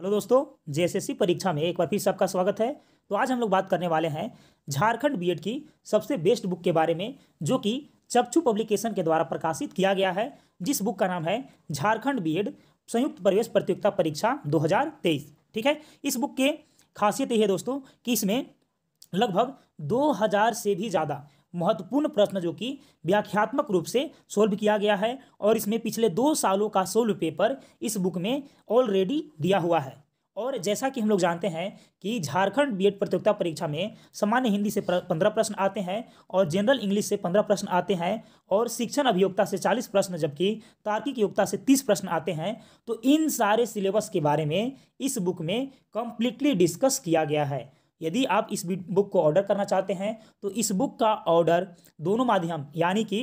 hello दोस्तों JSSC परीक्षा में एक बार फिर सबका स्वागत है तो आज हम लोग बात करने वाले हैं झारखंड बीएड की सबसे बेस्ट बुक के बारे में जो कि चक्षु पब्लिकेशन के द्वारा प्रकाशित किया गया है जिस बुक का नाम है झारखंड बीएड संयुक्त प्रवेश प्रतियोगिता परीक्षा 2023 ठीक है इस बुक के खासियत ये है दोस्तों कि इसमें लगभग दो से भी ज़्यादा महत्वपूर्ण प्रश्न जो कि व्याख्यात्मक रूप से सोल्व किया गया है और इसमें पिछले दो सालों का सोल्व पेपर इस बुक में ऑलरेडी दिया हुआ है और जैसा कि हम लोग जानते हैं कि झारखंड बीएड प्रतियोगिता परीक्षा में सामान्य हिंदी से पंद्रह प्रश्न आते हैं और जनरल इंग्लिश से पंद्रह प्रश्न आते हैं और शिक्षण अभियोक्ता से चालीस प्रश्न जबकि तार्किक योग्यता से तीस प्रश्न आते हैं तो इन सारे सिलेबस के बारे में इस बुक में कंप्लीटली डिस्कस किया गया है यदि आप इस बुक को ऑर्डर करना चाहते हैं तो इस बुक का ऑर्डर दोनों माध्यम यानी कि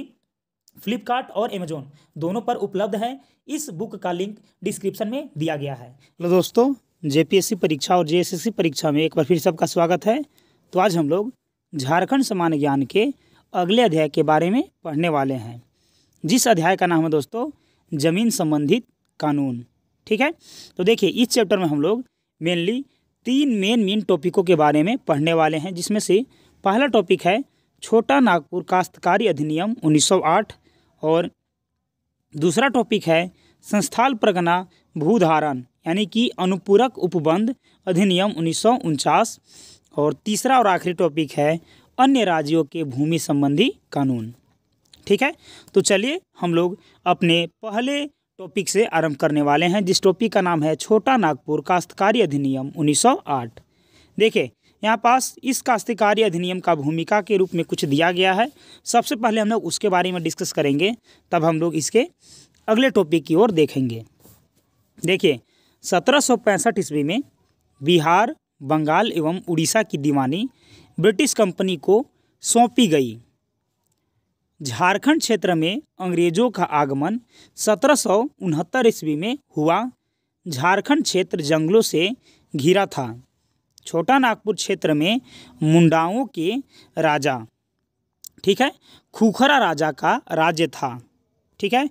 फ्लिपकार्ट और अमेजोन दोनों पर उपलब्ध है इस बुक का लिंक डिस्क्रिप्शन में दिया गया है हेलो दोस्तों जेपीएससी परीक्षा और जे परीक्षा में एक बार फिर सबका स्वागत है तो आज हम लोग झारखंड समान ज्ञान के अगले अध्याय के बारे में पढ़ने वाले हैं जिस अध्याय का नाम है दोस्तों जमीन संबंधित कानून ठीक है तो देखिए इस चैप्टर में हम लोग मेनली तीन मेन मेन टॉपिकों के बारे में पढ़ने वाले हैं जिसमें से पहला टॉपिक है छोटा नागपुर काश्तकारी अधिनियम 1908 और दूसरा टॉपिक है संस्थाल प्रगना भूधारण यानी कि अनुपूरक उपबंध अधिनियम उन्नीस और तीसरा और आखिरी टॉपिक है अन्य राज्यों के भूमि संबंधी कानून ठीक है तो चलिए हम लोग अपने पहले टॉपिक से आरंभ करने वाले हैं जिस टॉपिक का नाम है छोटा नागपुर काश्तकारी अधिनियम 1908 देखिए यहाँ पास इस काश्तकारी अधिनियम का भूमिका के रूप में कुछ दिया गया है सबसे पहले हम लोग उसके बारे में डिस्कस करेंगे तब हम लोग इसके अगले टॉपिक की ओर देखेंगे देखिए सत्रह सौ पैंसठ ईस्वी में बिहार बंगाल एवं उड़ीसा की दीवानी ब्रिटिश कंपनी को सौंपी गई झारखंड क्षेत्र में अंग्रेजों का आगमन सत्रह सौ उनहत्तर ईस्वी में हुआ झारखंड क्षेत्र जंगलों से घिरा था छोटा नागपुर क्षेत्र में मुंडाओं के राजा ठीक है खूखरा राजा का राज्य था ठीक है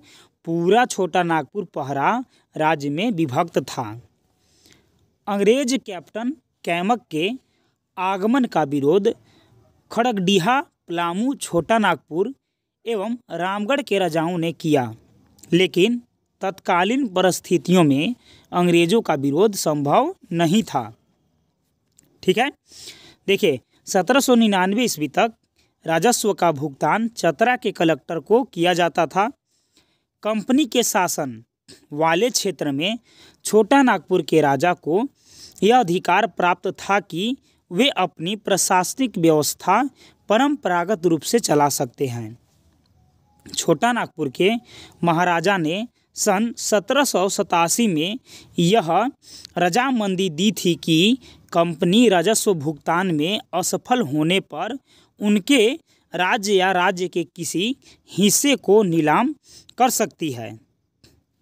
पूरा छोटा नागपुर पहरा राज्य में विभक्त था अंग्रेज कैप्टन कैमक के आगमन का विरोध खड़गडीहा प्लामू छोटा नागपुर एवं रामगढ़ के राजाओं ने किया लेकिन तत्कालीन परिस्थितियों में अंग्रेजों का विरोध संभव नहीं था ठीक है देखिए सत्रह सौ निन्यानवे ईस्वी तक राजस्व का भुगतान चतरा के कलेक्टर को किया जाता था कंपनी के शासन वाले क्षेत्र में छोटा नागपुर के राजा को यह अधिकार प्राप्त था कि वे अपनी प्रशासनिक व्यवस्था परंपरागत रूप से चला सकते हैं छोटा नागपुर के महाराजा ने सन सत्रह में यह रजामंदी दी थी कि कंपनी राजस्व भुगतान में असफल होने पर उनके राज्य या राज्य के किसी हिस्से को नीलाम कर सकती है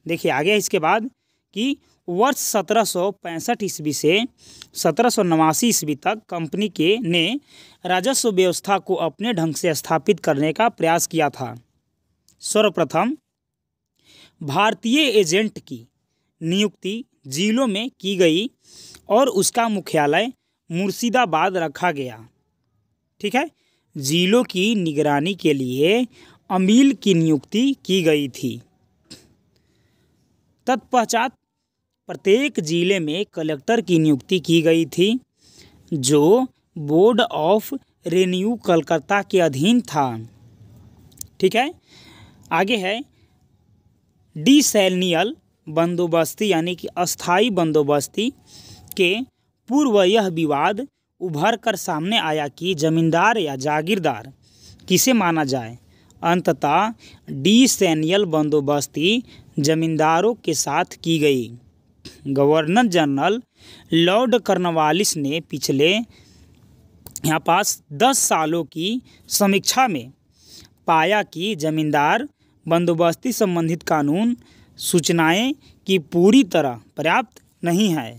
देखिए आगे इसके बाद कि वर्ष सत्रह सौ पैंसठ ईस्वी से सत्रह सौ नवासी ईस्वी तक कंपनी के ने राजस्व व्यवस्था को अपने ढंग से स्थापित करने का प्रयास किया था सर्वप्रथम भारतीय एजेंट की नियुक्ति जिलों में की गई और उसका मुख्यालय मुर्शिदाबाद रखा गया ठीक है जिलों की निगरानी के लिए अमील की नियुक्ति की गई थी तत्पश्चात प्रत्येक जिले में कलेक्टर की नियुक्ति की गई थी जो बोर्ड ऑफ रेन्यू कलकत्ता के अधीन था ठीक है आगे है डी सैलनियल बंदोबस्ती यानी कि अस्थाई बंदोबस्ती के पूर्व यह विवाद उभर कर सामने आया कि जमींदार या जागीरदार किसे माना जाए अंततः डी सैनियल बंदोबस्ती जमींदारों के साथ की गई गवर्नर जनरल लॉर्ड कर्नवालिस ने पिछले यहाँ पास दस सालों की समीक्षा में पाया कि जमींदार बंदोबस्ती संबंधित कानून सूचनाएं की पूरी तरह पर्याप्त नहीं है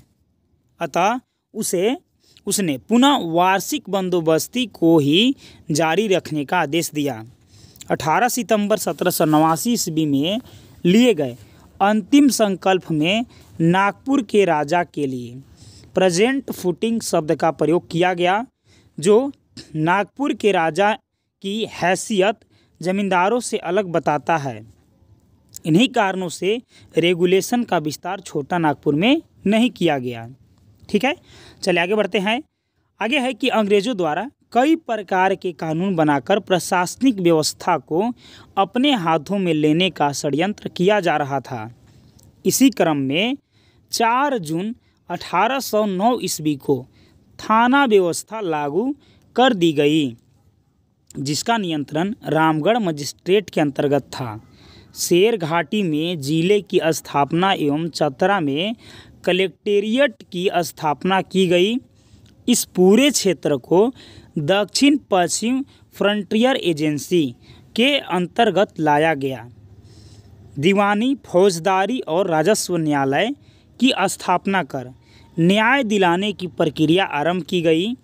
अतः उसे उसने पुनः वार्षिक बंदोबस्ती को ही जारी रखने का आदेश दिया 18 सितंबर सत्रह सौ नवासी ईस्वी में लिए गए अंतिम संकल्प में नागपुर के राजा के लिए प्रेजेंट फुटिंग शब्द का प्रयोग किया गया जो नागपुर के राजा की हैसियत जमींदारों से अलग बताता है इन्हीं कारणों से रेगुलेशन का विस्तार छोटा नागपुर में नहीं किया गया ठीक है चले आगे बढ़ते हैं आगे है कि अंग्रेजों द्वारा कई प्रकार के कानून बनाकर प्रशासनिक व्यवस्था को अपने हाथों में लेने का षडयंत्र किया जा रहा था इसी क्रम में चार जून 1809 ईस्वी को थाना व्यवस्था लागू कर दी गई जिसका नियंत्रण रामगढ़ मजिस्ट्रेट के अंतर्गत था शेर घाटी में जिले की स्थापना एवं चतरा में कलेक्टेरिएट की स्थापना की गई इस पूरे क्षेत्र को दक्षिण पश्चिम फ्रंटियर एजेंसी के अंतर्गत लाया गया दीवानी फौजदारी और राजस्व न्यायालय की स्थापना कर न्याय दिलाने की प्रक्रिया आरंभ की गई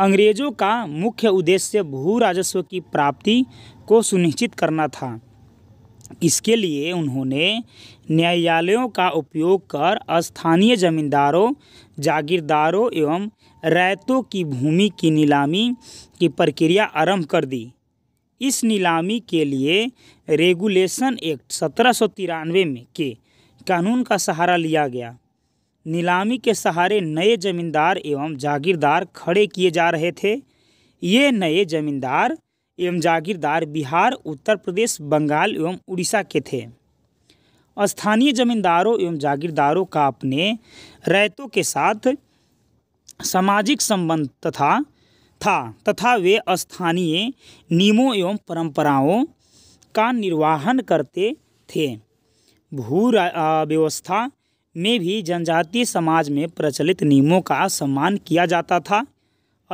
अंग्रेज़ों का मुख्य उद्देश्य भू राजस्व की प्राप्ति को सुनिश्चित करना था इसके लिए उन्होंने न्यायालयों का उपयोग कर स्थानीय जमींदारों जागीरदारों एवं रैतों की भूमि की नीलामी की प्रक्रिया आरंभ कर दी इस नीलामी के लिए रेगुलेशन एक्ट सत्रह में के कानून का सहारा लिया गया नीलामी के सहारे नए जमींदार एवं जागीरदार खड़े किए जा रहे थे ये नए जमींदार एवं जागीरदार बिहार उत्तर प्रदेश बंगाल एवं उड़ीसा के थे स्थानीय जमींदारों एवं जागीरदारों का अपने रैतों के साथ सामाजिक संबंध तथा था तथा वे स्थानीय नियमों एवं परंपराओं का निर्वाहन करते थे भू व्यवस्था में भी जनजातीय समाज में प्रचलित नियमों का सम्मान किया जाता था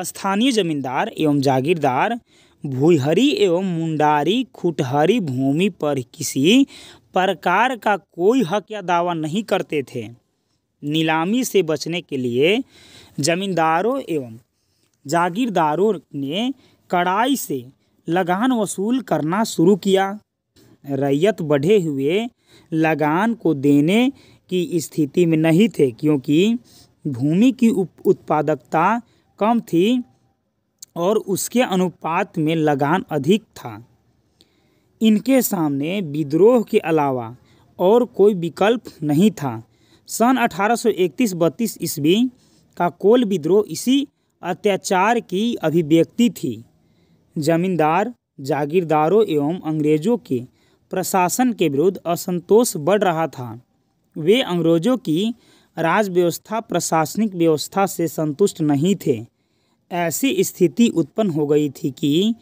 स्थानीय जमींदार एवं जागीरदार भूहरी एवं मुंडारी खुटहरी भूमि पर किसी प्रकार का कोई हक या दावा नहीं करते थे नीलामी से बचने के लिए जमींदारों एवं जागीरदारों ने कड़ाई से लगान वसूल करना शुरू किया रैयत बढ़े हुए लगान को देने की स्थिति में नहीं थे क्योंकि भूमि की उत्पादकता कम थी और उसके अनुपात में लगान अधिक था इनके सामने विद्रोह के अलावा और कोई विकल्प नहीं था सन 1831-32 ईस्वी का कोल विद्रोह इसी अत्याचार की अभिव्यक्ति थी जमींदार जागीरदारों एवं अंग्रेजों के प्रशासन के विरुद्ध असंतोष बढ़ रहा था वे अंग्रेजों की राजव्यवस्था प्रशासनिक व्यवस्था से संतुष्ट नहीं थे ऐसी स्थिति उत्पन्न हो गई थी कि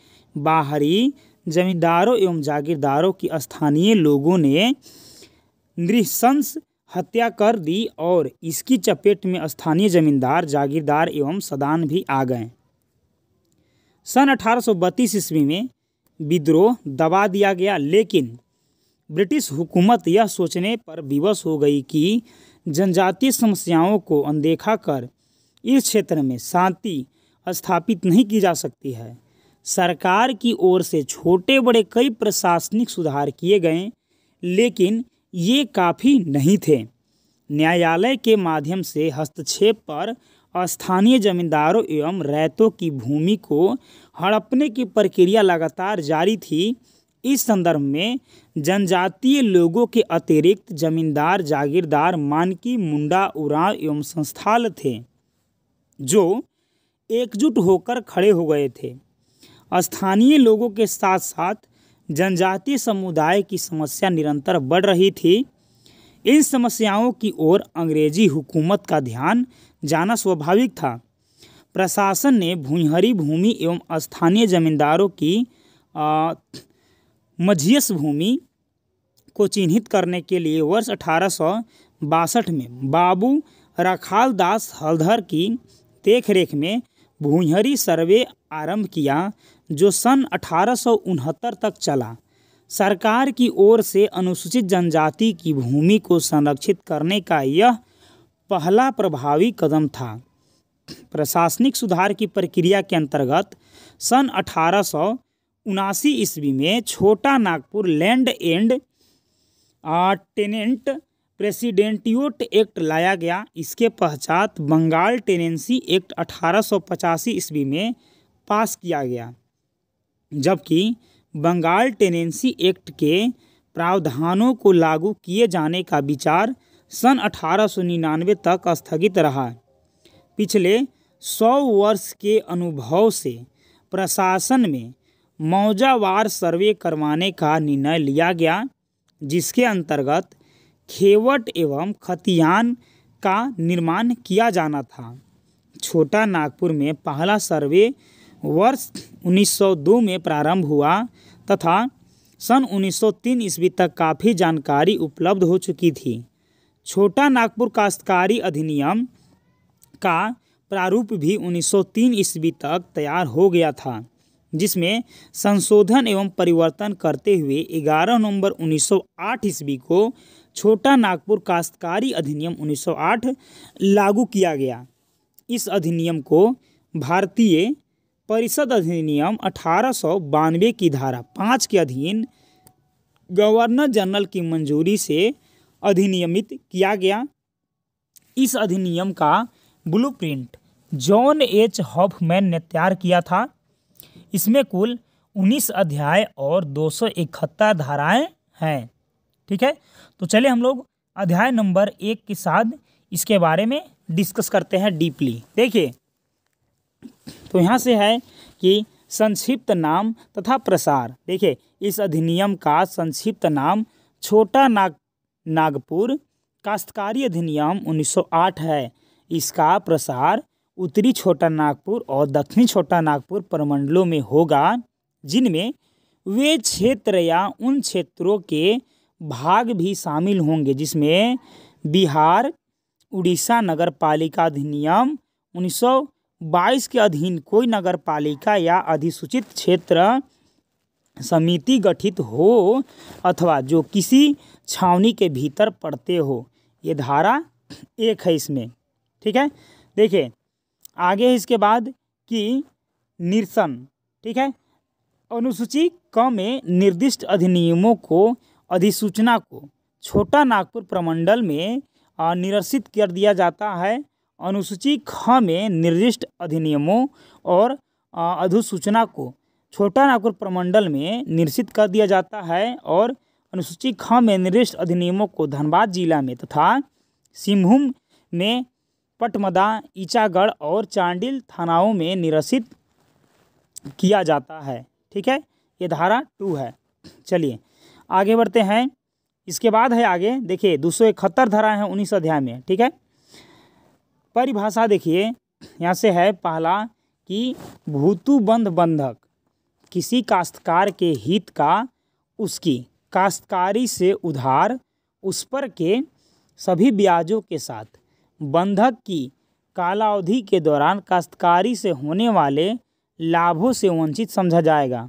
बाहरी जमींदारों एवं जागीरदारों की स्थानीय लोगों ने नृशंस हत्या कर दी और इसकी चपेट में स्थानीय जमींदार जागीरदार एवं सदान भी आ गए सन अठारह ईस्वी में विद्रोह दबा दिया गया लेकिन ब्रिटिश हुकूमत यह सोचने पर विवश हो गई कि जनजातीय समस्याओं को अनदेखा कर इस क्षेत्र में शांति स्थापित नहीं की जा सकती है सरकार की ओर से छोटे बड़े कई प्रशासनिक सुधार किए गए लेकिन ये काफ़ी नहीं थे न्यायालय के माध्यम से हस्तक्षेप पर स्थानीय जमींदारों एवं रैतों की भूमि को हड़पने की प्रक्रिया लगातार जारी थी इस संदर्भ में जनजातीय लोगों के अतिरिक्त जमींदार जागीरदार मानकी मुंडा उरांव एवं संस्थाल थे जो एकजुट होकर खड़े हो गए थे स्थानीय लोगों के साथ साथ जनजातीय समुदाय की समस्या निरंतर बढ़ रही थी इन समस्याओं की ओर अंग्रेजी हुकूमत का ध्यान जाना स्वाभाविक था प्रशासन ने भूहरी भूमि एवं स्थानीय जमींदारों की मझियस भूमि को चिन्हित करने के लिए वर्ष अठारह में बाबू रखालदास दास हल्धर की देखरेख में भूहरी सर्वे आरंभ किया जो सन अठारह तक चला सरकार की ओर से अनुसूचित जनजाति की भूमि को संरक्षित करने का यह पहला प्रभावी कदम था प्रशासनिक सुधार की प्रक्रिया के अंतर्गत सन अठारह उनासी ईस्वी में Chota Nagpur land and tenant प्रेसिडेंटियोट एक्ट लाया गया इसके पश्चात बंगाल टेनेंसी एक्ट अठारह सौ पचासी ईस्वी में पास किया गया जबकि बंगाल टेनेंसी एक्ट के प्रावधानों को लागू किए जाने का विचार सन अठारह तक स्थगित रहा पिछले सौ वर्ष के अनुभव से प्रशासन में मौजावार सर्वे करवाने का निर्णय लिया गया जिसके अंतर्गत खेवट एवं खतियान का निर्माण किया जाना था छोटा नागपुर में पहला सर्वे वर्ष 1902 में प्रारंभ हुआ तथा सन 1903 ईस्वी तक काफ़ी जानकारी उपलब्ध हो चुकी थी छोटा नागपुर काश्तकारी अधिनियम का प्रारूप भी 1903 ईस्वी तक तैयार हो गया था जिसमें संशोधन एवं परिवर्तन करते हुए 11 नवंबर 1908 ईस्वी को छोटा नागपुर काश्तकारी अधिनियम 1908 लागू किया गया इस अधिनियम को भारतीय परिषद अधिनियम अठारह की धारा पाँच के अधीन गवर्नर जनरल की मंजूरी से अधिनियमित किया गया इस अधिनियम का ब्लूप्रिंट जॉन एच हॉफमैन ने तैयार किया था इसमें कुल उन्नीस अध्याय और दो सौ इकहत्तर धाराएँ हैं ठीक है तो चलिए हम लोग अध्याय नंबर एक के साथ इसके बारे में डिस्कस करते हैं डीपली देखिए तो यहाँ से है कि संक्षिप्त नाम तथा प्रसार देखिए इस अधिनियम का संक्षिप्त नाम छोटा नाग नागपुर काश्तकारी अधिनियम 1908 है इसका प्रसार उत्तरी छोटा नागपुर और दक्षिणी छोटा नागपुर प्रमंडलों में होगा जिनमें वे क्षेत्र या उन क्षेत्रों के भाग भी शामिल होंगे जिसमें बिहार उड़ीसा नगर पालिका अधिनियम 1922 के अधीन कोई नगर पालिका या अधिसूचित क्षेत्र समिति गठित हो अथवा जो किसी छावनी के भीतर पड़ते हो ये धारा एक है इसमें ठीक है देखिए आगे इसके बाद कि निरसन ठीक है अनुसूची क में निर्दिष्ट अधिनियमों को अधिसूचना को छोटा नागपुर प्रमंडल में निरसित कर दिया जाता है अनुसूची ख में निर्दिष्ट अधिनियमों और अधिसूचना को छोटा नागपुर प्रमंडल में निरसित कर दिया जाता है और अनुसूची ख में निर्दिष्ट अधिनियमों को धनबाद जिला में तथा सिंहभूम में पटमदा ईचागढ़ और चांडिल थानाओं में निरसित किया जाता है ठीक है ये धारा टू है चलिए आगे बढ़ते हैं इसके बाद है आगे देखिए दो सौ इकहत्तर धारा है उन्नीस अध्याय में ठीक है परिभाषा देखिए यहाँ से है पहला कि भूतुबंध बंधक किसी काश्तकार के हित का उसकी काश्तकारी से उधार उस पर के सभी ब्याजों के साथ बंधक की कालावधि के दौरान काश्तकारी से होने वाले लाभों से वंचित समझा जाएगा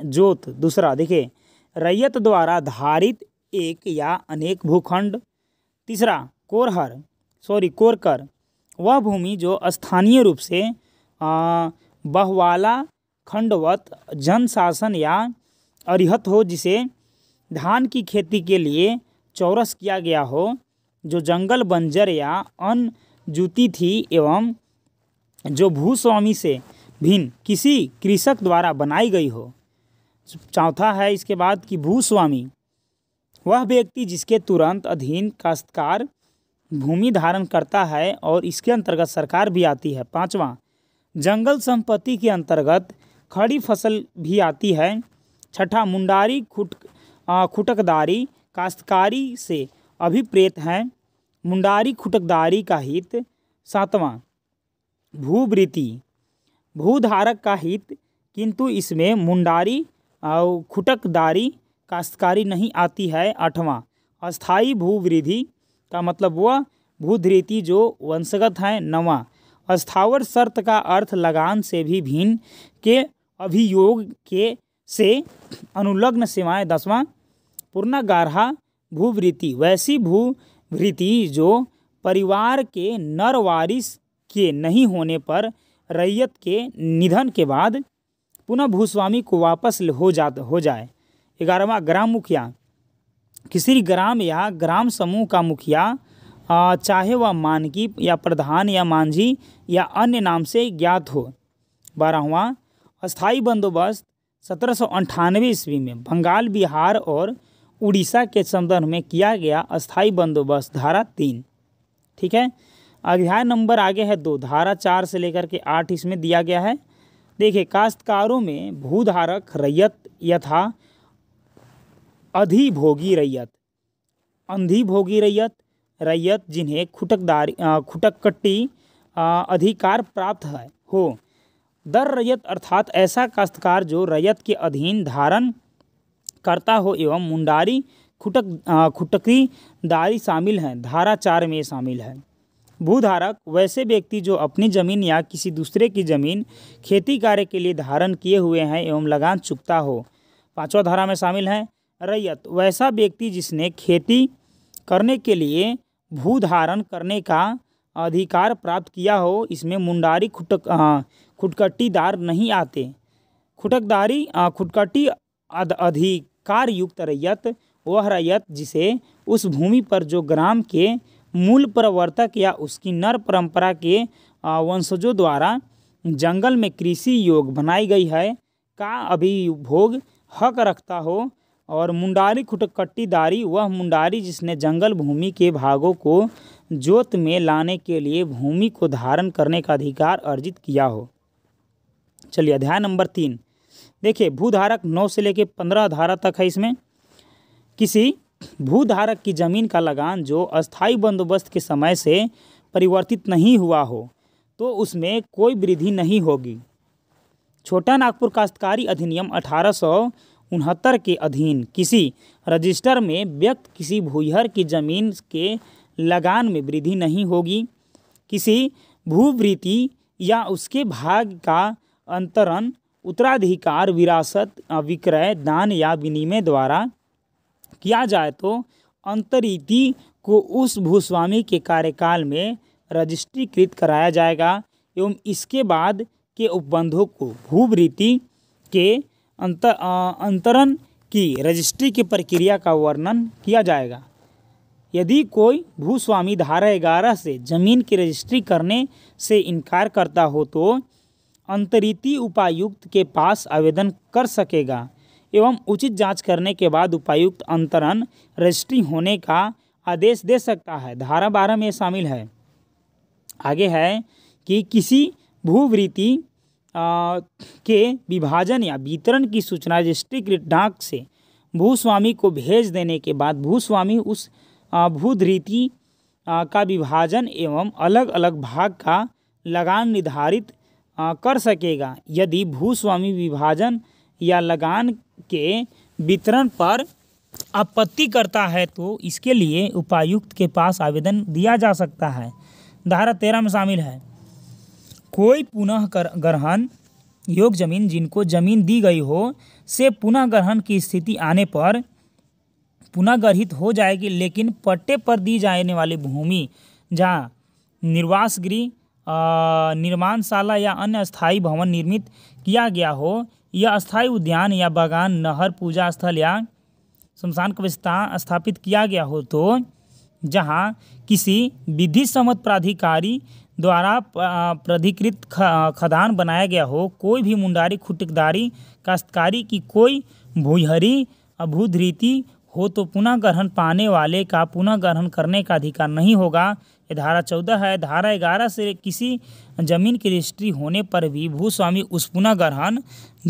जोत दूसरा देखिए रैयत द्वारा धारित एक या अनेक भूखंड तीसरा कोरहर सॉरी कोरकर वह भूमि जो स्थानीय रूप से बहवाला खंडवत जनशासन या अरिहत हो जिसे धान की खेती के लिए चौरस किया गया हो जो जंगल बंजर या अन जूती थी एवं जो भूस्वामी से भिन्न किसी कृषक द्वारा बनाई गई हो चौथा है इसके बाद कि भूस्वामी वह व्यक्ति जिसके तुरंत अधीन काश्तकार भूमि धारण करता है और इसके अंतर्गत सरकार भी आती है पांचवा जंगल संपत्ति के अंतर्गत खड़ी फसल भी आती है छठा मुंडारी खुट खुटकदारी काश्तकारी से अभिप्रेत हैं मुंडारी खुटकदारी का हित सातवां भूवृत्ति भूधारक का हित किंतु इसमें मुंडारी और खुटकदारी काश्तकारी नहीं आती है आठवां अस्थाई भूवृद्धि का मतलब वह भूधृति जो वंशगत हैं नवा अस्थावर शर्त का अर्थ लगान से भी भिन्न के अभियोग के से अनुलग्न सेवाएँ दसवां पूर्णागारहा भूवृत्ति वैसी भूवृत्ति जो परिवार के नर वारिस के नहीं होने पर रैयत के निधन के बाद पुनः भूस्वामी को वापस हो जा हो जाए ग्यारहवा ग्राम मुखिया किसी ग्राम या ग्राम समूह का मुखिया चाहे वह मानकी या प्रधान या मांझी या अन्य नाम से ज्ञात हो बारहवा अस्थाई बंदोबस्त सत्रह सौ ईस्वी में बंगाल बिहार और उड़ीसा के संदर्भ में किया गया अस्थाई बंदोबस्त धारा तीन ठीक है अध्याय नंबर आगे है दो धारा चार से लेकर के आठ इसमें दिया गया है देखिए काश्तकारों में भूधारक रैयत यथा अधिभोगी रैयत अंधी भोगी रैयत रैयत जिन्हें खुटकदारी खुटकट्टी अधिकार प्राप्त है हो दर रैयत अर्थात ऐसा काश्तकार जो रैयत के अधीन धारण करता हो एवं मुंडारी खुटक खुटकी दारी शामिल हैं धारा चार में शामिल है भूधारक वैसे व्यक्ति जो अपनी जमीन या किसी दूसरे की जमीन खेती कार्य के लिए धारण किए हुए हैं एवं लगान चुकता हो पांचवा धारा में शामिल हैं रैयत वैसा व्यक्ति जिसने खेती करने के लिए भू धारण करने का अधिकार प्राप्त किया हो इसमें मुंडारी खुटक खुटकट्टीदार नहीं आते खुटकदारी खुटकट्टी अध अधिक कार्ययुक्त रैयत वह रैयत जिसे उस भूमि पर जो ग्राम के मूल प्रवर्तक या उसकी नर परंपरा के वंशजों द्वारा जंगल में कृषि योग बनाई गई है का अभिभोग हक रखता हो और मुंडारी खुटकट्टीदारी वह मुंडारी जिसने जंगल भूमि के भागों को जोत में लाने के लिए भूमि को धारण करने का अधिकार अर्जित किया हो चलिए अध्याय नंबर तीन देखिए भूधारक नौ से लेकर पंद्रह धारा तक है इसमें किसी भूधारक की जमीन का लगान जो अस्थाई बंदोबस्त के समय से परिवर्तित नहीं हुआ हो तो उसमें कोई वृद्धि नहीं होगी छोटा नागपुर काश्तकारी अधिनियम अठारह के अधीन किसी रजिस्टर में व्यक्त किसी भूहर की जमीन के लगान में वृद्धि नहीं होगी किसी भूवृत्ति या उसके भाग का अंतरण उत्तराधिकार विरासत विक्रय दान या विनिमय द्वारा किया जाए तो अंतरिति को उस भूस्वामी के कार्यकाल में रजिस्ट्रीकृत कराया जाएगा एवं इसके बाद के उपबंधों को भूवृत्ति के अंत अंतरण की रजिस्ट्री की प्रक्रिया का वर्णन किया जाएगा यदि कोई भूस्वामी धारा ग्यारह से जमीन की रजिस्ट्री करने से इनकार करता हो तो अंतरिति उपायुक्त के पास आवेदन कर सकेगा एवं उचित जांच करने के बाद उपायुक्त अंतरण रजिस्ट्री होने का आदेश दे सकता है धारा बारह में शामिल है आगे है कि किसी भूवृत्ति के विभाजन या वितरण की सूचना रजिस्ट्रीकृत डाक से भूस्वामी को भेज देने के बाद भूस्वामी उस भूधृति का विभाजन एवं अलग अलग भाग का लगान निर्धारित कर सकेगा यदि भूस्वामी विभाजन या लगान के वितरण पर आपत्ति करता है तो इसके लिए उपायुक्त के पास आवेदन दिया जा सकता है धारा तेरह में शामिल है कोई पुनः ग्रहण योग जमीन जिनको जमीन दी गई हो से पुनः ग्रहण की स्थिति आने पर पुनः गर्हित हो जाएगी लेकिन पट्टे पर दी जाने वाली भूमि जहाँ निर्वास गृह निर्माणशाला या अन्य स्थायी भवन निर्मित किया गया हो या अस्थायी उद्यान या बागान नहर पूजा स्थल या शमशान कब्रिस्तान स्थापित किया गया हो तो जहाँ किसी विधि सम्मत प्राधिकारी द्वारा प्राधिकृत खदान बनाया गया हो कोई भी मुंडारी खुटकदारी काश्तकारी की कोई भूहरी अभूधरीति हो तो पुनः ग्रहण पाने वाले का पुनः ग्रहण करने का अधिकार नहीं होगा धारा चौदह है धारा ग्यारह से किसी जमीन की रजिस्ट्री होने पर भी भूस्वामी उस पुनः ग्रहण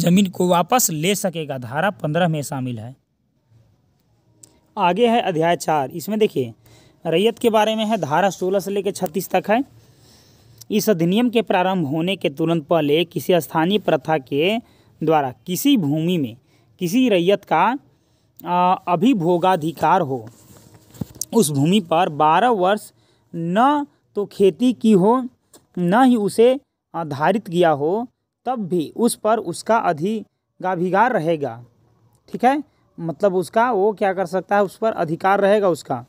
जमीन को वापस ले सकेगा धारा पंद्रह में शामिल है आगे है अध्याय चार इसमें देखिए रैयत के बारे में है धारा सोलह से लेकर छत्तीस तक है इस अधिनियम के प्रारंभ होने के तुरंत पहले किसी स्थानीय प्रथा के द्वारा किसी भूमि में किसी रैयत का अभिभोगाधिकार हो उस भूमि पर बारह वर्ष न तो खेती की हो न ही उसे आधारित किया हो तब भी उस पर उसका अधिगाभिगार रहेगा ठीक है मतलब उसका वो क्या कर सकता है उस पर अधिकार रहेगा उसका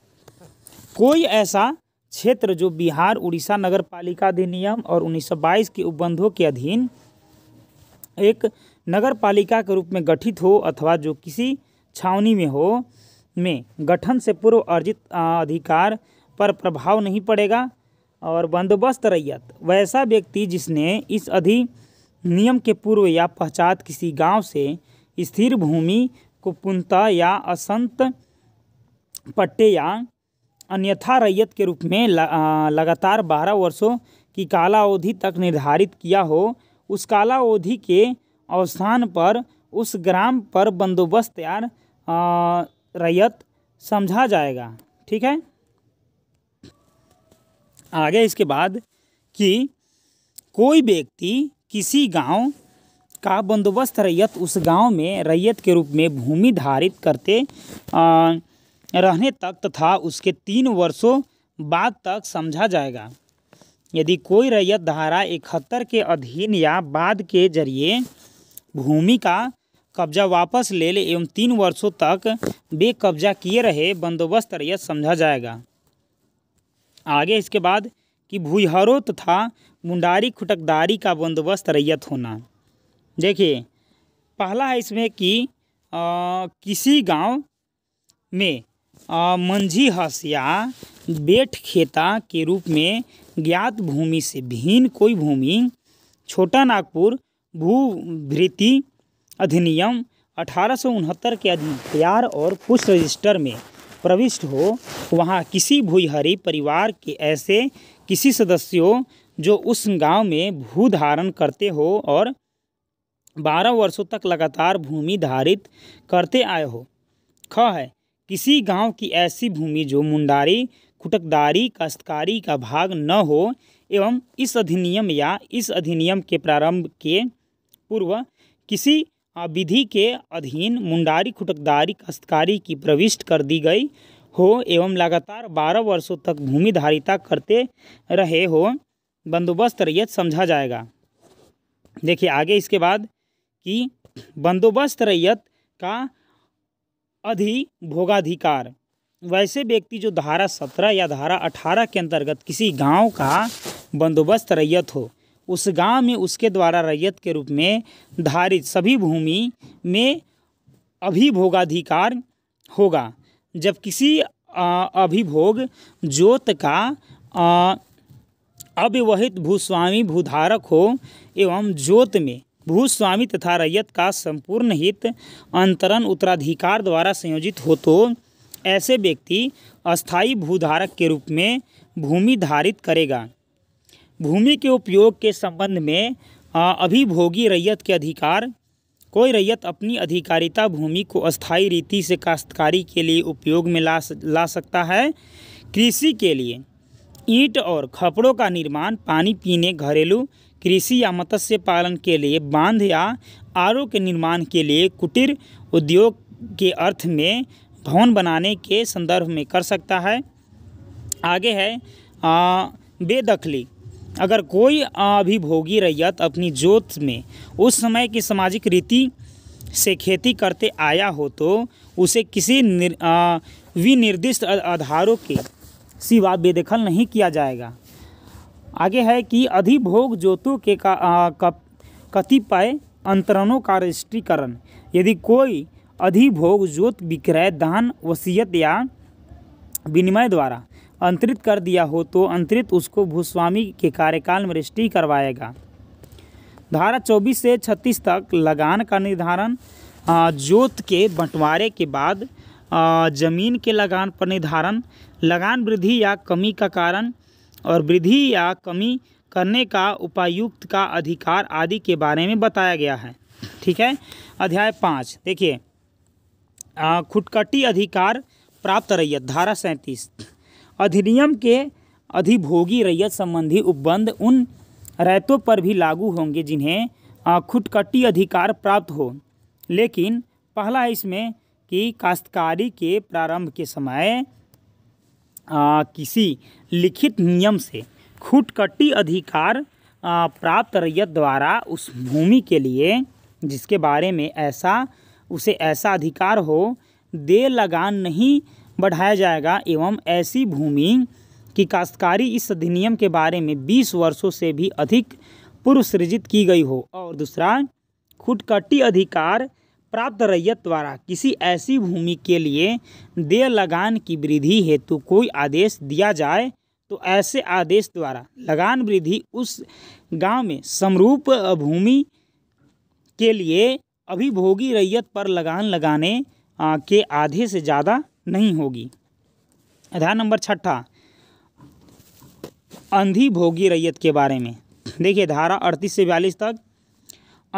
कोई ऐसा क्षेत्र जो बिहार उड़ीसा नगर पालिका अधिनियम और 1922 के उपबंधों के अधीन एक नगर पालिका के रूप में गठित हो अथवा जो किसी छावनी में हो में गठन से पूर्व अर्जित अधिकार पर प्रभाव नहीं पड़ेगा और बंदोबस्त रैयत वैसा व्यक्ति जिसने इस अधिनियम के पूर्व या पश्चात किसी गांव से स्थिर भूमि को पुनता या असंत पट्टे या अन्यथा रैयत के रूप में लगातार बारह वर्षों की कालावधि तक निर्धारित किया हो उस कालावधि के अवसान पर उस ग्राम पर बंदोबस्त यार रैयत समझा जाएगा ठीक है आगे इसके बाद कि कोई व्यक्ति किसी गांव का बंदोबस्त रैयत उस गांव में रैयत के रूप में भूमि धारित करते आ, रहने तक तथा उसके तीन वर्षों बाद तक समझा जाएगा यदि कोई रैयत धारा इकहत्तर के अधीन या बाद के जरिए भूमि का कब्जा वापस ले ले एवं तीन वर्षों तक बेकब्ज़ा किए रहे बंदोबस्त रैयत समझा जाएगा आगे इसके बाद कि भूहरों तथा मुंडारी खुटकदारी का बंदोबस्त रैयत होना देखिए पहला है इसमें कि आ, किसी गांव में आ, मंझी हस या बेठ खेता के रूप में ज्ञात भूमि से भिन्न कोई भूमि छोटा नागपुर भूभृति अधिनियम अठारह के अधीन तैयार और पुष्ट रजिस्टर में प्रविष्ट हो वहाँ किसी भूहरी परिवार के ऐसे किसी सदस्यों जो उस गांव में भू धारण करते हो और बारह वर्षों तक लगातार भूमि धारित करते आए हो ख है किसी गांव की ऐसी भूमि जो मुंडारी खुटकदारी काश्तकारी का भाग न हो एवं इस अधिनियम या इस अधिनियम के प्रारंभ के पूर्व किसी विधि के अधीन मुंडारी खुटकदारी कस्तकारी की प्रविष्ट कर दी गई हो एवं लगातार बारह वर्षों तक भूमि धारिता करते रहे हो बंदोबस्त रैयत समझा जाएगा देखिए आगे इसके बाद कि बंदोबस्त रैयत का अधिभोगाधिकार वैसे व्यक्ति जो धारा सत्रह या धारा अठारह के अंतर्गत किसी गांव का बंदोबस्त रैयत हो उस गांव में उसके द्वारा रैयत के रूप में धारित सभी भूमि में अभिभोगाधिकार होगा जब किसी अभिभोग जोत का अव्यवहित भूस्वामी भूधारक हो एवं जोत में भूस्वामी तथा रैयत का संपूर्ण हित अंतरण उत्तराधिकार द्वारा संयोजित हो तो ऐसे व्यक्ति अस्थाई भूधारक के रूप में भूमि धारित करेगा भूमि के उपयोग के संबंध में अभिभोगी रैयत के अधिकार कोई रैयत अपनी अधिकारिता भूमि को अस्थाई रीति से काश्तकारी के लिए उपयोग में ला ला सकता है कृषि के लिए ईंट और खपड़ों का निर्माण पानी पीने घरेलू कृषि या मत्स्य पालन के लिए बांध या आर के निर्माण के लिए कुटीर उद्योग के अर्थ में भवन बनाने के संदर्भ में कर सकता है आगे है बेदखली अगर कोई अभिभोगी रैयत अपनी जोत में उस समय की सामाजिक रीति से खेती करते आया हो तो उसे किसी विनिर्दिष्ट आधारों के सिवा बेदखल नहीं किया जाएगा आगे है कि अधिभोग जोतों के कतिपय अंतरणों का रजिस्ट्रीकरण यदि कोई अधिभोग जोत विक्रय दान वसीयत या विनिमय द्वारा अंतरित कर दिया हो तो अंतरित उसको भूस्वामी के कार्यकाल में रजिस्ट्री करवाएगा धारा 24 से 36 तक लगान का निर्धारण जोत के बंटवारे के बाद जमीन के लगान पर निर्धारण लगान वृद्धि या कमी का कारण और वृद्धि या कमी करने का उपायुक्त का अधिकार आदि के बारे में बताया गया है ठीक है अध्याय पाँच देखिए खुटकटी अधिकार प्राप्त रैयत धारा सैंतीस अधिनियम के अधिभोगी रैयत संबंधी उपबंध उन रैतों पर भी लागू होंगे जिन्हें खुटकट्टी अधिकार प्राप्त हो लेकिन पहला है इसमें कि काश्तकारी के प्रारंभ के समय आ, किसी लिखित नियम से खुटकट्टी अधिकार आ, प्राप्त रैयत द्वारा उस भूमि के लिए जिसके बारे में ऐसा उसे ऐसा अधिकार हो दे लगान नहीं बढ़ाया जाएगा एवं ऐसी भूमि की काश्तकारी इस अधिनियम के बारे में 20 वर्षों से भी अधिक पूर्व सृजित की गई हो और दूसरा खुटकट्टी अधिकार प्राप्त रैयत द्वारा किसी ऐसी भूमि के लिए देय लगान की वृद्धि हेतु कोई आदेश दिया जाए तो ऐसे आदेश द्वारा लगान वृद्धि उस गांव में समरूप भूमि के लिए अभिभोगी रैयत पर लगान लगाने के आधे से ज़्यादा नहीं होगी आधार नंबर छठा अंधी भोगी रैयत के बारे में देखिए धारा अड़तीस से बयालीस तक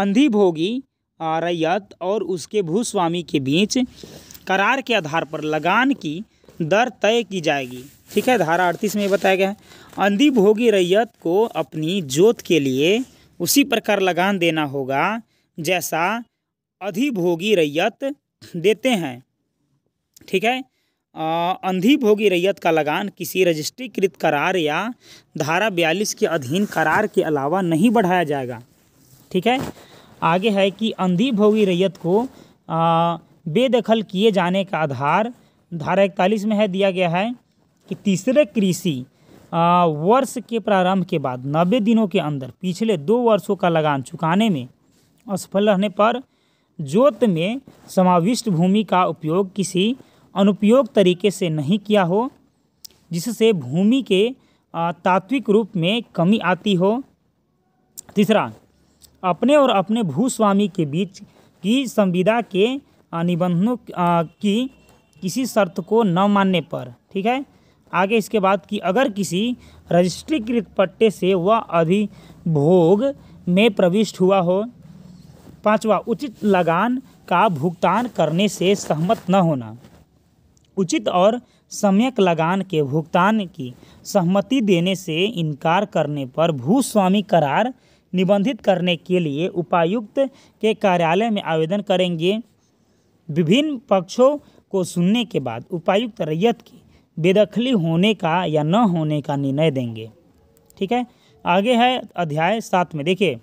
अंधी भोगी रैयत और उसके भूस्वामी के बीच करार के आधार पर लगान की दर तय की जाएगी ठीक है धारा अड़तीस में बताया गया है अंधी भोगी रैयत को अपनी जोत के लिए उसी प्रकार लगान देना होगा जैसा अधिभोगी रैयत देते हैं ठीक है अंधी भोगी रैयत का लगान किसी रजिस्ट्रीकृत करार या धारा बयालीस के अधीन करार के अलावा नहीं बढ़ाया जाएगा ठीक है आगे है कि अंधी भोगी रैयत को बेदखल किए जाने का आधार धारा इकतालीस में है दिया गया है कि तीसरे कृषि वर्ष के प्रारंभ के बाद नब्बे दिनों के अंदर पिछले दो वर्षों का लगान चुकाने में असफल रहने पर जोत में समाविष्ट भूमि का उपयोग किसी अनुपयोग तरीके से नहीं किया हो जिससे भूमि के तात्विक रूप में कमी आती हो तीसरा अपने और अपने भूस्वामी के बीच की संविदा के निबंधनों की किसी शर्त को न मानने पर ठीक है आगे इसके बाद कि अगर किसी रजिस्ट्रीकृत पट्टे से वह अधिभोग में प्रविष्ट हुआ हो पांचवा उचित लगान का भुगतान करने से सहमत न होना उचित और सम्यक लगान के भुगतान की सहमति देने से इनकार करने पर भूस्वामी करार निबंधित करने के लिए उपायुक्त के कार्यालय में आवेदन करेंगे विभिन्न पक्षों को सुनने के बाद उपायुक्त रैयत की बेदखली होने का या न होने का निर्णय देंगे ठीक है आगे है अध्याय सात में देखिए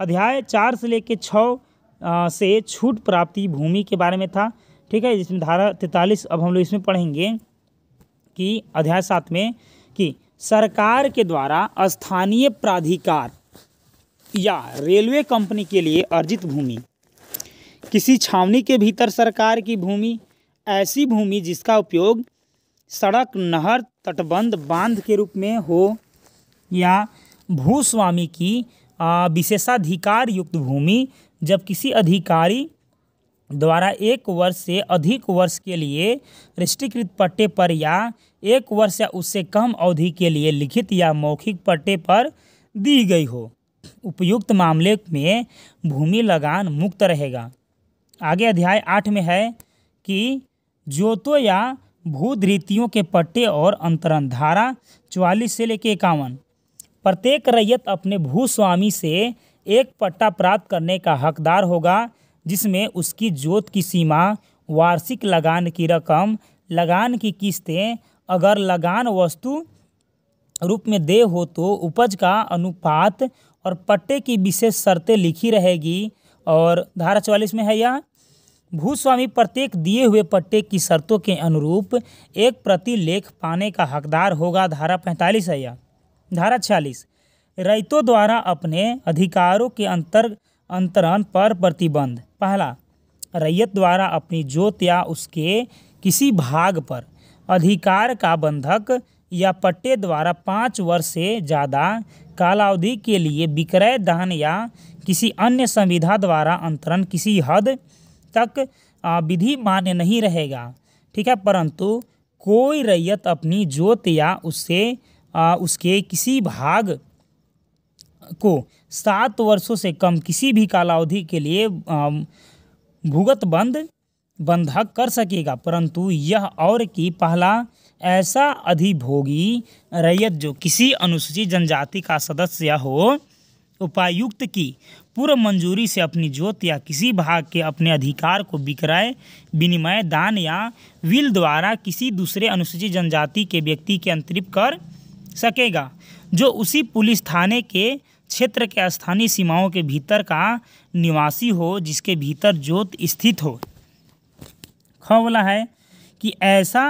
अध्याय चार से लेकर छः से छूट प्राप्ति भूमि के बारे में था ठीक है जिसमें धारा तैतालीस अब हम लोग इसमें पढ़ेंगे कि अध्याय सात में कि सरकार के द्वारा स्थानीय प्राधिकार या रेलवे कंपनी के लिए अर्जित भूमि किसी छावनी के भीतर सरकार की भूमि ऐसी भूमि जिसका उपयोग सड़क नहर तटबंध बांध के रूप में हो या भूस्वामी की विशेषाधिकार युक्त भूमि जब किसी अधिकारी द्वारा एक वर्ष से अधिक वर्ष के लिए रजिस्ट्रीकृत पट्टे पर या एक वर्ष या उससे कम अवधि के लिए लिखित या मौखिक पट्टे पर दी गई हो उपयुक्त मामले में भूमि लगान मुक्त रहेगा आगे अध्याय आठ में है कि ज्योतों या भूधृतियों के पट्टे और अंतरण धारा चवालीस से लेकर इक्यावन प्रत्येक रैयत अपने भूस्वामी से एक पट्टा प्राप्त करने का हकदार होगा जिसमें उसकी जोत की सीमा वार्षिक लगान की रकम लगान की किस्तें अगर लगान वस्तु रूप में दे हो तो उपज का अनुपात और पट्टे की विशेष शर्तें लिखी रहेगी और धारा चवालीस में है यह भूस्वामी प्रत्येक दिए हुए पट्टे की शर्तों के अनुरूप एक प्रतिलेख पाने का हकदार होगा धारा पैंतालीस है यह धारा छियालीस रैतों द्वारा अपने अधिकारों के अंतर अंतरण पर प्रतिबंध पहला रैयत द्वारा अपनी जोत या उसके किसी भाग पर अधिकार का बंधक या पट्टे द्वारा पाँच वर्ष से ज़्यादा कालावधि के लिए विक्रय दान या किसी अन्य संविधा द्वारा अंतरण किसी हद तक विधि मान्य नहीं रहेगा ठीक है परंतु कोई रैयत अपनी जोत या उससे आ, उसके किसी भाग को सात वर्षों से कम किसी भी कालावधि के लिए भुगत बंद बंधक कर सकेगा परंतु यह और कि पहला ऐसा अधिभोगी रैयत जो किसी अनुसूचित जनजाति का सदस्य हो उपायुक्त की पूर्व मंजूरी से अपनी जोत या किसी भाग के अपने अधिकार को विक्रय विनिमय दान या विल द्वारा किसी दूसरे अनुसूचित जनजाति के व्यक्ति के अंतरिप कर सकेगा जो उसी पुलिस थाने के क्षेत्र के स्थानीय सीमाओं के भीतर का निवासी हो जिसके भीतर जोत स्थित हो ख वाला है कि ऐसा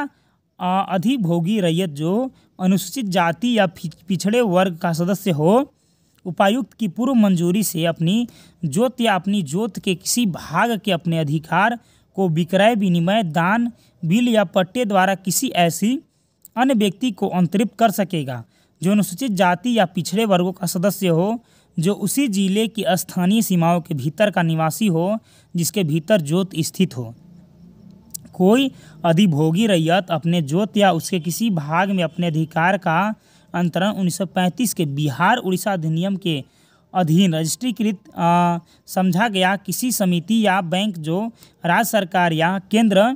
अधिभोगी रैयत जो अनुसूचित जाति या पिछड़े वर्ग का सदस्य हो उपायुक्त की पूर्व मंजूरी से अपनी जोत या अपनी जोत के किसी भाग के अपने अधिकार को विक्रय विनिमय दान बिल या पट्टे द्वारा किसी ऐसी अन्य व्यक्ति को अंतरित कर सकेगा जो अनुसूचित जाति या पिछड़े वर्गों का सदस्य हो जो उसी जिले की स्थानीय सीमाओं के भीतर का निवासी हो जिसके भीतर जोत स्थित हो कोई अधिभोगी रैयत अपने जोत या उसके किसी भाग में अपने अधिकार का अंतरण 1935 के बिहार उड़ीसा अधिनियम के अधीन रजिस्ट्रीकृत समझा गया किसी समिति या बैंक जो राज्य सरकार या केंद्र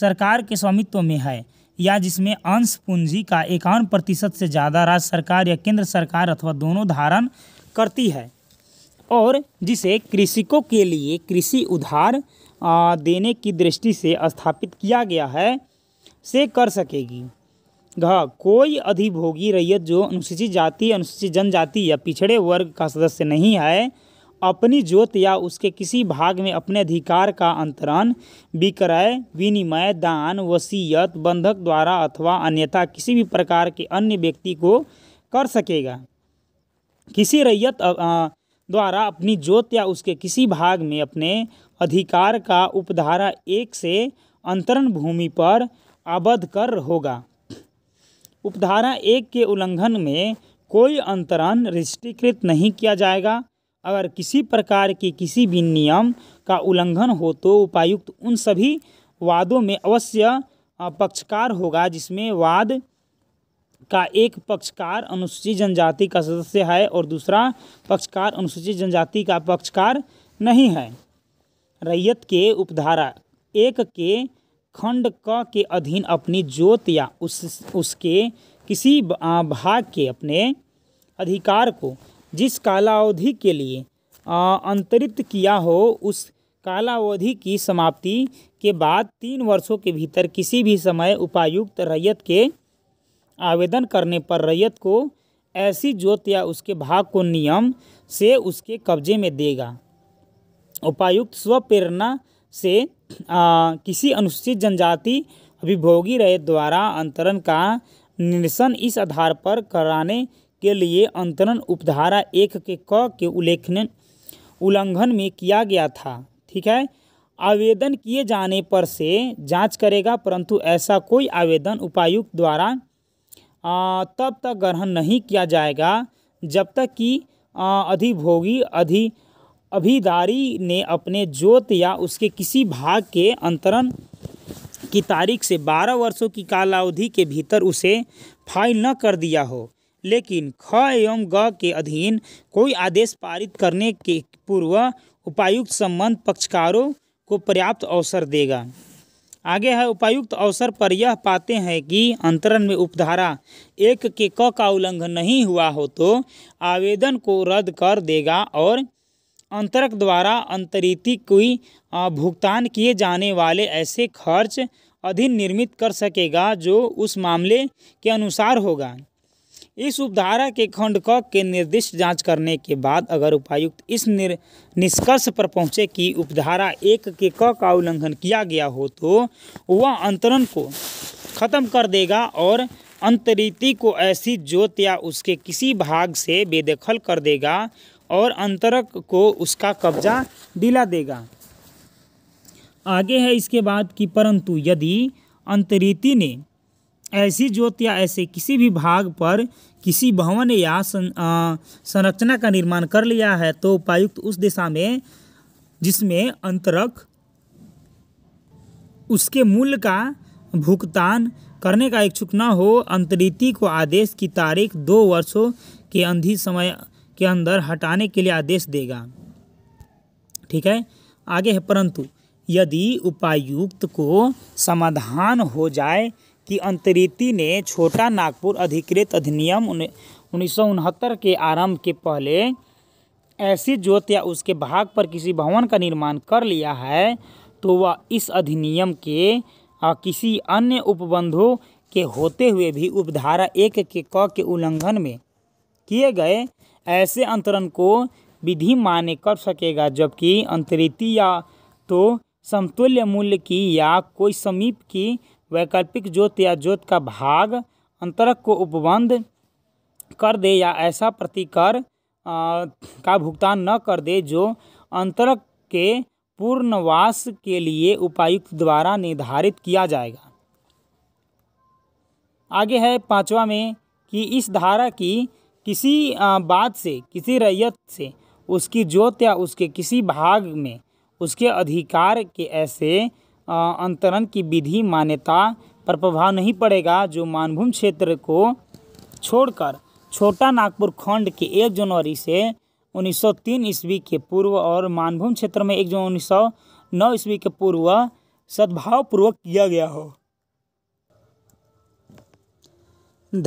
सरकार के स्वामित्व में है या जिसमें अंश पूंजी का इक्यावन प्रतिशत से ज़्यादा राज्य सरकार या केंद्र सरकार अथवा दोनों धारण करती है और जिसे कृषिकों के लिए कृषि उधार देने की दृष्टि से स्थापित किया गया है से कर सकेगी घ कोई अधिभोगी रैयत जो अनुसूचित जाति अनुसूचित जनजाति या पिछड़े वर्ग का सदस्य नहीं है अपनी जोत या उसके किसी भाग में अपने अधिकार का अंतरण विक्रय विनिमय दान वसीयत बंधक द्वारा अथवा अन्यथा किसी भी प्रकार के अन्य व्यक्ति को कर सकेगा किसी रैयत द्वारा अपनी जोत या उसके किसी भाग में अपने अधिकार का उपधारा एक से अंतरण भूमि पर आबद्ध कर होगा उपधारा एक के उल्लंघन में कोई अंतरण रजिस्ट्रीकृत नहीं किया जाएगा अगर किसी प्रकार के किसी भी नियम का उल्लंघन हो तो उपायुक्त उन सभी वादों में अवश्य पक्षकार होगा जिसमें वाद का एक पक्षकार अनुसूचित जनजाति का सदस्य है और दूसरा पक्षकार अनुसूचित जनजाति का पक्षकार नहीं है रैयत के उपधारा एक के खंड क के अधीन अपनी जोत या उस उसके किसी भाग के अपने अधिकार को जिस कालावधि के लिए अंतरित किया हो उस कालावधि की समाप्ति के बाद तीन वर्षों के भीतर किसी भी समय उपायुक्त रैयत के आवेदन करने पर रैयत को ऐसी जोत या उसके भाग को नियम से उसके कब्जे में देगा उपायुक्त स्वप्रेरणा से आ, किसी अनुसूचित जनजाति अभिभोगी रैयत द्वारा अंतरण का निरसन इस आधार पर कराने के लिए अंतरण उपधारा एक के क के उल्लेखन उल्लंघन में किया गया था ठीक है आवेदन किए जाने पर से जांच करेगा परंतु ऐसा कोई आवेदन उपायुक्त द्वारा आ, तब तक ग्रहण नहीं किया जाएगा जब तक कि अधिभोगी अधि अभिदारी ने अपने जोत या उसके किसी भाग के अंतरण की तारीख से 12 वर्षों की कालावधि के भीतर उसे फाइल न कर दिया हो लेकिन ख एवं ग के अधीन कोई आदेश पारित करने के पूर्व उपायुक्त संबंध पक्षकारों को पर्याप्त अवसर देगा आगे है उपायुक्त अवसर पर यह पाते हैं कि अंतरण में उपधारा एक के क का उल्लंघन नहीं हुआ हो तो आवेदन को रद्द कर देगा और अंतरक द्वारा अंतरिति कोई भुगतान किए जाने वाले ऐसे खर्च अधिनिर्मित कर सकेगा जो उस मामले के अनुसार होगा इस उपधारा के खंड क के निर्दिष्ट जांच करने के बाद अगर उपायुक्त इस निष्कर्ष पर पहुंचे कि उपधारा एक के क का उल्लंघन किया गया हो तो वह अंतरण को खत्म कर देगा और अंतरिति को ऐसी जोत या उसके किसी भाग से बेदखल कर देगा और अंतरक को उसका कब्जा दिला देगा आगे है इसके बाद कि परंतु यदि अंतरिति ने ऐसी ज्योत या ऐसे किसी भी भाग पर किसी भवन या संरचना का निर्माण कर लिया है तो उपायुक्त उस दिशा में जिसमें अंतरक उसके मूल्य का भुगतान करने का इच्छुक न हो अंतरिति को आदेश की तारीख दो वर्षों के अंधी समय के अंदर हटाने के लिए आदेश देगा ठीक है आगे है परंतु यदि उपायुक्त को समाधान हो जाए कि अंतरिति ने छोटा नागपुर अधिकृत अधिनियम उन्नीस के आरंभ के पहले ऐसी जोत या उसके भाग पर किसी भवन का निर्माण कर लिया है तो वह इस अधिनियम के किसी अन्य उपबंधों के होते हुए भी उपधारा एक के क के उल्लंघन में किए गए ऐसे अंतरण को विधि मान्य कर सकेगा जबकि अंतरिति या तो समतुल्य मूल्य की या कोई समीप की वैकल्पिक जोत या जोत का भाग अंतरक को उपबंध कर दे या ऐसा प्रतिकर का भुगतान न कर दे जो अंतरक के पूर्णवास के लिए उपायुक्त द्वारा निर्धारित किया जाएगा आगे है पांचवा में कि इस धारा की किसी बात से किसी रैयत से उसकी जोत या उसके किसी भाग में उसके अधिकार के ऐसे अंतरण की विधि मान्यता पर प्रभाव नहीं पड़ेगा जो मानभूम क्षेत्र को छोड़कर छोटा नागपुर खंड के एक जनवरी से 1903 ईस्वी के पूर्व और मानभूम क्षेत्र में एक जनवरी उन्नीस ईस्वी के पूर्व सद्भावपूर्वक किया गया हो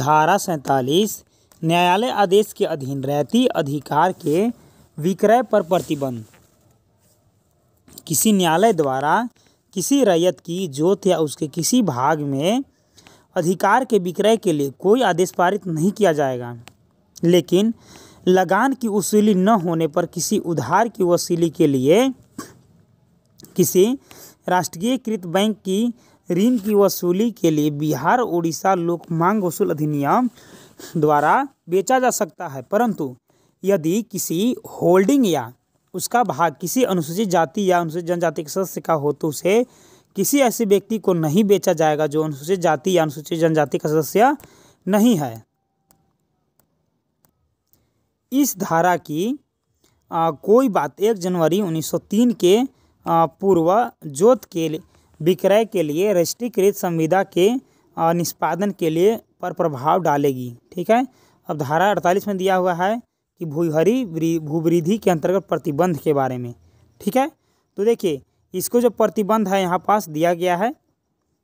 धारा सैंतालीस न्यायालय आदेश के अधीन रहती अधिकार के विक्रय पर प्रतिबंध किसी न्यायालय द्वारा किसी रैयत की जोत या उसके किसी भाग में अधिकार के विक्रय के लिए कोई आदेश पारित नहीं किया जाएगा लेकिन लगान की वसूली न होने पर किसी उधार की वसूली के लिए किसी राष्ट्रीयकृत बैंक की ऋण की वसूली के लिए बिहार उड़ीसा लोक मांग वसूल अधिनियम द्वारा बेचा जा सकता है परंतु यदि किसी होल्डिंग या उसका भाग किसी अनुसूचित जाति या अनुसूचित जनजाति के सदस्य का हो तो उसे किसी ऐसे व्यक्ति को नहीं बेचा जाएगा जो अनुसूचित जाति या अनुसूचित जनजाति का सदस्य नहीं है इस धारा की आ, कोई बात एक जनवरी 1903 के पूर्व जोत के विक्रय के लिए रजिस्ट्रीकृत संविदा के निष्पादन के लिए पर प्रभाव डालेगी ठीक है अब धारा 48 में दिया हुआ है कि भूहरी भूवृद्धि के अंतर्गत प्रतिबंध के बारे में ठीक है तो देखिए इसको जो प्रतिबंध है यहाँ पास दिया गया है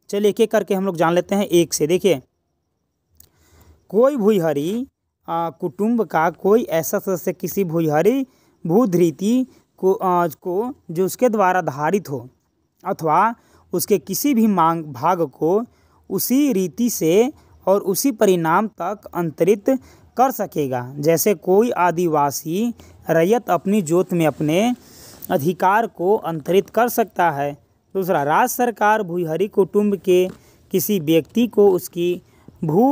चलिए एक एक करके हम लोग जान लेते हैं एक से देखिए कोई भूहरी कुटुंब का कोई ऐसा सदस्य किसी भूहरी भूधृति को आ, को जो उसके द्वारा धारित हो अथवा उसके किसी भी मांग भाग को उसी रीति से और उसी परिणाम तक अंतरित कर सकेगा जैसे कोई आदिवासी रैयत अपनी जोत में अपने अधिकार को अंतरित कर सकता है दूसरा राज्य सरकार भूहरी कुटुंब के किसी व्यक्ति को उसकी भू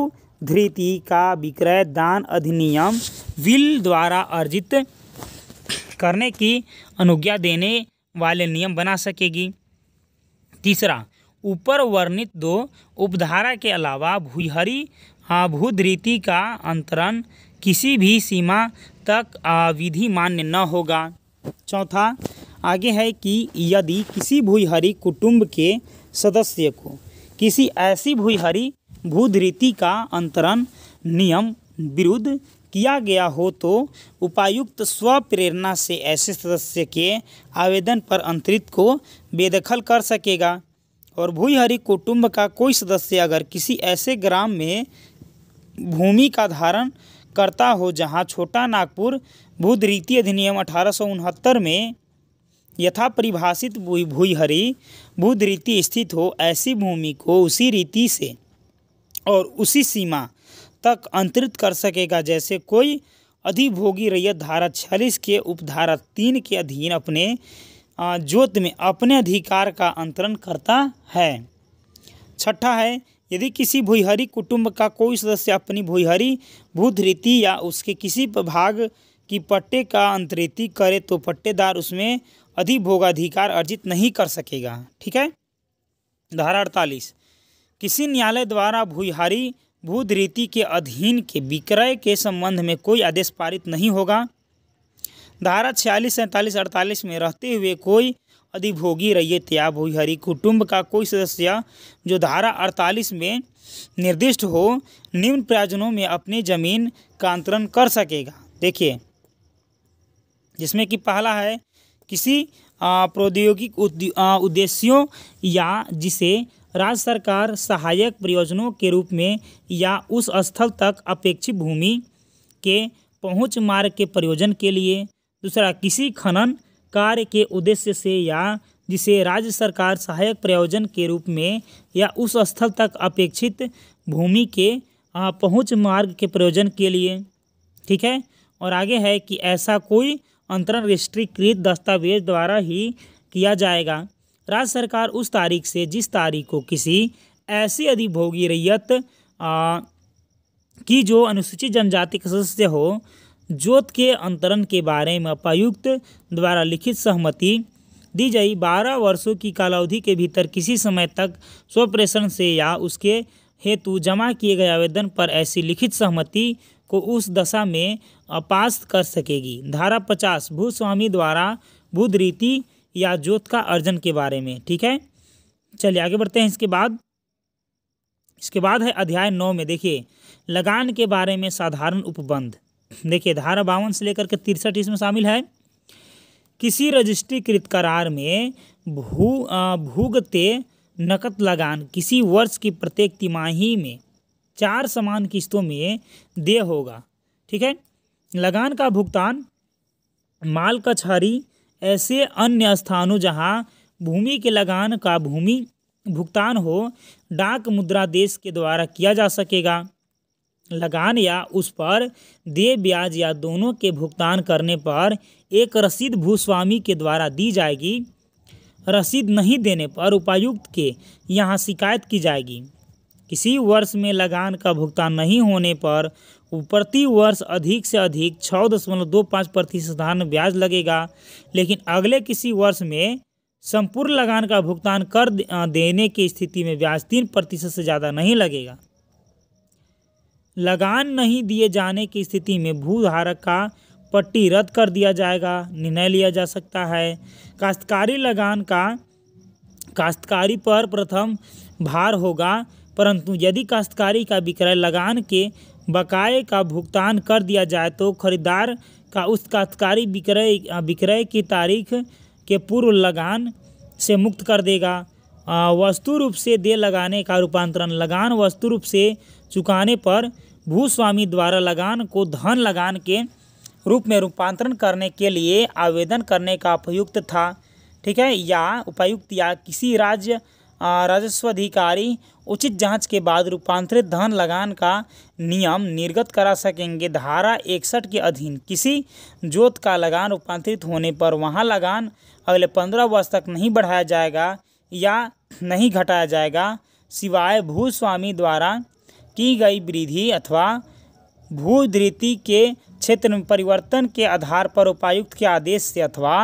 धृति का विक्रय दान अधिनियम विल द्वारा अर्जित करने की अनुज्ञा देने वाले नियम बना सकेगी तीसरा ऊपर वर्णित दो उपधारा के अलावा भूहरी आभूत रीति का अंतरण किसी भी सीमा तक विधि मान्य न होगा चौथा आगे है कि यदि किसी भूहरी कुटुंब के सदस्य को किसी ऐसी भूहरी भूध रीति का अंतरण नियम विरुद्ध किया गया हो तो उपायुक्त स्वप्रेरणा से ऐसे सदस्य के आवेदन पर अंतरित को बेदखल कर सकेगा और भूहरी कुटुंब का कोई सदस्य अगर किसी ऐसे ग्राम में भूमि का धारण करता हो जहाँ छोटा नागपुर भूद रीति अधिनियम अठारह में यथा परिभाषित भूहरी बुध रीति स्थित हो ऐसी भूमि को उसी रीति से और उसी सीमा तक अंतरित कर सकेगा जैसे कोई अधिभोगी रैयत धारा छियालीस के उपधारा तीन के अधीन अपने जोत में अपने अधिकार का अंतरण करता है छठा है यदि किसी भूहरी कुटुंब का कोई सदस्य अपनी भुइहरी भूधरीति या उसके किसी भाग की पट्टे का अंतरिति करे तो पट्टेदार उसमें अधिभोगाधिकार अर्जित नहीं कर सकेगा ठीक है धारा अड़तालीस किसी न्यायालय द्वारा भुइहारी भूधरीति के अधीन के विक्रय के संबंध में कोई आदेश पारित नहीं होगा धारा छियालीस सैंतालीस अड़तालीस में रहते हुए कोई अधिभोगी रहिए त्याग हुई हरि कुटुंब का कोई सदस्य जो धारा अड़तालीस में निर्दिष्ट हो निम्न प्रयोजनों में अपनी जमीन का अंतरण कर सकेगा देखिए जिसमें कि पहला है किसी प्रौद्योगिक उद्देश्यों या जिसे राज्य सरकार सहायक प्रयोजनों के रूप में या उस स्थल तक अपेक्षित भूमि के पहुंच मार्ग के प्रयोजन के लिए दूसरा किसी खनन कार्य के उद्देश्य से या जिसे राज्य सरकार सहायक प्रयोजन के रूप में या उस स्थल तक अपेक्षित भूमि के पहुंच मार्ग के प्रयोजन के लिए ठीक है और आगे है कि ऐसा कोई अंतरण रजिस्ट्रीकृत दस्तावेज द्वारा ही किया जाएगा राज्य सरकार उस तारीख से जिस तारीख को किसी ऐसी अधिभोगी रैयत की जो अनुसूचित जनजाति का सदस्य हो जोत के अंतरण के बारे में उपायुक्त द्वारा लिखित सहमति दी गई बारह वर्षों की कालावधि के भीतर किसी समय तक स्वप्रेषण से या उसके हेतु जमा किए गए आवेदन पर ऐसी लिखित सहमति को उस दशा में अपास कर सकेगी धारा पचास भूस्वामी द्वारा बुध रीति या जोत का अर्जन के बारे में ठीक है चलिए आगे बढ़ते हैं इसके बाद इसके बाद है अध्याय नौ में देखिए लगान के बारे में साधारण उपबंध देखिए धारा बावन से लेकर के तिरसठ इसमें शामिल है किसी रजिस्ट्रीकृत करार में भू भूगते नकद लगान किसी वर्ष की प्रत्येक तिमाही में चार समान किस्तों में दे होगा ठीक है लगान का भुगतान माल कचहरी ऐसे अन्य स्थानों जहां भूमि के लगान का भूमि भुगतान हो डाक मुद्रा देश के द्वारा किया जा सकेगा लगान या उस पर देय ब्याज या दोनों के भुगतान करने पर एक रसीद भूस्वामी के द्वारा दी जाएगी रसीद नहीं देने पर उपायुक्त के यहाँ शिकायत की जाएगी किसी वर्ष में लगान का भुगतान नहीं होने पर प्रति वर्ष अधिक से अधिक छः दशमलव दो पाँच प्रतिशत ब्याज लगेगा लेकिन अगले किसी वर्ष में संपूर्ण लगान का भुगतान कर देने की स्थिति में ब्याज तीन प्रतिशत से ज़्यादा नहीं लगेगा लगान नहीं दिए जाने की स्थिति में भूधारक का पट्टी रद्द कर दिया जाएगा निर्णय लिया जा सकता है काश्तकारी लगान का काश्तकारी पर प्रथम भार होगा परंतु यदि काश्तकारी का विक्रय लगान के बकाए का भुगतान कर दिया जाए तो खरीदार का उस काश्तकारी विक्रय विक्रय की तारीख के पूर्व लगान से मुक्त कर देगा वस्तु रूप से दे लगाने का रूपांतरण लगान वस्तु रूप से चुकाने पर भूस्वामी द्वारा लगान को धन लगान के रूप में रूपांतरण करने के लिए आवेदन करने का उपयुक्त था ठीक है या उपायुक्त या किसी राज्य राजस्व अधिकारी उचित जांच के बाद रूपांतरित धन लगान का नियम निर्गत करा सकेंगे धारा इकसठ के अधीन किसी जोत का लगान रूपांतरित होने पर वहाँ लगान अगले पंद्रह वर्ष तक नहीं बढ़ाया जाएगा या नहीं घटाया जाएगा सिवाय भूस्वामी द्वारा की गई वृद्धि अथवा भूधृति के क्षेत्र में परिवर्तन के आधार पर उपायुक्त के आदेश से अथवा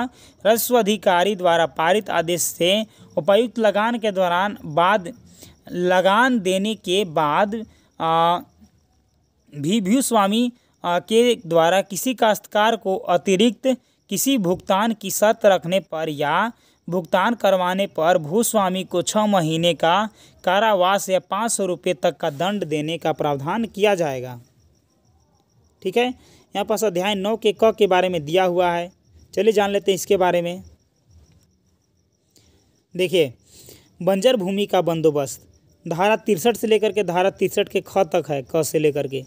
राजस्व अधिकारी द्वारा पारित आदेश से उपायुक्त लगान के दौरान बाद लगान देने के बाद आ, भी भू स्वामी आ, के द्वारा किसी काश्तकार को अतिरिक्त किसी भुगतान की शर्त रखने पर या भुगतान करवाने पर भूस्वामी को छः महीने का कारावास या पाँच सौ रुपये तक का दंड देने का प्रावधान किया जाएगा ठीक है यहाँ पास अध्याय नौ के क के बारे में दिया हुआ है चलिए जान लेते हैं इसके बारे में देखिए बंजर भूमि का बंदोबस्त धारा तिरसठ से लेकर के धारा तिरसठ के ख तक है क से लेकर के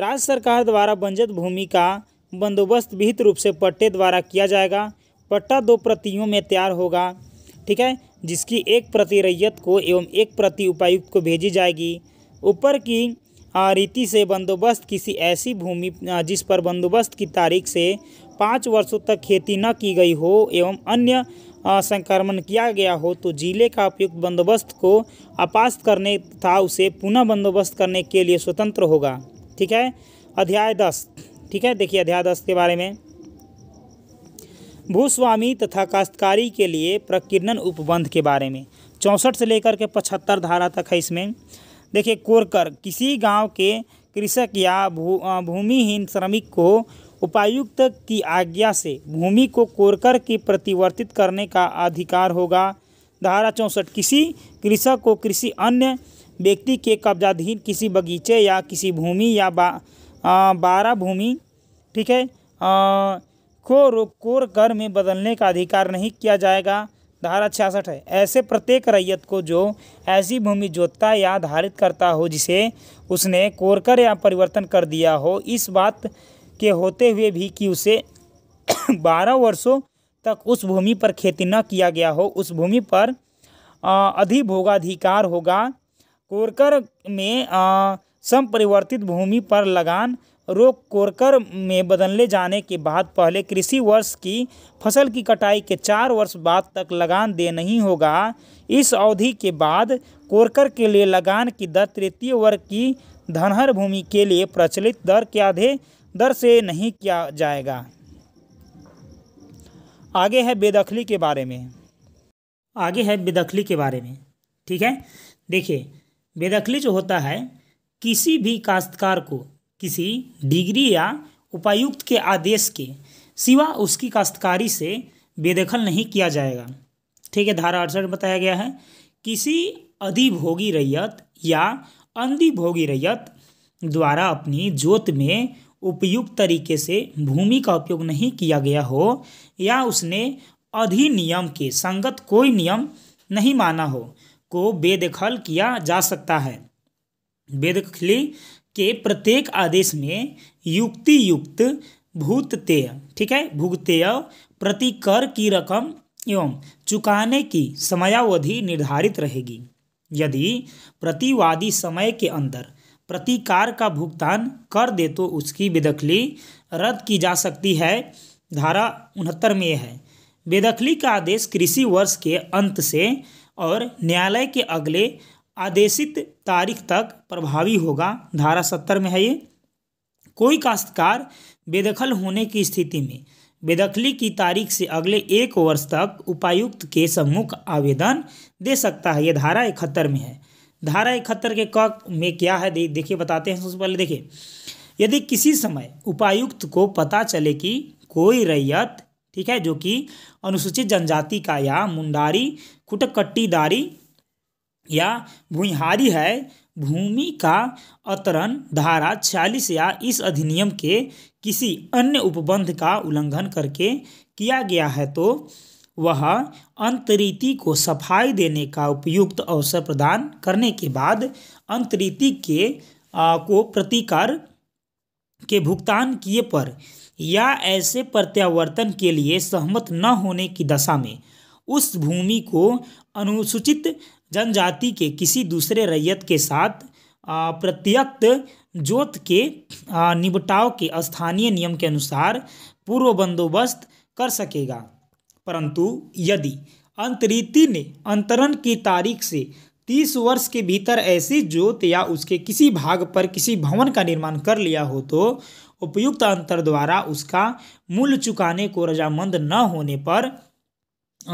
राज्य सरकार द्वारा बंजर भूमि का बंदोबस्त विहित रूप से पट्टे द्वारा किया जाएगा पट्टा दो प्रतियों में तैयार होगा ठीक है जिसकी एक प्रति रैयत को एवं एक प्रति उपायुक्त को भेजी जाएगी ऊपर की रीति से बंदोबस्त किसी ऐसी भूमि जिस पर बंदोबस्त की तारीख से पाँच वर्षों तक खेती न की गई हो एवं अन्य संक्रमण किया गया हो तो जिले का उपयुक्त बंदोबस्त को आपास्त करने तथा उसे पुनः बंदोबस्त करने के लिए स्वतंत्र होगा ठीक है अध्याय दस ठीक है देखिए अध्याय दस के बारे में भूस्वामी तथा काश्तकारी के लिए प्रकीर्णन उपबंध के बारे में चौंसठ से लेकर के पचहत्तर धारा तक है इसमें देखिए कोरकर किसी गांव के कृषक या भूमिहीन श्रमिक को उपायुक्त की आज्ञा से भूमि को कोरकर के प्रतिवर्तित करने का अधिकार होगा धारा चौंसठ किसी कृषक को कृषि अन्य व्यक्ति के कब्जाधीन किसी बगीचे या किसी भूमि या बा, आ, बारह भूमि ठीक है को कोर कर में बदलने का अधिकार नहीं किया जाएगा धारा छियासठ है ऐसे प्रत्येक रैयत को जो ऐसी भूमि जोतता या धारित करता हो जिसे उसने कोरकर या परिवर्तन कर दिया हो इस बात के होते हुए भी कि उसे बारह वर्षों तक उस भूमि पर खेती न किया गया हो उस भूमि पर अधिभोगाधिकार होगा कोरकर में संपरिवर्तित भूमि पर लगान रोग कोरकर में बदलने जाने के बाद पहले कृषि वर्ष की फसल की कटाई के चार वर्ष बाद तक लगान दे नहीं होगा इस अवधि के बाद कोरकर के लिए लगान की दर तृतीय वर्ग की धनहर भूमि के लिए प्रचलित दर के आधे दर से नहीं किया जाएगा आगे है बेदखली के बारे में आगे है बेदखली के बारे में ठीक है देखिए बेदखली जो होता है किसी भी काश्तकार को किसी डिग्री या उपायुक्त के आदेश के सिवा उसकी काश्तकारी से बेदखल नहीं किया जाएगा ठीक है धारा अड़सठ बताया गया है किसी अधिभोगी रैयत या अंधिभोगी रैयत द्वारा अपनी जोत में उपयुक्त तरीके से भूमि का उपयोग नहीं किया गया हो या उसने अधिनियम के संगत कोई नियम नहीं माना हो को बेदखल किया जा सकता है बेदखली के प्रत्येक आदेश में युक्ति युक्त भूततेय ठीक है भुगतेय प्रति कर की रकम एवं चुकाने की समयावधि निर्धारित रहेगी यदि प्रतिवादी समय के अंदर प्रतिकार का भुगतान कर दे तो उसकी बेदखली रद्द की जा सकती है धारा उनहत्तर में है बेदखली का आदेश कृषि वर्ष के अंत से और न्यायालय के अगले आदेशित तारीख तक प्रभावी होगा धारा सत्तर में है ये कोई काश्तकार बेदखल होने की स्थिति में बेदखली की तारीख से अगले एक वर्ष तक उपायुक्त के सम्मुख आवेदन दे सकता है ये धारा इकहत्तर में है धारा इकहत्तर के क में क्या है देखिए बताते हैं सबसे पहले देखिए यदि किसी समय उपायुक्त को पता चले कि कोई रैयत ठीक है जो कि अनुसूचित जनजाति का या मुंडारी कुटकट्टीदारी या भूहारी है भूमि का अतरण धारा छियालीस या इस अधिनियम के किसी अन्य उपबंध का उल्लंघन करके किया गया है तो वह अंतरिति को सफाई देने का उपयुक्त अवसर प्रदान करने के बाद अंतरिति के आ, को प्रतिकार के भुगतान किए पर या ऐसे प्रत्यावर्तन के लिए सहमत न होने की दशा में उस भूमि को अनुसूचित जनजाति के किसी दूसरे रैयत के साथ प्रत्यक्त जोत के निपटाव के स्थानीय नियम के अनुसार पूर्व बंदोबस्त कर सकेगा परंतु यदि अंतरीति ने अंतरण की तारीख से तीस वर्ष के भीतर ऐसी जोत या उसके किसी भाग पर किसी भवन का निर्माण कर लिया हो तो उपयुक्त अंतर द्वारा उसका मूल्य चुकाने को रजामंद न होने पर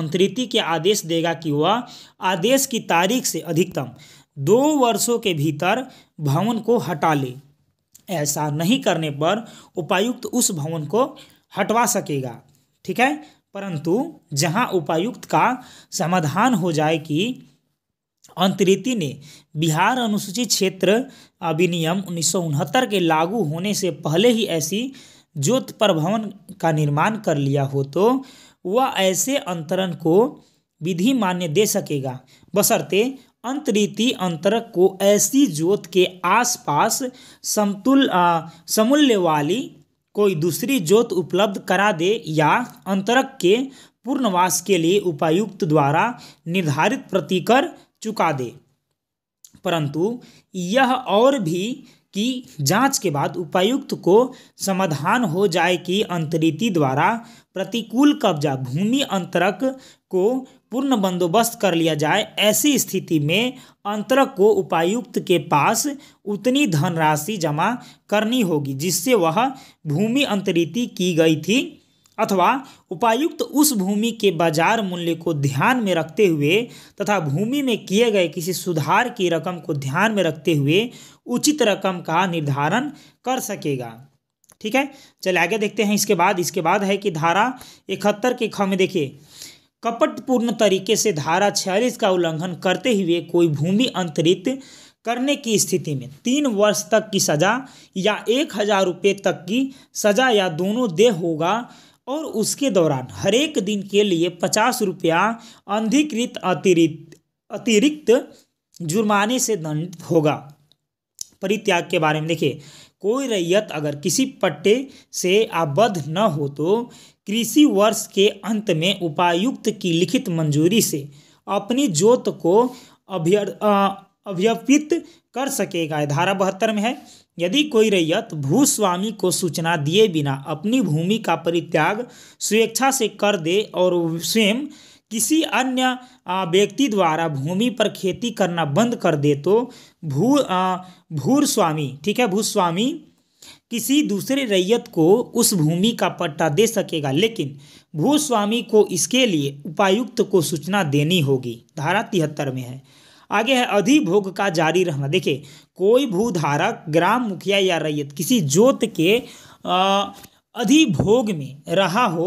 अंतरिति के आदेश देगा कि वह आदेश की तारीख से अधिकतम दो वर्षों के भीतर भवन को हटा ले ऐसा नहीं करने पर उपायुक्त उस भवन को हटवा सकेगा ठीक है परंतु जहां उपायुक्त का समाधान हो जाए कि अंतरिति ने बिहार अनुसूचित क्षेत्र अधिनियम उन्नीस के लागू होने से पहले ही ऐसी ज्योत पर भवन का निर्माण कर लिया हो तो वह ऐसे अंतरण को विधि मान्य दे सकेगा बशर्ते अंतरिति अंतरक को ऐसी ज्योत के आसपास समतुल समूल्य वाली कोई दूसरी ज्योत उपलब्ध करा दे या अंतरक के पूर्णवास के लिए उपायुक्त द्वारा निर्धारित प्रतिकर चुका दे परंतु यह और भी कि जांच के बाद उपायुक्त को समाधान हो जाए कि अंतरिति द्वारा प्रतिकूल कब्जा भूमि अंतरक को पूर्ण बंदोबस्त कर लिया जाए ऐसी स्थिति में अंतरक को उपायुक्त के पास उतनी धनराशि जमा करनी होगी जिससे वह भूमि अंतरिति की गई थी अथवा उपायुक्त उस भूमि के बाजार मूल्य को ध्यान में रखते हुए तथा भूमि में किए गए किसी सुधार की रकम को ध्यान में रखते हुए उचित रकम का निर्धारण कर सकेगा ठीक है चले आगे देखते हैं इसके बाद इसके बाद है कि धारा इकहत्तर के ख में देखिए कपटपूर्ण तरीके से धारा छियालीस का उल्लंघन करते हुए कोई भूमि अंतरित करने की स्थिति में तीन वर्ष तक की सजा या एक हजार रुपये तक की सजा या दोनों दे होगा और उसके दौरान हरेक दिन के लिए पचास रुपया अंधिकृत अतिरिक्त अतिरिक्त जुर्माने से दंडित होगा परित्याग के बारे में देखिए कोई रैयत अगर किसी पट्टे से आबद्ध न हो तो कृषि वर्ष के अंत में उपायुक्त की लिखित मंजूरी से अपनी जोत को अभ्य अभ्यपित कर सकेगा धारा बहत्तर में है यदि कोई रैयत भूस्वामी को सूचना दिए बिना अपनी भूमि का परित्याग स्वेच्छा से कर दे और स्वयं किसी अन्य व्यक्ति द्वारा भूमि पर खेती करना बंद कर दे तो भू भूस्वामी ठीक है भूस्वामी किसी दूसरे रैयत को उस भूमि का पट्टा दे सकेगा लेकिन भूस्वामी को इसके लिए उपायुक्त को सूचना देनी होगी धारा तिहत्तर में है आगे है अधिभोग का जारी रहना देखिए कोई भूधारक ग्राम मुखिया या रैयत किसी जोत के अधिभोग में रहा हो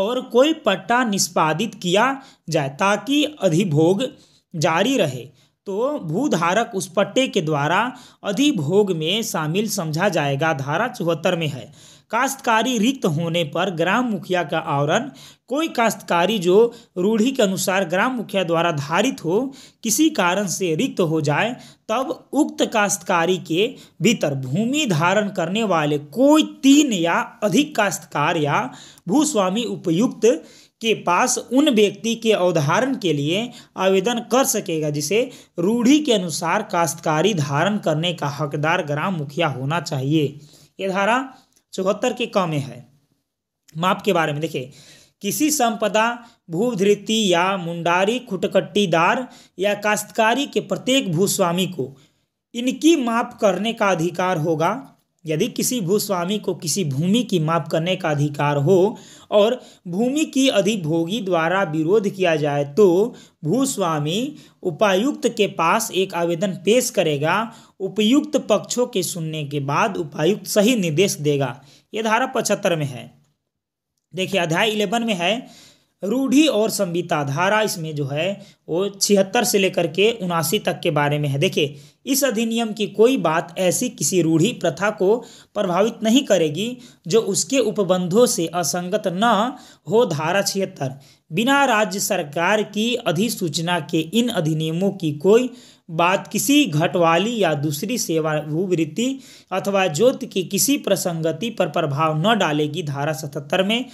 और कोई पट्टा निष्पादित किया जाए ताकि अधिभोग जारी रहे तो भूधारक उस पट्टे के द्वारा अधिभोग में शामिल समझा जाएगा धारा चौहत्तर में है काश्तकारी रिक्त होने पर ग्राम मुखिया का आवरण कोई काश्तकारी जो रूढ़ी के अनुसार ग्राम मुखिया द्वारा धारित हो किसी कारण से रिक्त हो जाए तब उक्त काश्तकारी के भीतर भूमि धारण करने वाले कोई तीन या अधिक काश्तकार या भूस्वामी उपयुक्त के पास उन व्यक्ति के अवधारण के लिए आवेदन कर सकेगा जिसे रूढ़ी के अनुसार काश्तकारी धारण करने का हकदार ग्राम मुखिया होना चाहिए यह धारा चौहत्तर के कमे है माप के बारे में देखिये किसी संपदा भूधृति या मुंडारी खुटकट्टीदार या काश्तकारी के प्रत्येक भूस्वामी को इनकी माप करने का अधिकार होगा यदि किसी भूस्वामी को किसी भूमि की माप करने का अधिकार हो और भूमि की अधिभोगी द्वारा विरोध किया जाए तो भूस्वामी उपायुक्त के पास एक आवेदन पेश करेगा उपयुक्त पक्षों के सुनने के बाद उपायुक्त सही निर्देश देगा ये धारा पचहत्तर में है देखिए अध्याय इलेवन में है रूढ़ी और संहिता धारा इसमें जो है वो छिहत्तर से लेकर के उनासी तक के बारे में है देखिए इस अधिनियम की कोई बात ऐसी किसी रूढ़ी प्रथा को प्रभावित नहीं करेगी जो उसके उपबंधों से असंगत न हो धारा छिहत्तर बिना राज्य सरकार की अधिसूचना के इन अधिनियमों की कोई बात किसी घटवाली या दूसरी सेवा भूवृत्ति अथवा ज्योत की किसी प्रसंगति पर प्रभाव न डालेगी धारा सतहत्तर में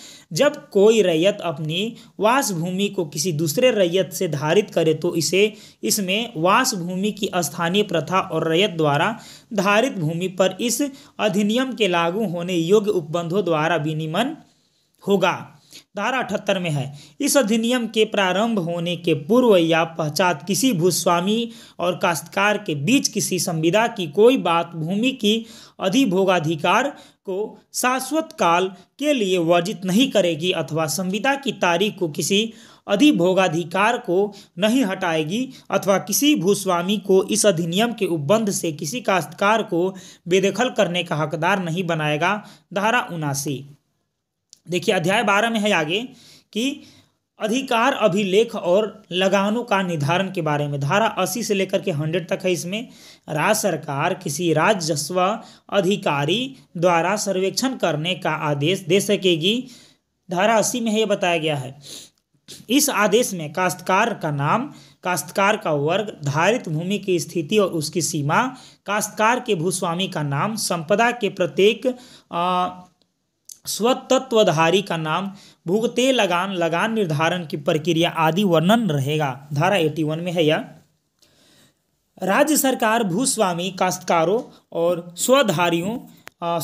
जब कोई रैयत अपनी वास भूमि को किसी दूसरे रैयत से धारित करे तो इसे इसमें वास भूमि की स्थानीय प्रथा और रैयत द्वारा धारित भूमि पर इस अधिनियम के लागू होने योग्य उपबंधों द्वारा विनिमन होगा धारा अठहत्तर में है इस अधिनियम के प्रारंभ होने के पूर्व या पश्चात किसी भूस्वामी और काश्तकार के बीच किसी संविदा की कोई बात भूमि की अधिभोगाधिकार को शाश्वत काल के लिए वर्जित नहीं करेगी अथवा संविदा की तारीख को किसी अधिभोगाधिकार को नहीं हटाएगी अथवा किसी भूस्वामी को इस अधिनियम के उपबंध से किसी काश्तकार को बेदखल करने का हकदार नहीं बनाएगा धारा उनासी देखिए अध्याय बारह में है आगे कि अधिकार अभिलेख और लगानों का निर्धारण के बारे में धारा अस्सी से लेकर के हंड्रेड तक है इसमें राज्य सरकार किसी राजस्व अधिकारी द्वारा सर्वेक्षण करने का आदेश दे सकेगी धारा अस्सी में यह बताया गया है इस आदेश में काश्तकार का नाम काश्तकार का वर्ग धारित भूमि की स्थिति और उसकी सीमा काश्तकार के भूस्वामी का नाम संपदा के प्रत्येक स्वतत्वधारी का नाम भुगते लगान लगान निर्धारण की प्रक्रिया आदि वर्णन रहेगा धारा एटी वन में है यह राज्य सरकार भूस्वामी काश्तकारों और स्वधारियों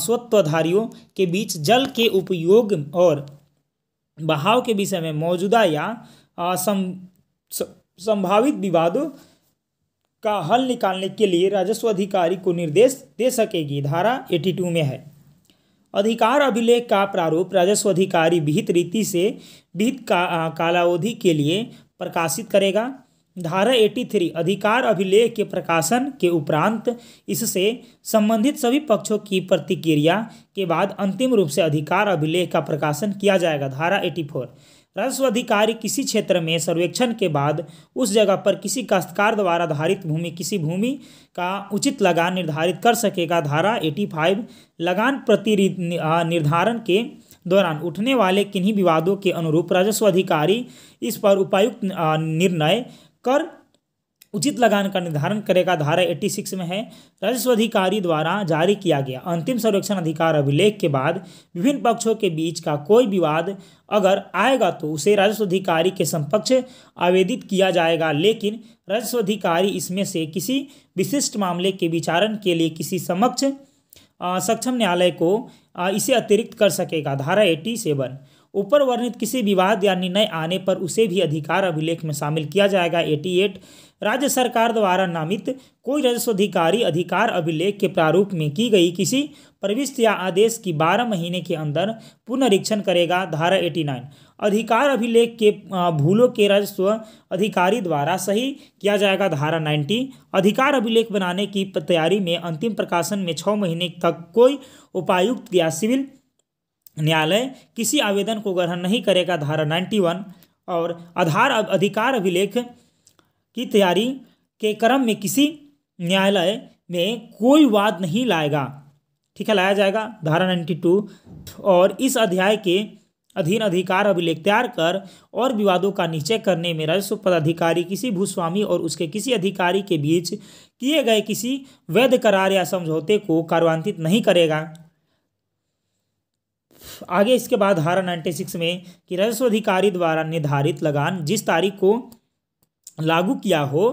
स्वत्वधारियों के बीच जल के उपयोग और बहाव के विषय में मौजूदा या सम, संभावित विवादों का हल निकालने के लिए राजस्व अधिकारी को निर्देश दे सकेगी धारा 82 में है अधिकार अभिलेख का प्रारूप राजस्व अधिकारी विहित रीति से विहित का, कालावधि के लिए प्रकाशित करेगा धारा 83 अधिकार अभिलेख के प्रकाशन के उपरांत इससे संबंधित सभी पक्षों की प्रतिक्रिया के बाद अंतिम रूप से अधिकार अभिलेख का प्रकाशन किया जाएगा धारा 84 राजस्व अधिकारी किसी क्षेत्र में सर्वेक्षण के बाद उस जगह पर किसी काश्तकार द्वारा धारित भूमि किसी भूमि का उचित लगान निर्धारित कर सकेगा धारा 85 लगान प्रति निर्धारण के दौरान उठने वाले किन्हीं विवादों के अनुरूप राजस्व अधिकारी इस पर उपायुक्त निर्णय कर उचित लगान का निर्धारण करेगा धारा 86 में है राजस्व अधिकारी द्वारा जारी किया गया अंतिम सर्वेक्षण अधिकार अभिलेख के बाद विभिन्न पक्षों के बीच का कोई विवाद अगर आएगा तो उसे राजस्व अधिकारी के समक्ष आवेदित किया जाएगा लेकिन राजस्व अधिकारी इसमें से किसी विशिष्ट मामले के विचारण के लिए किसी समक्ष सक्षम न्यायालय को इसे अतिरिक्त कर सकेगा धारा एट्टी सेवन ऊपर वर्णित किसी विवाद या निर्णय आने पर उसे भी अधिकार अभिलेख में शामिल किया जाएगा एटी एट राज्य सरकार द्वारा नामित कोई राजस्व अधिकारी अधिकार अभिलेख के प्रारूप में की गई किसी प्रविष्ट या आदेश की 12 महीने के अंदर पुनरीक्षण करेगा धारा 89 अधिकार अभिलेख के भूलों के राजस्व अधिकारी द्वारा सही किया जाएगा धारा 90 अधिकार अभिलेख बनाने की तैयारी में अंतिम प्रकाशन में छः महीने तक कोई उपायुक्त या सिविल न्यायालय किसी आवेदन को ग्रहण नहीं करेगा धारा वन और आधार अधिकार अभिलेख की तैयारी के क्रम में किसी न्यायालय में कोई वाद नहीं लाएगा ठीक है लाया जाएगा धारा नाइन्टी टू और इस अध्याय के अधीन अधिकार अभिलेख तैयार कर और विवादों का निश्चय करने में राजस्व पदाधिकारी किसी भूस्वामी और उसके किसी अधिकारी के बीच किए गए किसी वैध करार या समझौते को कार्यान्वित नहीं करेगा आगे इसके बाद धारा नाइन्टी सिक्स में कि राजस्व अधिकारी द्वारा निर्धारित लगान जिस तारीख को लागू किया हो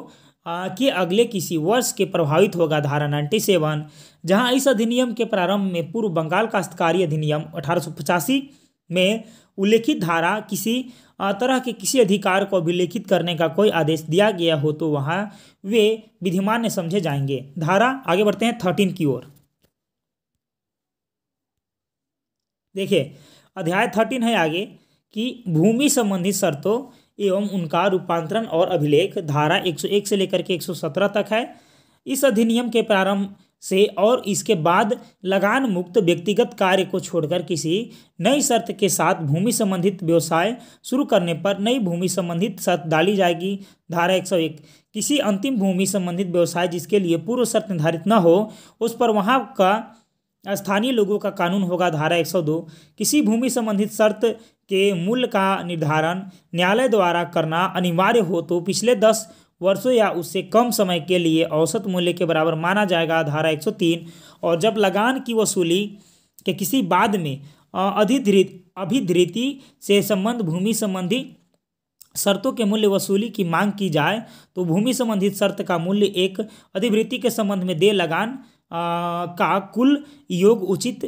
कि अगले किसी वर्ष के प्रभावित होगा धारा नाइन्टी सेवन जहां इस अधिनियम के प्रारंभ में पूर्व बंगाल काश्तकारी अधिनियम अठारह में उल्लेखित धारा किसी तरह के किसी अधिकार को अभिलेखित करने का कोई आदेश दिया गया हो तो वहाँ वे विधिमान्य समझे जाएंगे धारा आगे बढ़ते हैं थर्टीन की ओर देखिए अध्याय थर्टीन है आगे कि भूमि संबंधित शर्तों एवं उनका रूपांतरण और अभिलेख धारा 101 से लेकर के 117 तक है इस अधिनियम के प्रारंभ से और इसके बाद लगान मुक्त व्यक्तिगत कार्य को छोड़कर किसी नई शर्त के साथ भूमि संबंधित व्यवसाय शुरू करने पर नई भूमि संबंधित शर्त डाली जाएगी धारा 101 किसी अंतिम भूमि संबंधित व्यवसाय जिसके लिए पूर्व शर्त निर्धारित न हो उस पर वहाँ का स्थानीय लोगों का कानून होगा धारा 102 किसी भूमि संबंधित शर्त के मूल्य का निर्धारण न्यायालय द्वारा करना अनिवार्य हो तो पिछले दस वर्षों या उससे कम समय के लिए औसत मूल्य के बराबर माना जाएगा धारा 103 और जब लगान की वसूली के किसी बाद में अधिधृत अभिधृति से संबंध भूमि संबंधी शर्तों के मूल्य वसूली की मांग की जाए तो भूमि संबंधित शर्त का मूल्य एक अधिवृत्ति के संबंध में दे लगान आ, का कुल योग उचित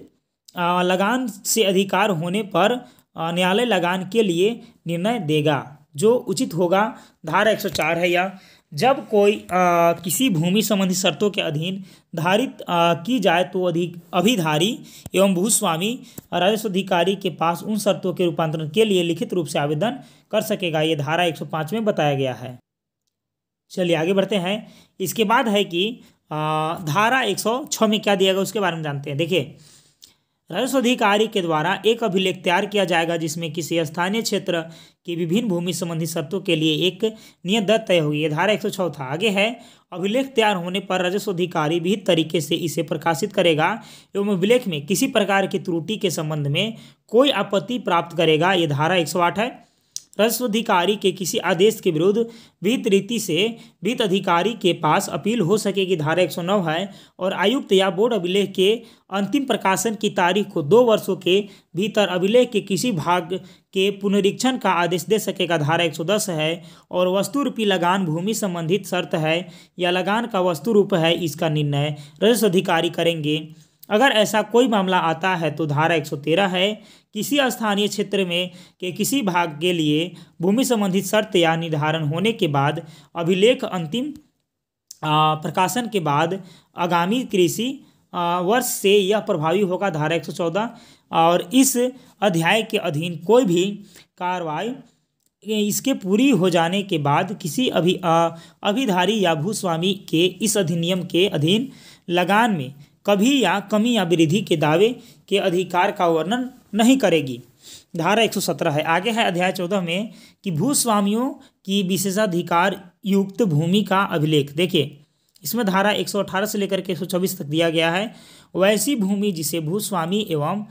आ, लगान से अधिकार होने पर न्यायालय लगान के लिए निर्णय देगा जो उचित होगा धारा 104 है या जब कोई आ, किसी भूमि संबंधी शर्तों के अधीन धारित आ, की जाए तो अधिक अभिधारी एवं भूस्वामी राजस्व अधिकारी के पास उन शर्तों के रूपांतरण के लिए लिखित रूप से आवेदन कर सकेगा ये धारा 105 में बताया गया है चलिए आगे बढ़ते हैं इसके बाद है कि आ, धारा 106 में क्या दिया गया उसके बारे में जानते हैं देखिए राजस्व अधिकारी के द्वारा एक अभिलेख तैयार किया जाएगा जिसमें किसी स्थानीय क्षेत्र की विभिन्न भूमि संबंधी शर्तों के लिए एक नियत दर तय होगी ये धारा एक सौ चौथा आगे है अभिलेख तैयार होने पर राजस्व अधिकारी भी तरीके से इसे प्रकाशित करेगा एवं अभिलेख में किसी प्रकार की त्रुटि के संबंध में कोई आपत्ति प्राप्त करेगा ये धारा एक सौ आठ है अधिकारी के किसी आदेश के विरुद्ध वित्त रीति से वित्त अधिकारी के पास अपील हो सकेगी धारा 109 है और आयुक्त या बोर्ड अभिलेख के अंतिम प्रकाशन की तारीख को दो वर्षों के भीतर अभिलेख के किसी भाग के पुनरीक्षण का आदेश दे सकेगा धारा दस है और वस्तु रूपी लगान भूमि संबंधित शर्त है या लगान का वस्तु रूप है इसका निर्णय राजस्व अधिकारी करेंगे अगर ऐसा कोई मामला आता है तो धारा 113 है किसी स्थानीय क्षेत्र में के किसी भाग के लिए भूमि संबंधित शर्त या निर्धारण होने के बाद अभिलेख अंतिम प्रकाशन के बाद आगामी कृषि वर्ष से यह प्रभावी होगा धारा एक सौ चौदह और इस अध्याय के अधीन कोई भी कार्रवाई इसके पूरी हो जाने के बाद किसी अभि अभिधारी या भूस्वामी के इस अधिनियम के अधीन लगान में कभी या कमी या वृद्धि के दावे के अधिकार का वर्णन नहीं करेगी धारा 117 है आगे है अध्याय 14 में कि भूस्वामियों की विशेषाधिकार युक्त भूमि का अभिलेख देखिए इसमें धारा 118 से लेकर के 124 तक दिया गया है वैसी भूमि जिसे भूस्वामी एवं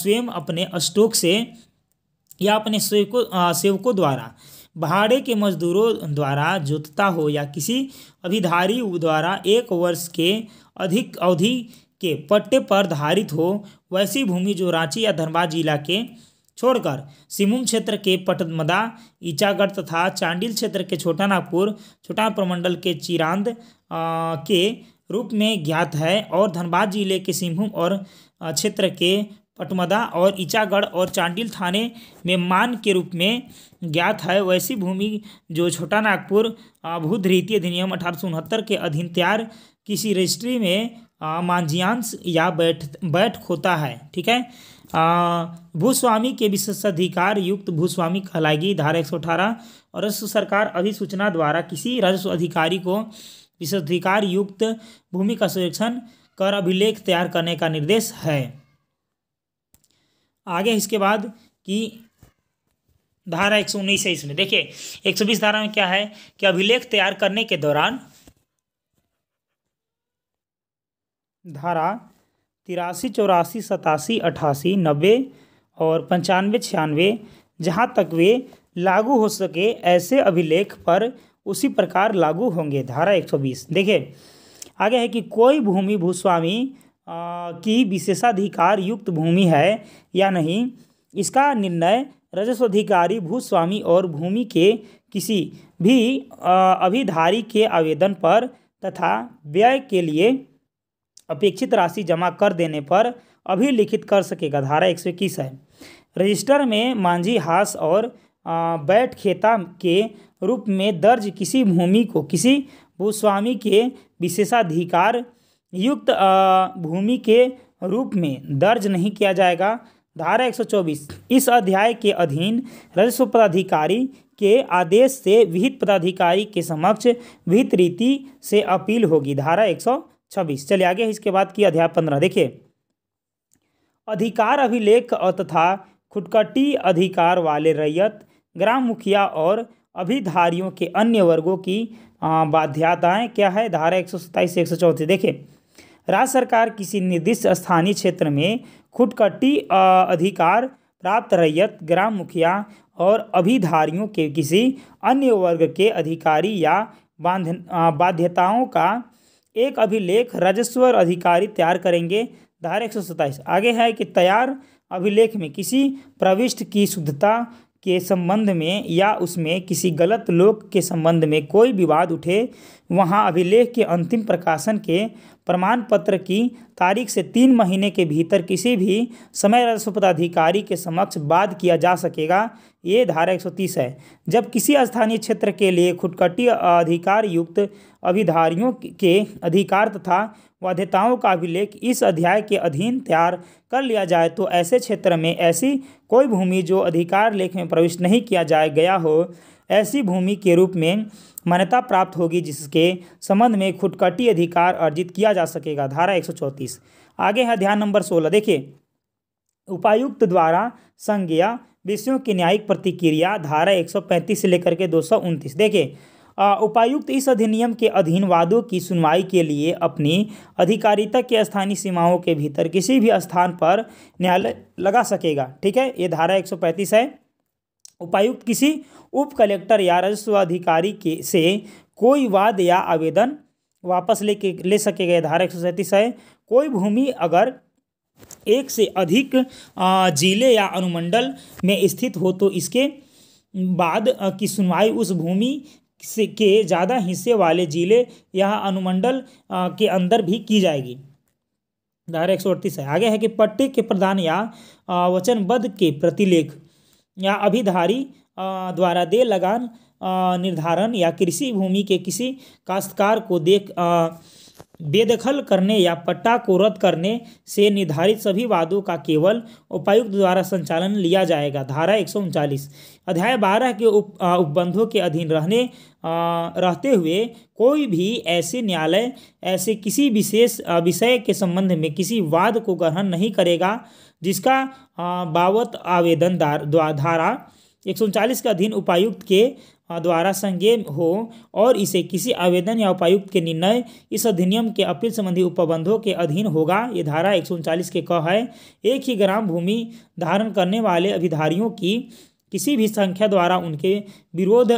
स्वयं अपने अस्टोक से या अपने सेवकों सेवकों द्वारा भाड़े के मजदूरों द्वारा जोतता हो या किसी अभिधारी द्वारा एक वर्ष के अधिक अवधि के पट्टे पर धारित हो वैसी भूमि जो रांची या धनबाद जिला के छोड़कर सिमुम क्षेत्र के पटमदा ईचागढ़ तथा चांडिल क्षेत्र के छोटा नागपुर छोटा प्रमंडल के चिरांद के रूप में ज्ञात है और धनबाद जिले के सिंहभूम और क्षेत्र के पटमदा और ईचागढ़ और चांडिल थाने में मान के रूप में ज्ञात है वैसी भूमि जो छोटा नागपुर भूधरीति अधिनियम अठारह के अधीन तैयार किसी रजिस्ट्री में मांझियांश या बैठ बैठ होता है ठीक है भूस्वामी के विशेषाधिकार युक्त भूस्वामी कहलाएगी धारा एक सौ अठारह और राजस्व सरकार अधिसूचना द्वारा किसी राजस्व अधिकारी को विशेषाधिकार युक्त भूमि का सर्वेक्षण कर अभिलेख तैयार करने का निर्देश है आगे इसके बाद कि धारा एक सौ उन्नीस है इसमें देखिए एक सौ बीस धारा में क्या है कि अभिलेख तैयार करने के दौरान धारा तिरासी चौरासी सतासी अठासी नब्बे और पंचानवे छियानवे जहाँ तक वे लागू हो सके ऐसे अभिलेख पर उसी प्रकार लागू होंगे धारा 120 देखिए आगे है कि कोई भूमि भूस्वामी की विशेषाधिकार युक्त भूमि है या नहीं इसका निर्णय राजस्व अधिकारी भूस्वामी और भूमि के किसी भी अभिधारी के आवेदन पर तथा व्यय के लिए अपेक्षित राशि जमा कर देने पर अभिलिखित कर सकेगा धारा एक सौ इक्कीस है रजिस्टर में मांझी हास और बैठ खेता के रूप में दर्ज किसी भूमि को किसी भूस्वामी के विशेषाधिकार युक्त भूमि के रूप में दर्ज नहीं किया जाएगा धारा 124 इस अध्याय के अधीन राजस्व पदाधिकारी के आदेश से विहित पदाधिकारी के समक्ष विहित रीति से अपील होगी धारा एक छब्बीस चलिए आगे इसके बाद की अध्याय पंद्रह देखिए अधिकार अभिलेख और तथा खुटकटी अधिकार वाले रैयत ग्राम मुखिया और अभिधारियों के अन्य वर्गों की बाध्यताएँ क्या है धारा एक सौ सत्ताईस से एक सौ चौंतीस देखें राज्य सरकार किसी निर्दिष्ट स्थानीय क्षेत्र में खुटकटी अधिकार प्राप्त रैयत ग्राम मुखिया और अभिधारियों के किसी अन्य वर्ग के अधिकारी या बाध्यताओं का एक अभिलेख राजस्व अधिकारी तैयार करेंगे धारा एक आगे है कि तैयार अभिलेख में किसी प्रविष्ट की शुद्धता के संबंध में या उसमें किसी गलत लोक के संबंध में कोई विवाद उठे वहाँ अभिलेख के अंतिम प्रकाशन के प्रमाण पत्र की तारीख से तीन महीने के भीतर किसी भी समय राजस्व पदाधिकारी के समक्ष बाद किया जा सकेगा ये धारा 130 है जब किसी स्थानीय क्षेत्र के लिए खुटकटी अधिकार युक्त अभिधारियों के अधिकार तथा वाध्यताओं का अभिलेख इस अध्याय के अधीन तैयार कर लिया जाए तो ऐसे क्षेत्र में ऐसी कोई भूमि जो अधिकार लेख में प्रविष्ट नहीं किया जाए गया हो ऐसी भूमि के रूप में मान्यता प्राप्त होगी जिसके संबंध में खुटकटी अधिकार अर्जित किया जा सकेगा धारा एक आगे है ध्यान नंबर सोलह देखिए उपायुक्त द्वारा संज्ञा विषयों की न्यायिक प्रतिक्रिया धारा 135 से लेकर के दो सौ देखिए उपायुक्त इस अधिनियम के अधीन वादों की सुनवाई के लिए अपनी अधिकारिता के स्थानीय सीमाओं के भीतर किसी भी स्थान पर न्यायालय लगा सकेगा ठीक है ये धारा 135 है उपायुक्त किसी उप कलेक्टर या राजस्व अधिकारी के से कोई वाद या आवेदन वापस ले के ले सकेगा धारा एक सौ है कोई भूमि अगर एक से अधिक जिले या अनुमंडल में स्थित हो तो इसके बाद की सुनवाई उस भूमि के ज़्यादा हिस्से वाले जिले यहाँ अनुमंडल के अंदर भी की जाएगी धारा एक सौ अड़तीस है आगे है कि पट्टे के प्रदान या वचनबद्ध के प्रतिलेख या अभिधारी द्वारा दे लगान निर्धारण या कृषि भूमि के किसी काश्तकार को देख बेदखल करने या पट्टा को रद्द करने से निर्धारित सभी वादों का केवल उपायुक्त द्वारा संचालन लिया जाएगा धारा एक अध्याय बारह के उप उपबंधों के अधीन रहने आ, रहते हुए कोई भी ऐसे न्यायालय ऐसे किसी विशेष विषय के संबंध में किसी वाद को ग्रहण नहीं करेगा जिसका बावत आवेदन धारा एक के अधीन उपायुक्त के हाँ, द्वारा संज्ञ हो और इसे किसी आवेदन या उपायुक्त के निर्णय इस अधिनियम के अपील संबंधी उपबंधों के अधीन होगा ये धारा एक के क है एक ही ग्राम भूमि धारण करने वाले अभिधारियों की किसी भी संख्या द्वारा उनके विरोध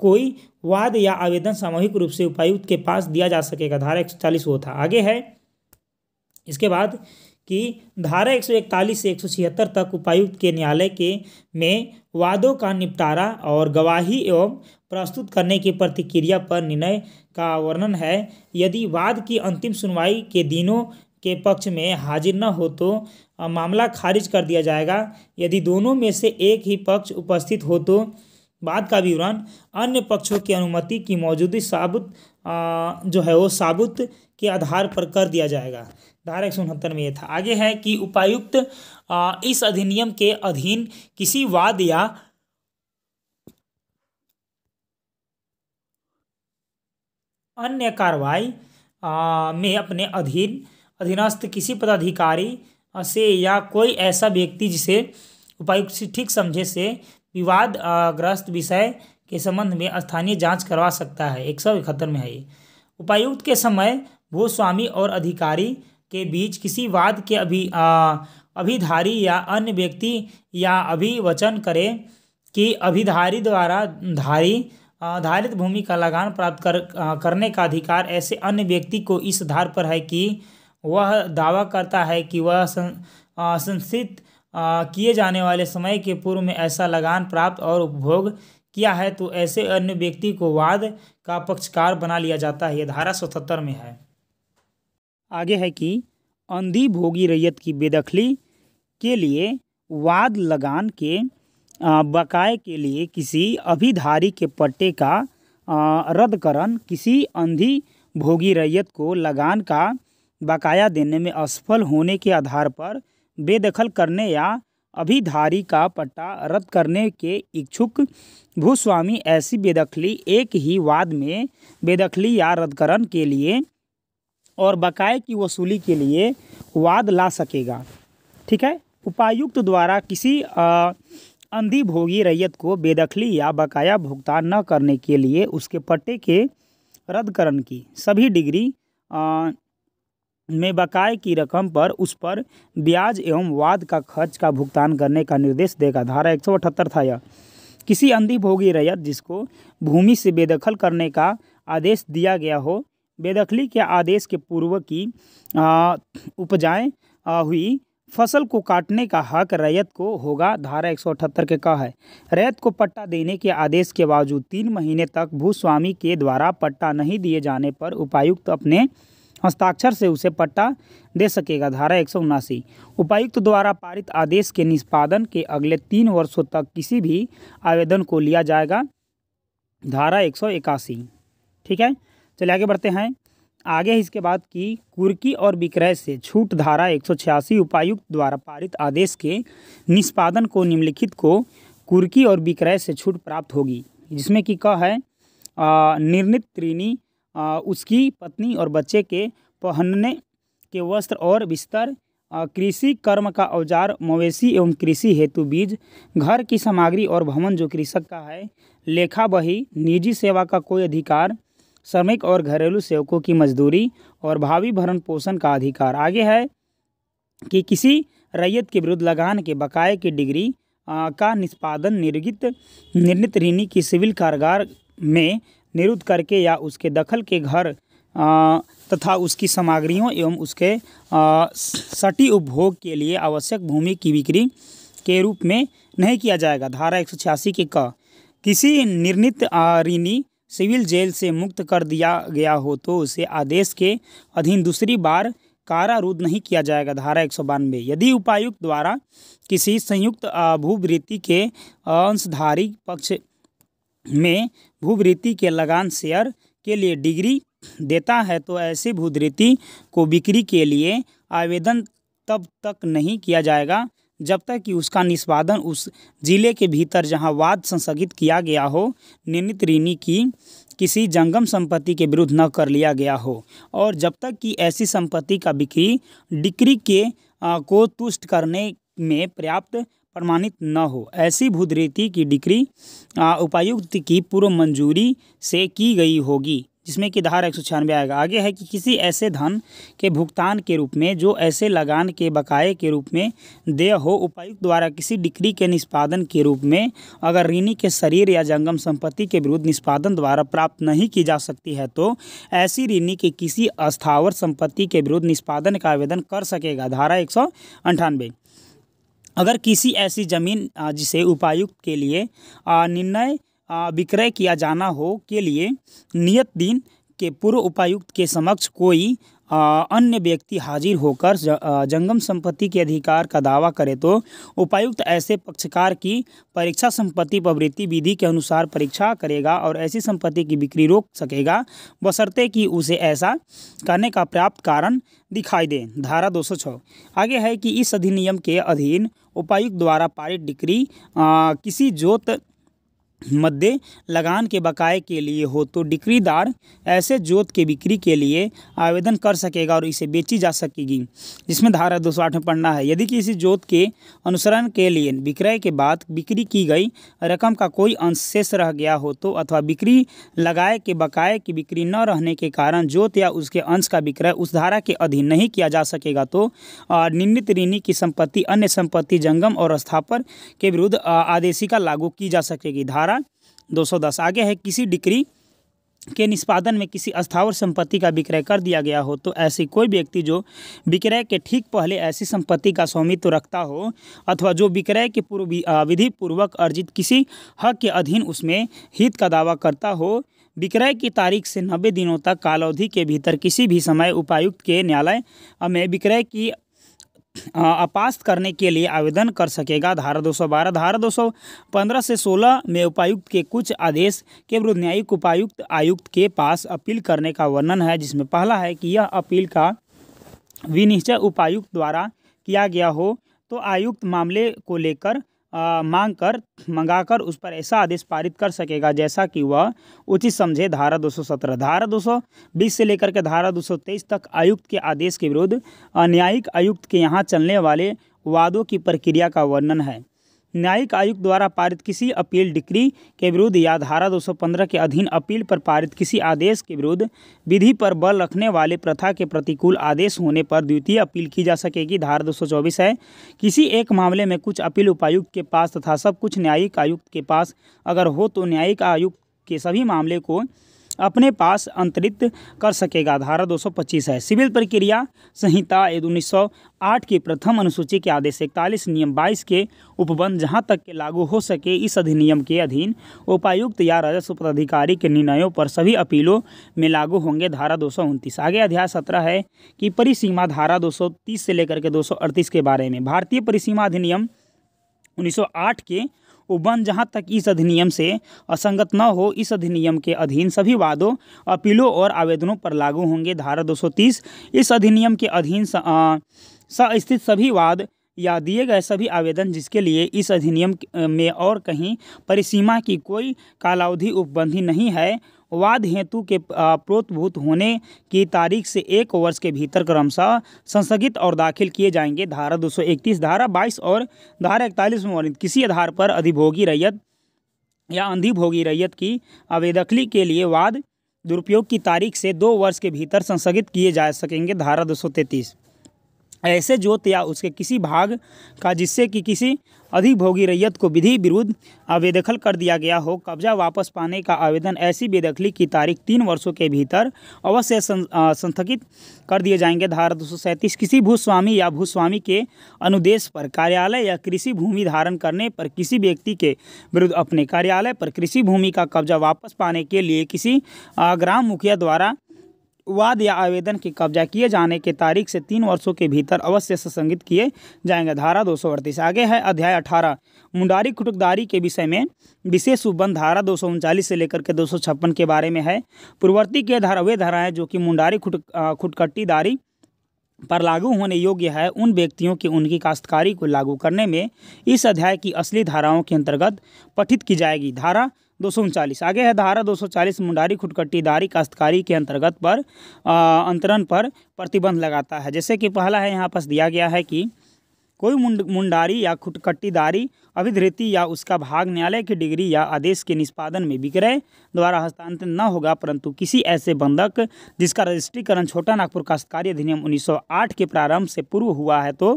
कोई वाद या आवेदन सामूहिक रूप से उपायुक्त के पास दिया जा सकेगा धारा एक सौ चालीस वो था आगे है इसके बाद कि धारा 141 से 176 तक उपायुक्त के न्यायालय के में वादों का निपटारा और गवाही एवं प्रस्तुत करने की प्रतिक्रिया पर निर्णय का वर्णन है यदि वाद की अंतिम सुनवाई के दिनों के पक्ष में हाजिर न हो तो मामला खारिज कर दिया जाएगा यदि दोनों में से एक ही पक्ष उपस्थित हो तो बाद का विवरण अन्य पक्षों की अनुमति की मौजूदगी साबुत जो है वो साबुत के आधार पर कर दिया जाएगा धारा एक सौ उनहत्तर में ये था आगे है कि उपायुक्त इस अधिनियम के अधीन किसी वाद या अन्य कार्रवाई में अपने अधीन अधीनस्थ किसी पदाधिकारी से या कोई ऐसा व्यक्ति जिसे उपायुक्त ठीक समझे से विवाद ग्रस्त विषय के संबंध में स्थानीय जांच करवा सकता है एक सौ इकहत्तर में है ये उपायुक्त के समय स्वामी और अधिकारी के बीच किसी वाद के अभि अभिधारी या अन्य व्यक्ति या अभिवचन करे कि अभिधारी द्वारा धारी आधारित भूमि का लगान प्राप्त कर करने का अधिकार ऐसे अन्य व्यक्ति को इस आधार पर है कि वह दावा करता है कि वह संस्थित किए जाने वाले समय के पूर्व में ऐसा लगान प्राप्त और उपभोग किया है तो ऐसे अन्य व्यक्ति को वाद का पक्षकार बना लिया जाता है ये धारा सतहत्तर में है आगे है कि अंधी भोगी रैयत की बेदखली के लिए वाद लगान के बकाए के लिए किसी अभिधारी के पट्टे का रद्दकरण किसी अंधी भोगी रैयत को लगान का बकाया देने में असफल होने के आधार पर बेदखल करने या अभिधारी का पट्टा रद्द करने के इच्छुक भूस्वामी ऐसी बेदखली एक ही वाद में बेदखली या रद्दकरण के लिए और बकाए की वसूली के लिए वाद ला सकेगा ठीक है उपायुक्त द्वारा किसी अंधी भोगी रैयत को बेदखली या बकाया भुगतान न करने के लिए उसके पट्टे के रद्दकरण की सभी डिग्री आ, में बकाए की रकम पर उस पर ब्याज एवं वाद का खर्च का भुगतान करने का निर्देश देगा धारा एक सौ अठहत्तर था यह किसी अंधी भोगी रैयत जिसको भूमि से बेदखल करने का आदेश दिया गया हो बेदखली के आदेश के पूर्व की उपजाएं हुई फसल को काटने का हक रैयत को होगा धारा एक के का है रैयत को पट्टा देने के आदेश के बावजूद तीन महीने तक भूस्वामी के द्वारा पट्टा नहीं दिए जाने पर उपायुक्त अपने हस्ताक्षर से उसे पट्टा दे सकेगा धारा एक उपायुक्त द्वारा पारित आदेश के निष्पादन के अगले तीन वर्षों तक किसी भी आवेदन को लिया जाएगा धारा एक ठीक है चलिए आगे बढ़ते हैं आगे इसके बाद की कुर्की और विक्रय से छूट धारा एक उपायुक्त द्वारा पारित आदेश के निष्पादन को निम्नलिखित को कुर्की और विक्रय से छूट प्राप्त होगी जिसमें कि क है निर्णित त्रिनी उसकी पत्नी और बच्चे के पहनने के वस्त्र और बिस्तर कृषि कर्म का औजार मवेशी एवं कृषि हेतु बीज घर की सामग्री और भवन जो कृषक का है लेखा बही निजी सेवा का कोई अधिकार श्रमिक और घरेलू सेवकों की मजदूरी और भावी भरण पोषण का अधिकार आगे है कि किसी रैयत के विरुद्ध लगान के बकाए की डिग्री का निष्पादन निर्गित निर्णित ऋणी की सिविल कारगार में निरुद्ध करके या उसके दखल के घर तथा उसकी सामग्रियों एवं उसके सटी उपभोग के लिए आवश्यक भूमि की बिक्री के रूप में नहीं किया जाएगा धारा एक के क किसी निर्णित ऋणी सिविल जेल से मुक्त कर दिया गया हो तो उसे आदेश के अधीन दूसरी बार कारारूद नहीं किया जाएगा धारा एक यदि उपायुक्त द्वारा किसी संयुक्त भूवृत्ति के अंशधारी पक्ष में भूवृत्ति के लगान शेयर के लिए डिग्री देता है तो ऐसे भूवृत्ति को बिक्री के लिए आवेदन तब तक नहीं किया जाएगा जब तक कि उसका निष्पादन उस जिले के भीतर जहां वाद संस्थगित किया गया हो निर्णित ऋणी की किसी जंगम संपत्ति के विरुद्ध न कर लिया गया हो और जब तक कि ऐसी संपत्ति का बिक्री डिक्री के आ, को तुष्ट करने में पर्याप्त प्रमाणित न हो ऐसी भूदरीति की डिक्री उपायुक्त की पूर्व मंजूरी से की गई होगी जिसमें कि धारा एक सौ छियानवे आएगा आगे है कि किसी ऐसे धन के भुगतान के रूप में जो ऐसे लगान के बकाए के रूप में देय हो उपायुक्त द्वारा किसी डिक्री के निष्पादन के रूप में अगर ऋणी के शरीर या जंगम संपत्ति के विरुद्ध निष्पादन द्वारा प्राप्त नहीं की जा सकती है तो ऐसी ऋणी के किसी अस्थावर संपत्ति के विरुद्ध निष्पादन का आवेदन कर सकेगा धारा एक सौ अंठानवे अगर किसी ऐसी ज़मीन जिसे उपायुक्त के लिए निर्णय विक्रय किया जाना हो के लिए नियत दिन के पूर्व उपायुक्त के समक्ष कोई अन्य व्यक्ति हाजिर होकर जंगम संपत्ति के अधिकार का दावा करे तो उपायुक्त ऐसे पक्षकार की परीक्षा संपत्ति प्रवृत्ति विधि के अनुसार परीक्षा करेगा और ऐसी संपत्ति की बिक्री रोक सकेगा बशर्ते कि उसे ऐसा करने का पर्याप्त कारण दिखाई दे धारा 206 आगे है कि इस अधिनियम के अधीन उपायुक्त द्वारा पारित डिक्री किसी जोत मध्य लगान के बकाए के लिए हो तो डिक्रीदार ऐसे जोत के बिक्री के लिए आवेदन कर सकेगा और इसे बेची जा सकेगी जिसमें धारा दो सौ आठ में पढ़ना है यदि किसी जोत के अनुसरण के लिए विक्रय के बाद बिक्री की गई रकम का कोई अंश शेष रह गया हो तो अथवा बिक्री लगाए के बकाए की बिक्री न रहने के कारण जोत या उसके अंश का विक्रय उस धारा के अधीन नहीं किया जा सकेगा तो निन्दित ऋणी की संपत्ति अन्य संपत्ति जंगम और स्थापर के विरुद्ध आदेशिका लागू की जा सकेगी धारा 210 आगे है किसी डिक्री के निष्पादन में किसी अस्थावर संपत्ति का विक्रय कर दिया गया हो तो ऐसी कोई व्यक्ति जो विक्रय के ठीक पहले ऐसी संपत्ति का स्वामित्व तो रखता हो अथवा जो विक्रय के पूर्व विधि पूर्वक अर्जित किसी हक के अधीन उसमें हित का दावा करता हो विक्रय की तारीख से नब्बे दिनों तक कालावधि के भीतर किसी भी समय उपायुक्त के न्यायालय में विक्रय की अपास्त करने के लिए आवेदन कर सकेगा धारा 212 धारा 215 से 16 में उपायुक्त के कुछ आदेश के विरुद्ध न्यायिक उपायुक्त आयुक्त के पास अपील करने का वर्णन है जिसमें पहला है कि यह अपील का विनिश्चय उपायुक्त द्वारा किया गया हो तो आयुक्त मामले को लेकर मांग कर मंगा कर उस पर ऐसा आदेश पारित कर सकेगा जैसा कि वह उचित समझे धारा 217 धारा 220 से लेकर के धारा 223 तक आयुक्त के आदेश के विरुद्ध न्यायिक आयुक्त के यहाँ चलने वाले वादों की प्रक्रिया का वर्णन है न्यायिक आयुक्त द्वारा पारित किसी अपील डिक्री के विरुद्ध या धारा 215 के अधीन अपील पर पारित किसी आदेश के विरुद्ध विधि पर बल रखने वाले प्रथा के प्रतिकूल आदेश होने पर द्वितीय अपील की जा सकेगी धारा 224 है किसी एक मामले में कुछ अपील उपायुक्त के पास तथा सब कुछ न्यायिक आयुक्त के पास अगर हो तो न्यायिक आयुक्त के सभी मामले को अपने पास अंतरित कर सकेगा धारा 225 है सिविल प्रक्रिया संहिता उन्नीस की प्रथम अनुसूची के आदेश इकतालीस नियम 22 के उपबंध जहां तक के लागू हो सके इस अधिनियम के अधीन उपायुक्त या राजस्व पदाधिकारी के निर्णयों पर सभी अपीलों में लागू होंगे धारा दो आगे अध्याय सत्रह है कि परिसीमा धारा दो से लेकर के दो के बारे में भारतीय परिसीमा अधिनियम 1908 के वन जहाँ तक इस अधिनियम से असंगत न हो इस अधिनियम के अधीन सभी वादों अपीलों और आवेदनों पर लागू होंगे धारा 230 इस अधिनियम के अधीन स्थित सभी वाद या दिए गए सभी आवेदन जिसके लिए इस अधिनियम में और कहीं परिसीमा की कोई कालावधि उपबंधी नहीं है वाद हेतु के प्रोत्भूत होने की तारीख से एक वर्ष के भीतर क्रमशः संस्थगित और दाखिल किए जाएंगे धारा 231 धारा 22 और धारा इकतालीस में वर्णित किसी आधार पर अधिभोगी रैयत या अंधिभोगी रैयत की अवेदखली के लिए वाद दुरुपयोग की तारीख से दो वर्ष के भीतर संस्थगित किए जा सकेंगे धारा दो ऐसे जोत या उसके किसी भाग का जिससे कि किसी अधिभोगी रैयत को विधि विरुद्ध अवेदखल कर दिया गया हो कब्जा वापस पाने का आवेदन ऐसी बेदखली की तारीख तीन वर्षों के भीतर अवश्य संस्थगित कर दिए जाएंगे धारा दो किसी भूस्वामी या भूस्वामी के अनुदेश पर कार्यालय या कृषि भूमि धारण करने पर किसी व्यक्ति के विरुद्ध अपने कार्यालय पर कृषि भूमि का कब्जा वापस पाने के लिए किसी ग्राम मुखिया द्वारा वाद या आवेदन के कब्जा किए जाने के तारीख से तीन वर्षों के भीतर अवश्य संशोधित किए जाएंगे धारा दो आगे है अध्याय अठारह मुंडारी कुटुकदारी के विषय में विशेष उपबंध धारा दो से लेकर के दो के बारे में है पूर्ववर्ती के धारा वे धाराएँ जो कि मुंडारी खुट खुटकट्टीदारी पर लागू होने योग्य है उन व्यक्तियों की उनकी काश्तकारी को लागू करने में इस अध्याय की असली धाराओं के अंतर्गत पठित की जाएगी धारा दो आगे है धारा 240 मुंडारी खुटकट्टीदारी काश्तकारी के अंतर्गत पर अंतरण पर प्रतिबंध लगाता है जैसे कि पहला है यहाँ पास दिया गया है कि कोई मुंड मुंडारी या खुटकट्टीदारी अभिधृति या उसका भाग न्यायालय की डिग्री या आदेश के निष्पादन में विक्रय द्वारा हस्तांतरित न होगा परंतु किसी ऐसे बंधक जिसका रजिस्ट्रीकरण छोटा नागपुर काश्तकारी अधिनियम 1908 के प्रारंभ से पूर्व हुआ है तो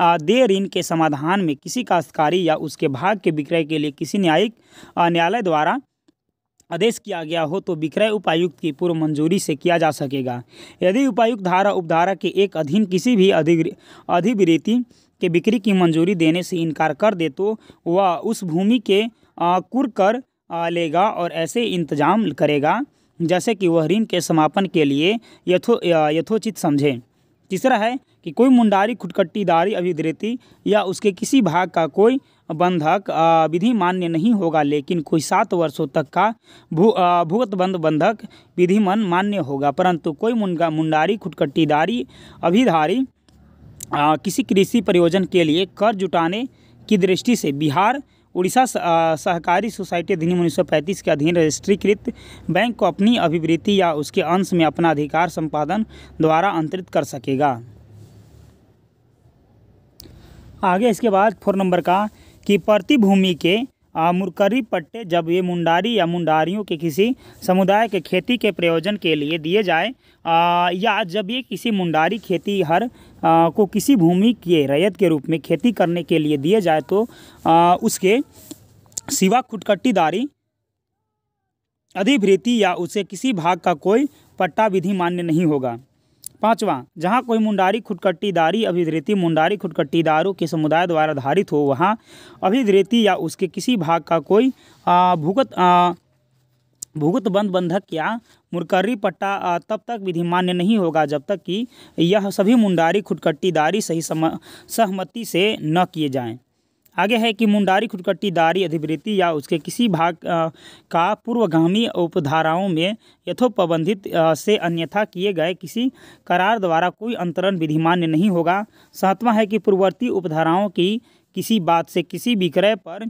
देय ऋण के समाधान में किसी काश्तकारी या उसके भाग के विक्रय के लिए किसी न्यायिक न्यायालय द्वारा आदेश किया गया हो तो विक्रय उपायुक्त की पूर्व मंजूरी से किया जा सकेगा यदि उपायुक्त धारा उपधारा के एक अधीन किसी भी अधिवृत्ति के बिक्री की मंजूरी देने से इनकार कर दे तो वह उस भूमि के कुर कर लेगा और ऐसे इंतजाम करेगा जैसे कि वह ऋण के समापन के लिए यथो यथोचित समझे तीसरा है कि कोई मुंडारी खुटकट्टीदारी अभिद्रेति या उसके किसी भाग का कोई बंधक विधि मान्य नहीं होगा लेकिन कोई सात वर्षों तक का भू भुगतबंद बंधक विधिमन मान्य होगा परंतु कोई मुंडा मुंडारी खुटकट्टीदारी अभिधारी आ, किसी कृषि परियोजन के लिए कर जुटाने की दृष्टि से बिहार उड़ीसा सहकारी सोसाइटी अधिनियम उन्नीस के अधीन रजिस्ट्रीकृत बैंक को अपनी अभिवृत्ति या उसके अंश में अपना अधिकार संपादन द्वारा अंतरित कर सकेगा आगे इसके बाद फोर नंबर का कि प्रतिभूमि के मुरकरी पट्टे जब ये मुंडारी या मुंडारियों के किसी समुदाय के खेती के प्रयोजन के लिए दिए जाए या जब ये किसी मुंडारी खेती हर आ, को किसी भूमि के रैयत के रूप में खेती करने के लिए दिए जाए तो आ, उसके सिवा खुटकट्टीदारी अधिभृति या उसे किसी भाग का कोई पट्टा विधि मान्य नहीं होगा पांचवा जहां कोई मुंडारी खुटकट्टीदारी अभिधृति मुंडारी खुटकट्टीदारों के समुदाय द्वारा धारित हो वहां अभिधृति या उसके किसी भाग का कोई भुगत भुगत बंद बंधक या मुरकर्री पट्टा तब तक विधिमान्य नहीं होगा जब तक कि यह सभी मुंडारी खुटकट्टीदारी सही सहमति से न किए जाएं आगे है कि मुंडारी खुटकट्टी दारी अधिवृत्ति या उसके किसी भाग का पूर्वगामी उपधाराओं में यथोपबंधित से अन्यथा किए गए किसी करार द्वारा कोई अंतरण विधिमान्य नहीं होगा सातवां है कि पूर्ववर्ती उपधाराओं की किसी बात से किसी विक्रय पर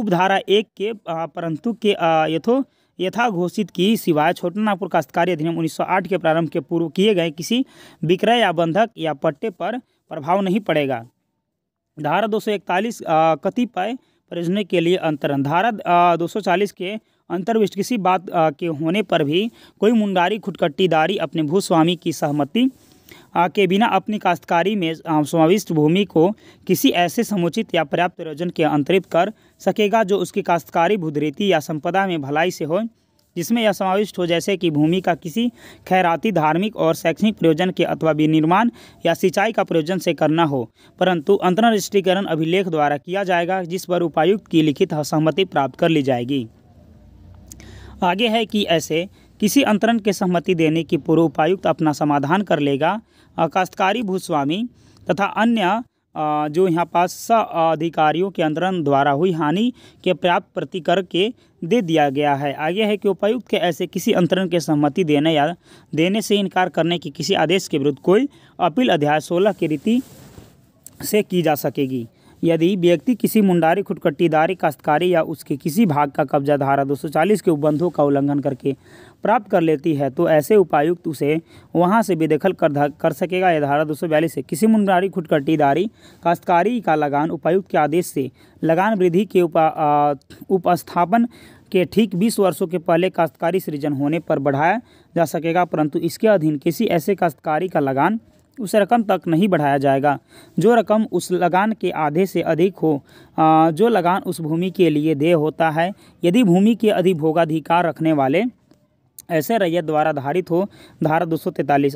उपधारा एक के परंतु के यथो यथा घोषित की सिवाय छोटा नागपुर काश्तकारी अधिनियम 1908 के प्रारंभ के पूर्व किए गए किसी विक्रय या बंधक या पट्टे पर प्रभाव नहीं पड़ेगा धारा दो कतिपय परियोजना के लिए अंतरण धारा दो के अंतर्विष्ट किसी बात के होने पर भी कोई मुंडारी खुटकट्टीदारी अपने भूस्वामी की सहमति के बिना अपनी काश्तकारी में समाविष्ट भूमि को किसी ऐसे समुचित या पर्याप्त प्रयोजन के अंतरित कर सकेगा जो उसकी काश्तकारी भूदरेती या संपदा में भलाई से हो जिसमें यह समाविष्ट हो जैसे कि भूमि का किसी खैराती धार्मिक और शैक्षणिक प्रयोजन के अथवा विनिर्माण या सिंचाई का प्रयोजन से करना हो परंतु अंतररजिस्ट्रीकरण अभिलेख द्वारा किया जाएगा जिस पर उपायुक्त की लिखित सहमति प्राप्त कर ली जाएगी आगे है कि ऐसे किसी अंतरण के सहमति देने की पूर्व उपायुक्त अपना समाधान कर लेगा काश्तकारी भूस्वामी तथा अन्य जो यहाँ पास अधिकारियों के अंतरण द्वारा हुई हानि के पर्याप्त प्रतिकर के दे दिया गया है आगे है कि उपायुक्त के ऐसे किसी अंतरण के सहमति देने या देने से इनकार करने के किसी आदेश के विरुद्ध कोई अपील अध्याय सोलह की रीति से की जा सकेगी यदि व्यक्ति किसी मुंडारी खुटकट्टीदारी काश्तकारी या उसके किसी भाग का कब्जा धारा 240 के उपबंधों का उल्लंघन करके प्राप्त कर लेती है तो ऐसे उपायुक्त उसे वहाँ से बेदखल कर कर सकेगा यह धारा दो से किसी मुंडारी खुटकटीदारी काश्तकारी का लगान उपायुक्त के आदेश से लगान वृद्धि के उपा उपस्थापन के ठीक 20 वर्षों के पहले काश्तकारी सृजन होने पर बढ़ाया जा सकेगा परंतु इसके अधीन किसी ऐसे काश्तकारी का लगान उस रकम तक नहीं बढ़ाया जाएगा जो रकम उस लगान के आधे से अधिक हो जो लगान उस भूमि के लिए देय होता है यदि भूमि के अधिभोगाधिकार रखने वाले ऐसे रैयत द्वारा धारित हो धारा दो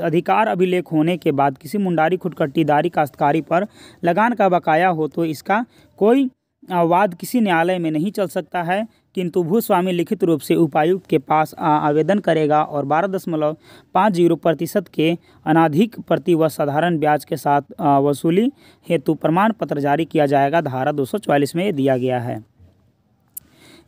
अधिकार अभिलेख होने के बाद किसी मुंडारी खुटकट्टीदारी काश्तकारी पर लगान का बकाया हो तो इसका कोई वाद किसी न्यायालय में नहीं चल सकता है किंतु भूस्वामी लिखित रूप से उपायुक्त के पास आवेदन करेगा और बारह दशमलव पाँच जीरो प्रतिशत के अनाधिक प्रति व साधारण ब्याज के साथ वसूली हेतु प्रमाण पत्र जारी किया जाएगा धारा दो में दिया गया है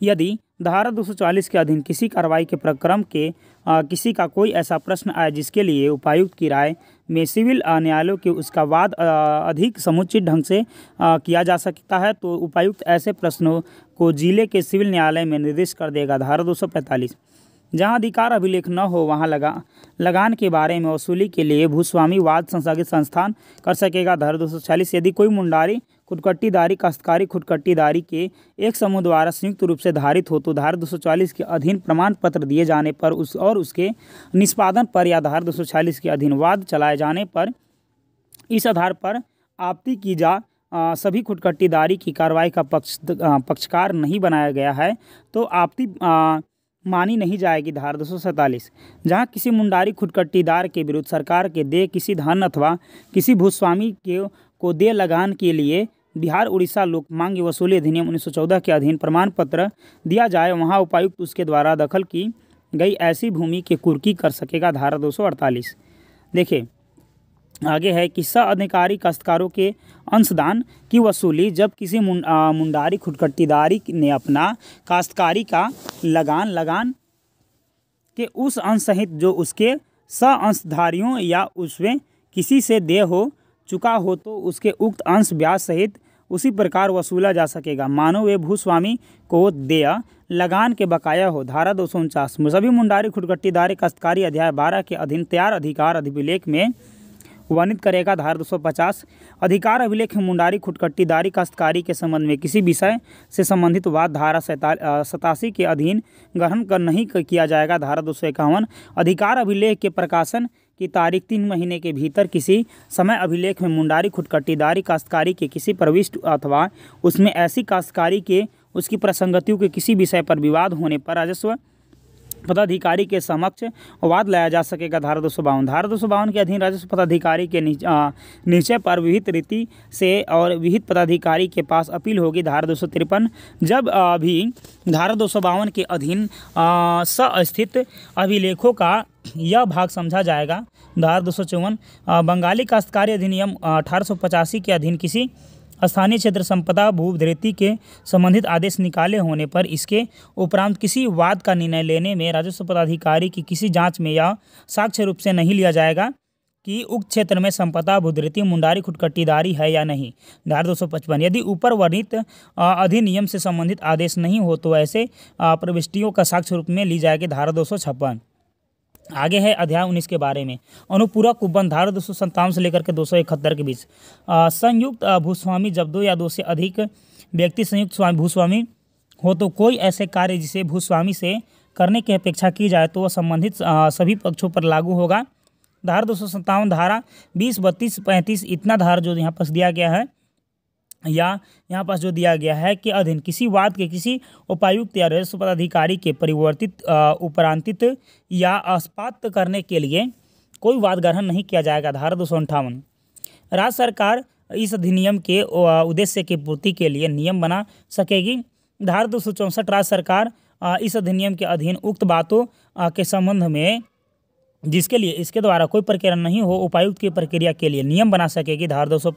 यदि धारा 240 के अधीन किसी कार्रवाई के प्रक्रम के आ, किसी का कोई ऐसा प्रश्न आए जिसके लिए उपायुक्त की राय में सिविल न्यायालयों के उसका वाद अधिक समुचित ढंग से आ, किया जा सकता है तो उपायुक्त ऐसे प्रश्नों को जिले के सिविल न्यायालय में निर्देश कर देगा धारा 245 जहां अधिकार अभिलेख न हो वहां लगा लगान के बारे में वसूली के लिए भूस्वामी वाद संसाधित संस्थान कर सकेगा धारा दो यदि कोई मुंडारी खुदकट्टीदारी काश्तकारी खुदकट्टीदारी के एक समूह द्वारा संयुक्त रूप से धारित हो तो धारा 240 के अधीन प्रमाण पत्र दिए जाने पर उस और उसके निष्पादन पर या धारा 240 के अधीन वाद चलाए जाने पर इस आधार पर आपत्ति की जा आ, सभी खुदकट्टीदारी की कार्रवाई का पक्ष पक्षकार नहीं बनाया गया है तो आपत्ति मानी नहीं जाएगी धारा दो सौ सैंतालीस जहाँ किसी मुंडारी खुदकट्टीदार के विरुद्ध सरकार के दे किसी धन अथवा किसी भूस्वामी के को दे लगान के लिए बिहार उड़ीसा लोक मांग वसूली अधिनियम 1914 के अधीन प्रमाण पत्र दिया जाए वहाँ उपायुक्त उसके द्वारा दखल की गई ऐसी भूमि की कुर्की कर सकेगा धारा 248 देखिए आगे है कि अधिकारी काश्तकारों के अंशदान की वसूली जब किसी मुंडारी खुटकट्टीदारी ने अपना काश्तकारी का लगान लगान के उस अंश सहित जो उसके स अंशधारियों या उसमें किसी से दे हो चुका हो तो उसके उक्त अंश ब्याज सहित उसी प्रकार वसूला जा सकेगा मानो वे भूस्वामी को देया लगान के बकाया हो धारा दो सौ उनचास सभी मुंडारी खुटगट्टीदारी कस्तकारी अध्याय बारह के अधीन तैयार अधिकार अधिविलेख में वर्णित करेगा धारा दो सौ पचास अधिकार अभिलेख मुंडारी खुटकट्टीदारी काश्तकारी के संबंध में किसी विषय से संबंधित वाद धारा सतासी के अधीन ग्रहण कर नहीं किया जाएगा धारा दो सौ इक्यावन अधिकार अभिलेख के प्रकाशन कि तारीख तीन महीने के भीतर किसी समय अभिलेख में मुंडारी खुटकट्टीदारी काश्तकारी के किसी प्रविष्ट अथवा उसमें ऐसी काश्तकारी के उसकी प्रसंगतियों के किसी विषय पर विवाद होने पर राजस्व पदाधिकारी के समक्ष वाद लाया जा सकेगा धारा दो सौ बावन धारा दो सौ बावन के अधीन राजस्व पदाधिकारी के नीचे पर विहित रीति से और विहित पदाधिकारी के पास अपील होगी धारा दो सौ तिरपन जब भी धारा दो सौ बावन के अधीन स्थित अभिलेखों का यह भाग समझा जाएगा धारा दो बंगाली काश्तकारी अधिनियम अठारह के अधीन किसी स्थानीय क्षेत्र संपदा भूधृति के संबंधित आदेश निकाले होने पर इसके उपरांत किसी वाद का निर्णय लेने में राजस्व पदाधिकारी की किसी जांच में यह साक्ष्य रूप से नहीं लिया जाएगा कि उक्त क्षेत्र में संपदा भूधृति मुंडारी खुटकट्टीदारी है या नहीं धारा दो सौ पचपन यदि ऊपर वर्णित अधिनियम से संबंधित आदेश नहीं हो तो ऐसे प्रविष्टियों का साक्ष्य रूप में ली जाएगी धारा दो सौ छप्पन आगे है अध्याय उन्नीस के बारे में अनुपूरक उपबंध धारा दो सौ से लेकर के दो के बीच संयुक्त भूस्वामी जब दो या दो से अधिक व्यक्ति संयुक्त स्वामी भूस्वामी हो तो कोई ऐसे कार्य जिसे भूस्वामी से करने की अपेक्षा की जाए तो वह संबंधित सभी पक्षों पर लागू होगा धारा दो धारा बीस बत्तीस पैंतीस इतना धारा जो यहाँ पर दिया गया है या यहाँ पास जो दिया गया है कि अधीन किसी वाद के किसी उपायुक्त या राजस्व पदाधिकारी के परिवर्तित उपरांतित या अस्पात करने के लिए कोई वाद ग्रहण नहीं किया जाएगा धारा दो राज्य सरकार इस अधिनियम के उद्देश्य की पूर्ति के लिए नियम बना सकेगी धारा दो राज्य सरकार इस अधिनियम के अधीन उक्त बातों के संबंध में जिसके लिए इसके द्वारा कोई प्रक्रिया नहीं हो उपायुक्त की प्रक्रिया के लिए नियम बना सकेगी धारा दो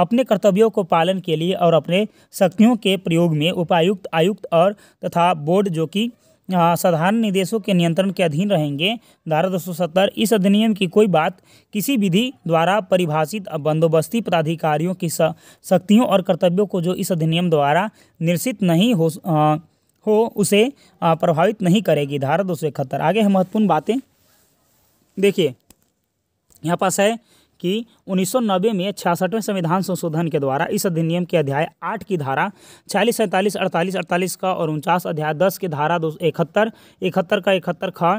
अपने कर्तव्यों को पालन के लिए और अपने शक्तियों के प्रयोग में उपायुक्त आयुक्त और तथा बोर्ड जो कि साधारण निर्देशों के नियंत्रण के अधीन रहेंगे धारा दो इस अधिनियम की कोई बात किसी विधि द्वारा परिभाषित बंदोबस्ती पदाधिकारियों की शक्तियों और कर्तव्यों को जो इस अधिनियम द्वारा निर्सित नहीं हो आ, हो उसे प्रभावित नहीं करेगी धारा दो आगे है महत्वपूर्ण बातें देखिए यहाँ पास है कि 1990 में छियासठवें संविधान संशोधन के द्वारा इस अधिनियम के अध्याय आठ की धारा छियालीस सैंतालीस अड़तालीस अड़तालीस का और उनचास अध्याय दस की धारा दो इकहत्तर इकहत्तर का इकहत्तर ख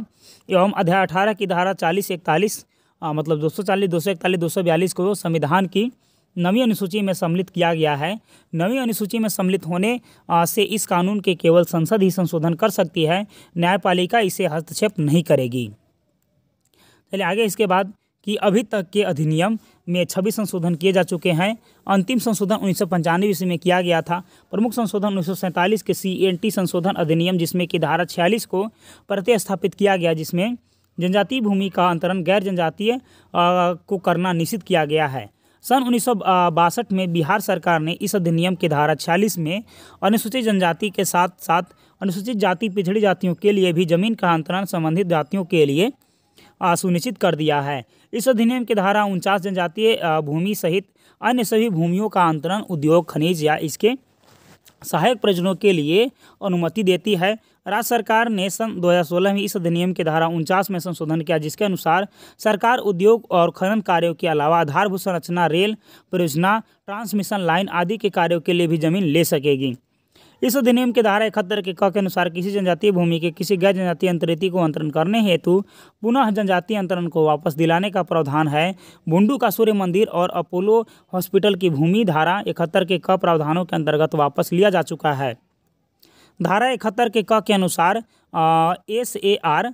एवं अध्याय अठारह की धारा चालीस इकतालीस मतलब दो सौ चालीस दो सौ इकतालीस दो सौ बयालीस को संविधान की नवी अनुसूची में सम्मिलित किया गया है नवी अनुसूची में सम्मिलित होने से इस कानून के केवल संसद ही संशोधन कर सकती है न्यायपालिका इसे हस्तक्षेप नहीं करेगी चलिए आगे इसके बाद कि अभी तक के अधिनियम में छब्बीस संशोधन किए जा चुके हैं अंतिम संशोधन उन्नीस सौ पंचानवे ईस्वी में किया गया था प्रमुख संशोधन उन्नीस के सी संशोधन अधिनियम जिसमें कि धारा छियालीस को प्रतिस्थापित किया गया जिसमें जनजातीय भूमि का अंतरण गैर जनजातीय को करना निश्चित किया गया है सन उन्नीस में बिहार सरकार ने इस अधिनियम के धारा छियालीस में अनुसूचित जनजाति के साथ साथ अनुसूचित जाति पिछड़ी जातियों के लिए भी जमीन का अंतरण संबंधित जातियों के लिए सुनिश्चित कर दिया है इस अधिनियम की धारा उनचास जनजातीय भूमि सहित अन्य सभी भूमियों का अंतरण उद्योग खनिज या इसके सहायक प्रयोजनों के लिए अनुमति देती है राज्य सरकार ने सन 2016 में इस अधिनियम के धारा उनचास में संशोधन किया जिसके अनुसार सरकार उद्योग और खनन कार्यों के अलावा आधारभूत संरचना रेल परियोजना ट्रांसमिशन लाइन आदि के कार्यों के लिए भी जमीन ले सकेगी इस अधिनियम के धारा इकहत्तर के क के अनुसार किसी जनजातीय भूमि के किसी गैर जनजातीय अंतरिति को अंतरण करने हेतु पुनः जनजातीय अंतरण को वापस दिलाने का प्रावधान है बुंडू का सूर्य मंदिर और अपोलो हॉस्पिटल की भूमि धारा इकहत्तर के क प्रावधानों के अंतर्गत वापस लिया जा चुका है धारा इकहत्तर के क के अनुसार एस ए आर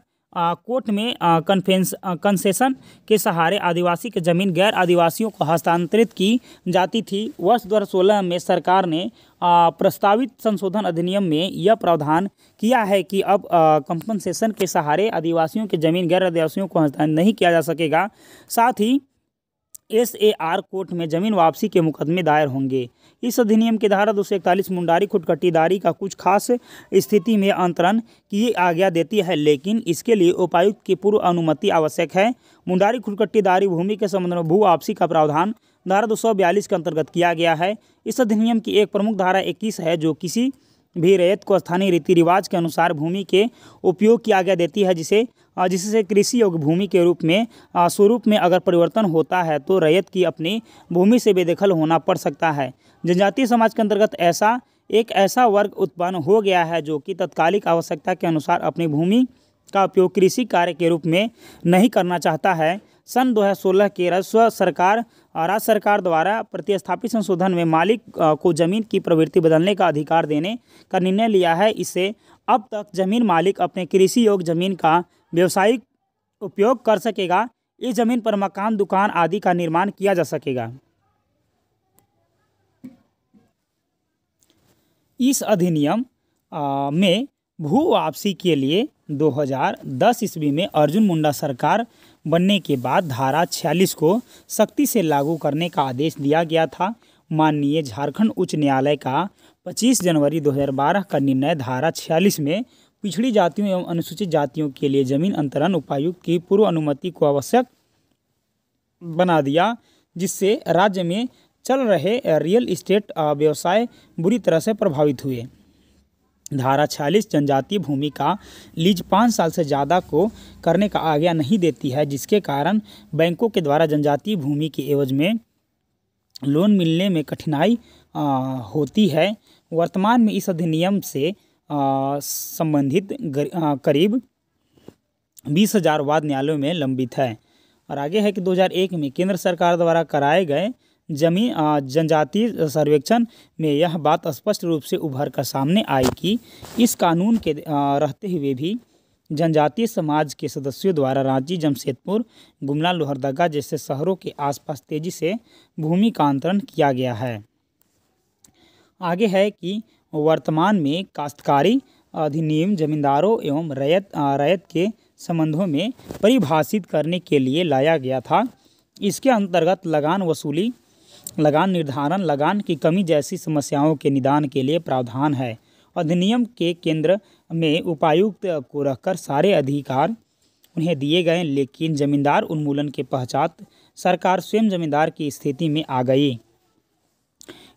कोर्ट में कन्फेंस कंसेशन के सहारे आदिवासी के जमीन गैर आदिवासियों को हस्तांतरित की जाती थी वर्ष सोलह में सरकार ने प्रस्तावित संशोधन अधिनियम में यह प्रावधान किया है कि अब कंपनसेशन के सहारे आदिवासियों के जमीन गैर आदिवासियों को हस्तांतरित नहीं किया जा सकेगा साथ ही एस ए आर कोर्ट में जमीन वापसी के मुकदमे दायर होंगे इस अधिनियम की धारा दो सौ इकतालीस मुंडारी खुटकट्टीदारी का कुछ खास स्थिति में अंतरण की आज्ञा देती है लेकिन इसके लिए उपायुक्त की पूर्व अनुमति आवश्यक है मुंडारी खुटकट्टीदारी भूमि के संबंध में भू वापसी का प्रावधान धारा दो के अंतर्गत किया गया है इस अधिनियम की एक प्रमुख धारा इक्कीस है जो किसी भी रेत को स्थानीय रीति रिवाज के अनुसार भूमि के उपयोग की आज्ञा देती है जिसे जिससे कृषि योग्य भूमि के रूप में स्वरूप में अगर परिवर्तन होता है तो रैयत की अपनी भूमि से बेदखल होना पड़ सकता है जनजातीय समाज के अंतर्गत ऐसा एक ऐसा वर्ग उत्पन्न हो गया है जो कि तत्कालिक आवश्यकता के अनुसार अपनी भूमि का उपयोग कृषि कार्य के रूप में नहीं करना चाहता है सन 2016 के राजस्व सरकार राज्य सरकार द्वारा प्रतिस्थापित संशोधन में मालिक को जमीन की प्रवृत्ति बदलने का अधिकार देने का निर्णय लिया है इससे अब तक जमीन मालिक अपने कृषि योग्य जमीन का व्यवसायिक उपयोग कर सकेगा इस जमीन पर मकान दुकान आदि का निर्माण किया जा सकेगा इस अधिनियम में भू वापसी के लिए 2010 ईस्वी में अर्जुन मुंडा सरकार बनने के बाद धारा 46 को सख्ती से लागू करने का आदेश दिया गया था माननीय झारखंड उच्च न्यायालय का 25 जनवरी 2012 का निर्णय धारा 46 में पिछड़ी जातियों एवं अनुसूचित जातियों के लिए जमीन अंतरण उपायुक्त की पूर्व अनुमति को आवश्यक बना दिया जिससे राज्य में चल रहे रियल इस्टेट व्यवसाय बुरी तरह से प्रभावित हुए धारा छियालीस जनजातीय भूमि का लीज पाँच साल से ज़्यादा को करने का आज्ञा नहीं देती है जिसके कारण बैंकों के द्वारा जनजातीय भूमि के एवज में लोन मिलने में कठिनाई होती है वर्तमान में इस अधिनियम से संबंधित करीब बीस हजार वाद न्यायालयों में लंबित है और आगे है कि 2001 में केंद्र सरकार द्वारा कराए गए जमी जनजातीय सर्वेक्षण में यह बात स्पष्ट रूप से उभर कर सामने आई कि इस कानून के रहते हुए भी जनजातीय समाज के सदस्यों द्वारा रांची जमशेदपुर गुमला लोहरदगा जैसे शहरों के आसपास तेजी से भूमि का अंतरण किया गया है आगे है कि वर्तमान में काश्तकारी अधिनियम जमींदारों एवं रैयत रैयत के संबंधों में परिभाषित करने के लिए लाया गया था इसके अंतर्गत लगान वसूली लगान निर्धारण लगान की कमी जैसी समस्याओं के निदान के लिए प्रावधान है अधिनियम के केंद्र में उपायुक्त को रखकर सारे अधिकार उन्हें दिए गए लेकिन जमींदार उन्मूलन के पश्चात सरकार स्वयं जमींदार की स्थिति में आ गई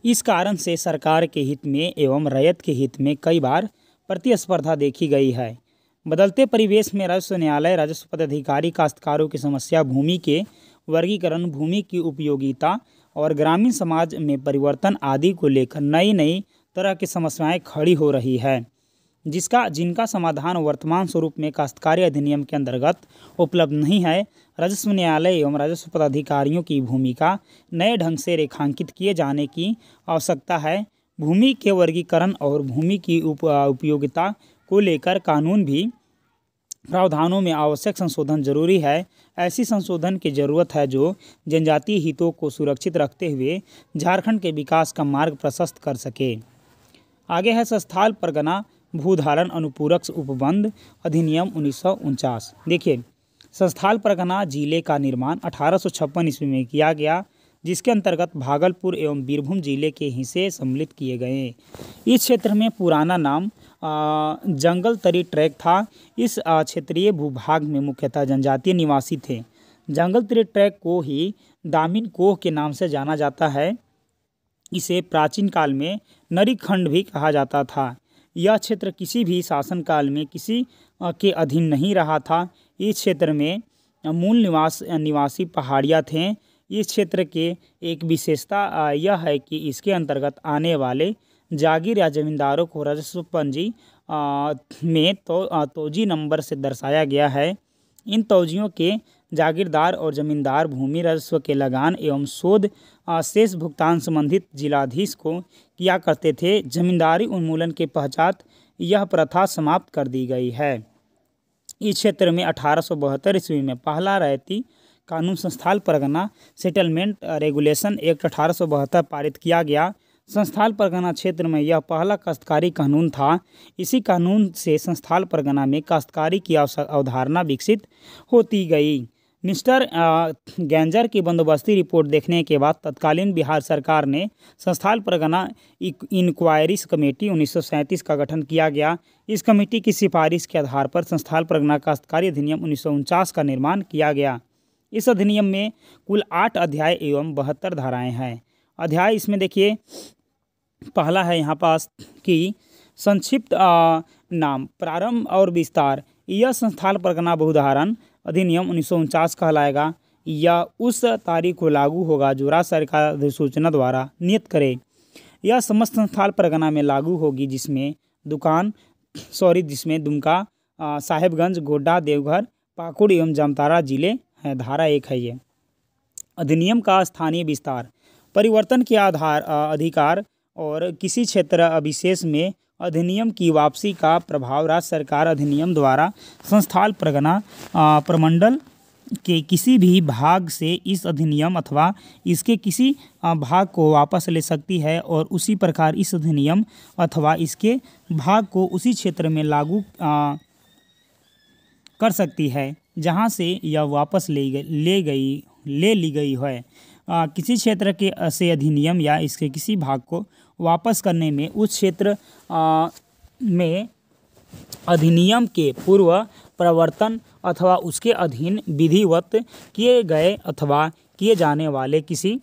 इस कारण से सरकार के हित में एवं रैयत के हित में कई बार प्रतिस्पर्धा देखी गई है बदलते परिवेश में राजस्व न्यायालय राजस्व पदाधिकारी काश्तकारों की समस्या भूमि के वर्गीकरण भूमि की उपयोगिता और ग्रामीण समाज में परिवर्तन आदि को लेकर नई नई तरह की समस्याएं खड़ी हो रही है जिसका जिनका समाधान वर्तमान स्वरूप में काश्तकारी अधिनियम के अंतर्गत उपलब्ध नहीं है राजस्व न्यायालय एवं राजस्व पदाधिकारियों की भूमिका नए ढंग से रेखांकित किए जाने की आवश्यकता है भूमि के वर्गीकरण और भूमि की उप उपयोगिता को लेकर कानून भी प्रावधानों में आवश्यक संशोधन जरूरी है ऐसी संशोधन की जरूरत है जो जनजातीय हितों को सुरक्षित रखते हुए झारखंड के विकास का मार्ग प्रशस्त कर सके आगे है संस्थाल परगना भूधारण अनुपूरक उपबंध अधिनियम उन्नीस देखिए संस्थाल परगना जिले का निर्माण अठारह ईस्वी में किया गया जिसके अंतर्गत भागलपुर एवं बीरभूम जिले के हिस्से सम्मिलित किए गए इस क्षेत्र में पुराना नाम जंगल तरी ट्रैक था इस क्षेत्रीय भूभाग में मुख्यतः जनजातीय निवासी थे जंगल तरी ट्रैक को ही दामिन कोह के नाम से जाना जाता है इसे प्राचीन काल में नरीखंड भी कहा जाता था यह क्षेत्र किसी भी शासनकाल में किसी के अधीन नहीं रहा था इस क्षेत्र में मूल निवास निवासी पहाड़िया थे इस क्षेत्र के एक विशेषता यह है कि इसके अंतर्गत आने वाले जागीर या जमींदारों को राजस्व पंजी में तो तोजी नंबर से दर्शाया गया है इन तोजियों के जागीरदार और जमींदार भूमि राजस्व के लगान एवं शोध शेष भुगतान संबंधित जिलाधीश को किया करते थे जमींदारी उन्मूलन के पश्चात यह प्रथा समाप्त कर दी गई है इस क्षेत्र में अठारह ईस्वी में पहला रायती कानून Santhal Pargana settlement regulation act अठारह पारित किया गया संस्थाल परगना क्षेत्र में यह पहला काश्तकारी कानून था इसी कानून से संस्थाल परगना में काश्तकारी की अवधारणा विकसित होती गई मिस्टर गैंजर की बंदोबस्ती रिपोर्ट देखने के बाद तत्कालीन बिहार सरकार ने संस्थान परगना इंक्वायरीज कमेटी उन्नीस का गठन किया गया इस कमेटी की सिफारिश के आधार पर संस्थान परगना काश्तकारी अधिनियम उन्नीस का निर्माण किया गया इस अधिनियम में कुल आठ अध्याय एवं बहत्तर धाराएं हैं अध्याय इसमें देखिए पहला है यहाँ पास कि संक्षिप्त नाम प्रारंभ और विस्तार यह संस्थान परगना बहुधारण अधिनियम उन्नीस कहलाएगा या उस तारीख को लागू होगा जो राज्य सरकार अधिसूचना द्वारा नियत करे या समस्त संस्थान परगना में लागू होगी जिसमें दुकान सॉरी जिसमें दुमका साहेबगंज गोड्डा देवघर पाकुड़ एवं जामतारा जिले हैं धारा एक है ये अधिनियम का स्थानीय विस्तार परिवर्तन के आधार अधिकार और किसी क्षेत्र विशेष में अधिनियम की वापसी का प्रभाव राज्य सरकार अधिनियम द्वारा संस्थाल प्रगना प्रमंडल के किसी भी भाग से इस अधिनियम अथवा इसके किसी भाग को वापस ले सकती है और उसी प्रकार इस अधिनियम अथवा इसके भाग को उसी क्षेत्र में लागू आ, कर सकती है जहां से यह वापस ले गई ले गई ले ली गई है किसी क्षेत्र के से अधिनियम या इसके किसी भाग को वापस करने में उस क्षेत्र में अधिनियम के पूर्व प्रवर्तन अथवा उसके अधीन विधिवत किए गए अथवा किए जाने वाले किसी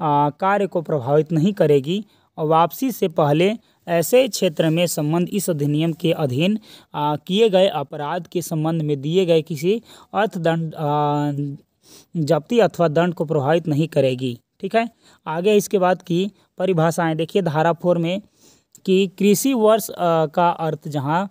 कार्य को प्रभावित नहीं करेगी और वापसी से पहले ऐसे क्षेत्र में संबंध इस अधिनियम के अधीन किए गए अपराध के संबंध में दिए गए किसी अर्थदंड जब्ती अथवा दंड को प्रभावित नहीं करेगी ठीक है आगे इसके बाद कि परिभाषाएं देखिए धारा फोर में कि कृषि वर्ष का अर्थ जहाँ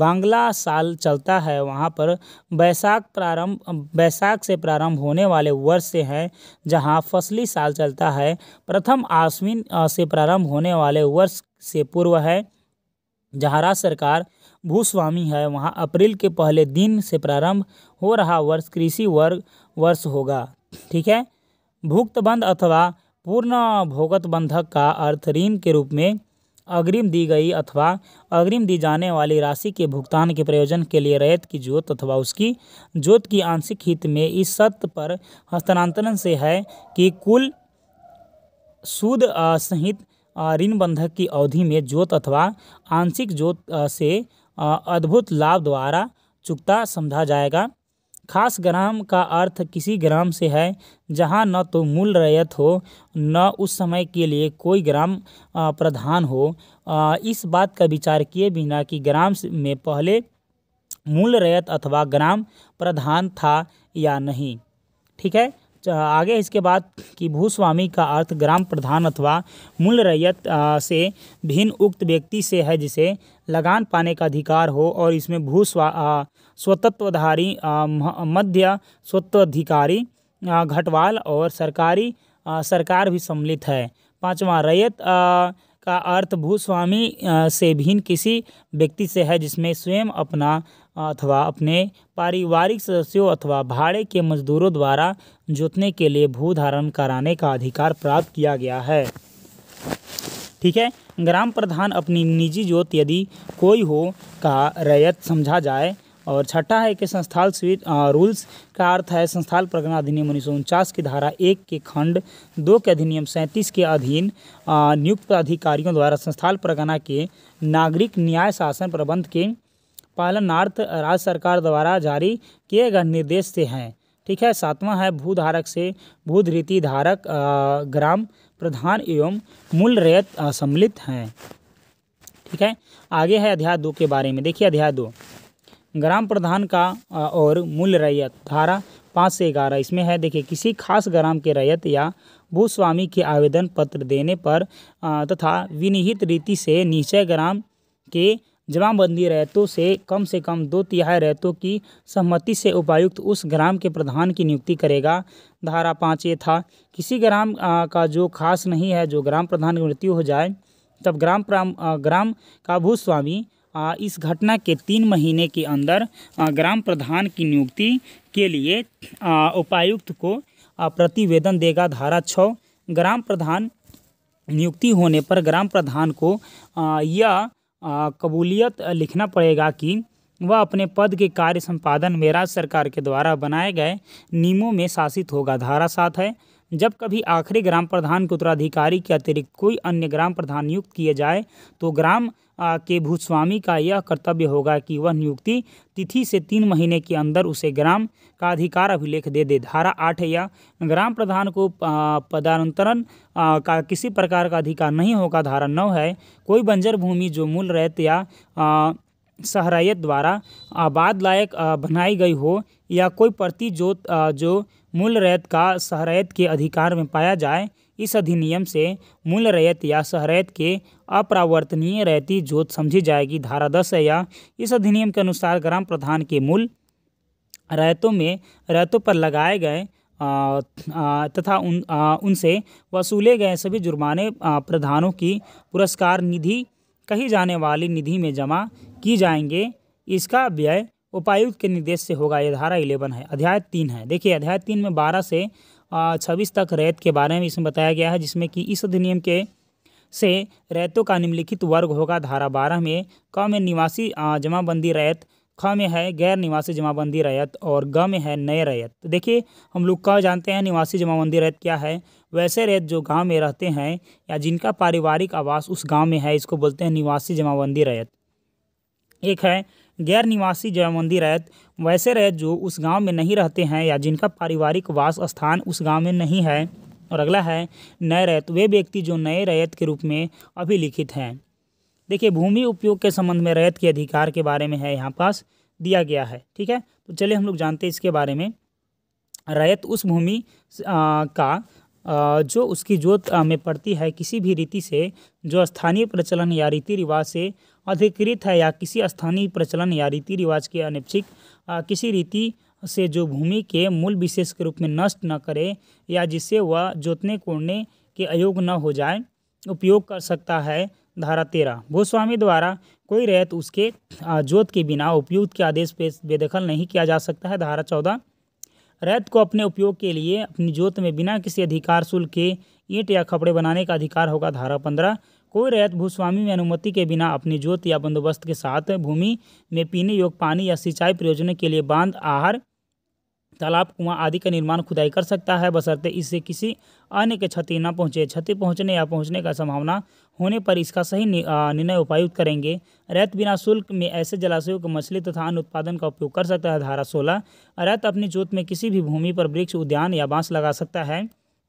बांग्ला साल चलता है वहाँ पर बैसाख प्रारंभ बैसाख से प्रारंभ होने वाले वर्ष से है जहाँ फसली साल चलता है प्रथम आश्विन से प्रारंभ होने वाले वर्ष से पूर्व है जहाँ राज्य सरकार भूस्वामी है वहाँ अप्रैल के पहले दिन से प्रारंभ हो रहा वर्ष कृषि वर्ग वर्ष होगा ठीक है भुक्तबंद अथवा पूर्ण भोगत बंधक का अर्थ ऋण के रूप में अग्रिम दी गई अथवा अग्रिम दी जाने वाली राशि के भुगतान के प्रयोजन के लिए रैत की जोत अथवा उसकी जोत की आंशिक हित में इस शर्त पर हस्तांतरण से है कि कुल सूद सहित ऋण बंधक की अवधि में जोत अथवा आंशिक जोत से अद्भुत लाभ द्वारा चुकता समझा जाएगा खास ग्राम का अर्थ किसी ग्राम से है जहाँ न तो मूल रैयत हो न उस समय के लिए कोई ग्राम प्रधान हो इस बात का विचार किए बिना कि ग्राम में पहले मूल रैयत अथवा ग्राम प्रधान था या नहीं ठीक है आगे इसके बाद कि भूस्वामी का अर्थ ग्राम प्रधान अथवा मूल रैयत से भिन्न उक्त व्यक्ति से है जिसे लगान पाने का अधिकार हो और इसमें भूस्वा स्वतत्वधारी मध्य स्वत्वाधिकारी घटवाल और सरकारी आ, सरकार भी सम्मिलित है पांचवा रैयत का अर्थ भूस्वामी से भिन्न किसी व्यक्ति से है जिसमें स्वयं अपना अथवा अपने पारिवारिक सदस्यों अथवा भाड़े के मजदूरों द्वारा जोतने के लिए भू धारण कराने का अधिकार प्राप्त किया गया है ठीक है ग्राम प्रधान अपनी निजी जोत यदि कोई हो का रैयत समझा जाए और छठा है कि संस्थाल स्वीट रूल्स का अर्थ है संस्थाल प्रगणा अधिनियम उन्नीस की धारा एक के खंड दो के अधिनियम सैंतीस के अधीन नियुक्त अधिकारियों द्वारा संस्थाल प्रगणना के नागरिक न्याय शासन प्रबंध के पालनार्थ राज्य सरकार द्वारा जारी किए गए निर्देश से हैं ठीक है सातवां है भूधारक से भूध रीति धारक ग्राम प्रधान एवं मूल रेत सम्मिलित हैं ठीक है आगे है अध्याय दो के बारे में देखिए अध्याय दो ग्राम प्रधान का और मूल रैयत धारा पाँच से ग्यारह इसमें है देखिए किसी खास ग्राम के रैयत या भूस्वामी के आवेदन पत्र देने पर तथा विनिहित रीति से नीचे ग्राम के जमाबंदी रैतों से कम से कम दो तिहाई रैतों की सहमति से उपायुक्त उस ग्राम के प्रधान की नियुक्ति करेगा धारा पाँच ये था किसी ग्राम का जो खास नहीं है जो ग्राम प्रधान की मृत्यु हो जाए तब ग्राम ग्राम का भूस्वामी इस घटना के तीन महीने के अंदर ग्राम प्रधान की नियुक्ति के लिए उपायुक्त को प्रतिवेदन देगा धारा छः ग्राम प्रधान नियुक्ति होने पर ग्राम प्रधान को यह कबूलियत लिखना पड़ेगा कि वह अपने पद के कार्य संपादन में राज्य सरकार के द्वारा बनाए गए नियमों में शासित होगा धारा सात है जब कभी आखिरी ग्राम प्रधान के उत्तराधिकारी के अतिरिक्त कोई अन्य ग्राम प्रधान नियुक्त किए जाए तो ग्राम के भूस्वामी का यह कर्तव्य होगा कि वह नियुक्ति तिथि से तीन महीने के अंदर उसे ग्राम का अधिकार अभिलेख दे दे धारा आठ या ग्राम प्रधान को पदांतरण का किसी प्रकार का अधिकार नहीं होगा धारा नौ है कोई बंजर भूमि जो मूल रैत या सहरायत द्वारा आबाद लायक बनाई गई हो या कोई प्रति जो जो मूल रैत का सहरायत के अधिकार में पाया जाए इस अधिनियम से मूल रैयत या सहरैत के अप्रावर्तनीय रैती जोत समझी जाएगी धारा दस है या इस अधिनियम के अनुसार ग्राम प्रधान के मूल रैतों में रैतों पर लगाए गए तथा उन आ, उनसे वसूले गए सभी जुर्माने प्रधानों की पुरस्कार निधि कही जाने वाली निधि में जमा की जाएंगे इसका व्यय उपायुक्त के निर्देश से होगा यह धारा इलेवन है अध्याय तीन है देखिए अध्याय तीन में बारह से छब्बीस तक रैत के बारे में इसमें बताया गया है जिसमें कि इस अधिनियम के से रैतों का निम्नलिखित वर्ग होगा धारा बारह में क में निवासी जमाबंदी रैत ख में है गैर निवासी जमाबंदी रैत और ग में है नए रैत तो देखिए हम लोग क जानते हैं निवासी जमाबंदी रैत क्या है वैसे रैत जो गांव में रहते हैं या जिनका पारिवारिक आवास उस गांव में है इसको बोलते हैं निवासी जमाबंदी रैत एक है गैर निवासी जयमंदी रैत वैसे रैत जो उस गांव में नहीं रहते हैं या जिनका पारिवारिक वास स्थान उस गांव में नहीं है और अगला है नए रैत वे व्यक्ति जो नए रैत के रूप में अभिलिखित हैं देखिए भूमि उपयोग के संबंध में रैत के अधिकार के बारे में है यहाँ पास दिया गया है ठीक है तो चलिए हम लोग जानते हैं इसके बारे में रैत उस भूमि का जो उसकी जोत में पड़ती है किसी भी रीति से जो स्थानीय प्रचलन या रीति रिवाज से अधिकृत है या किसी स्थानीय प्रचलन या रीति रिवाज के अनपेक्षिक किसी रीति से जो भूमि के मूल विशेष के रूप में नष्ट न करे या जिससे वह जोतने कोड़ने के अयोग न हो जाए उपयोग कर सकता है धारा तेरह भूस्वामी द्वारा कोई रैत उसके जोत के बिना उपयुक्त के आदेश पे बेदखल नहीं किया जा सकता है धारा चौदह रैत को अपने उपयोग के लिए अपनी जोत में बिना किसी अधिकार शुल्क के ईंट या खपड़े बनाने का अधिकार होगा धारा पंद्रह कोई रैत भूस्वामी में अनुमति के बिना अपनी जोत या बंदोबस्त के साथ भूमि में पीने योग्य पानी या सिंचाई प्रयोजनों के लिए बांध आहार तालाब कुआं आदि का निर्माण खुदाई कर सकता है बसरते इससे किसी अन्य के क्षति न पहुंचे क्षति पहुंचने या पहुंचने का संभावना होने पर इसका सही निर्णय उपायुक्त करेंगे रैत बिना शुल्क में ऐसे जलाशयों को मछली तथा अन्य उत्पादन का उपयोग कर सकता है धारा सोलह रैत अपनी जोत में किसी भी भूमि पर वृक्ष उद्यान या बांस लगा सकता है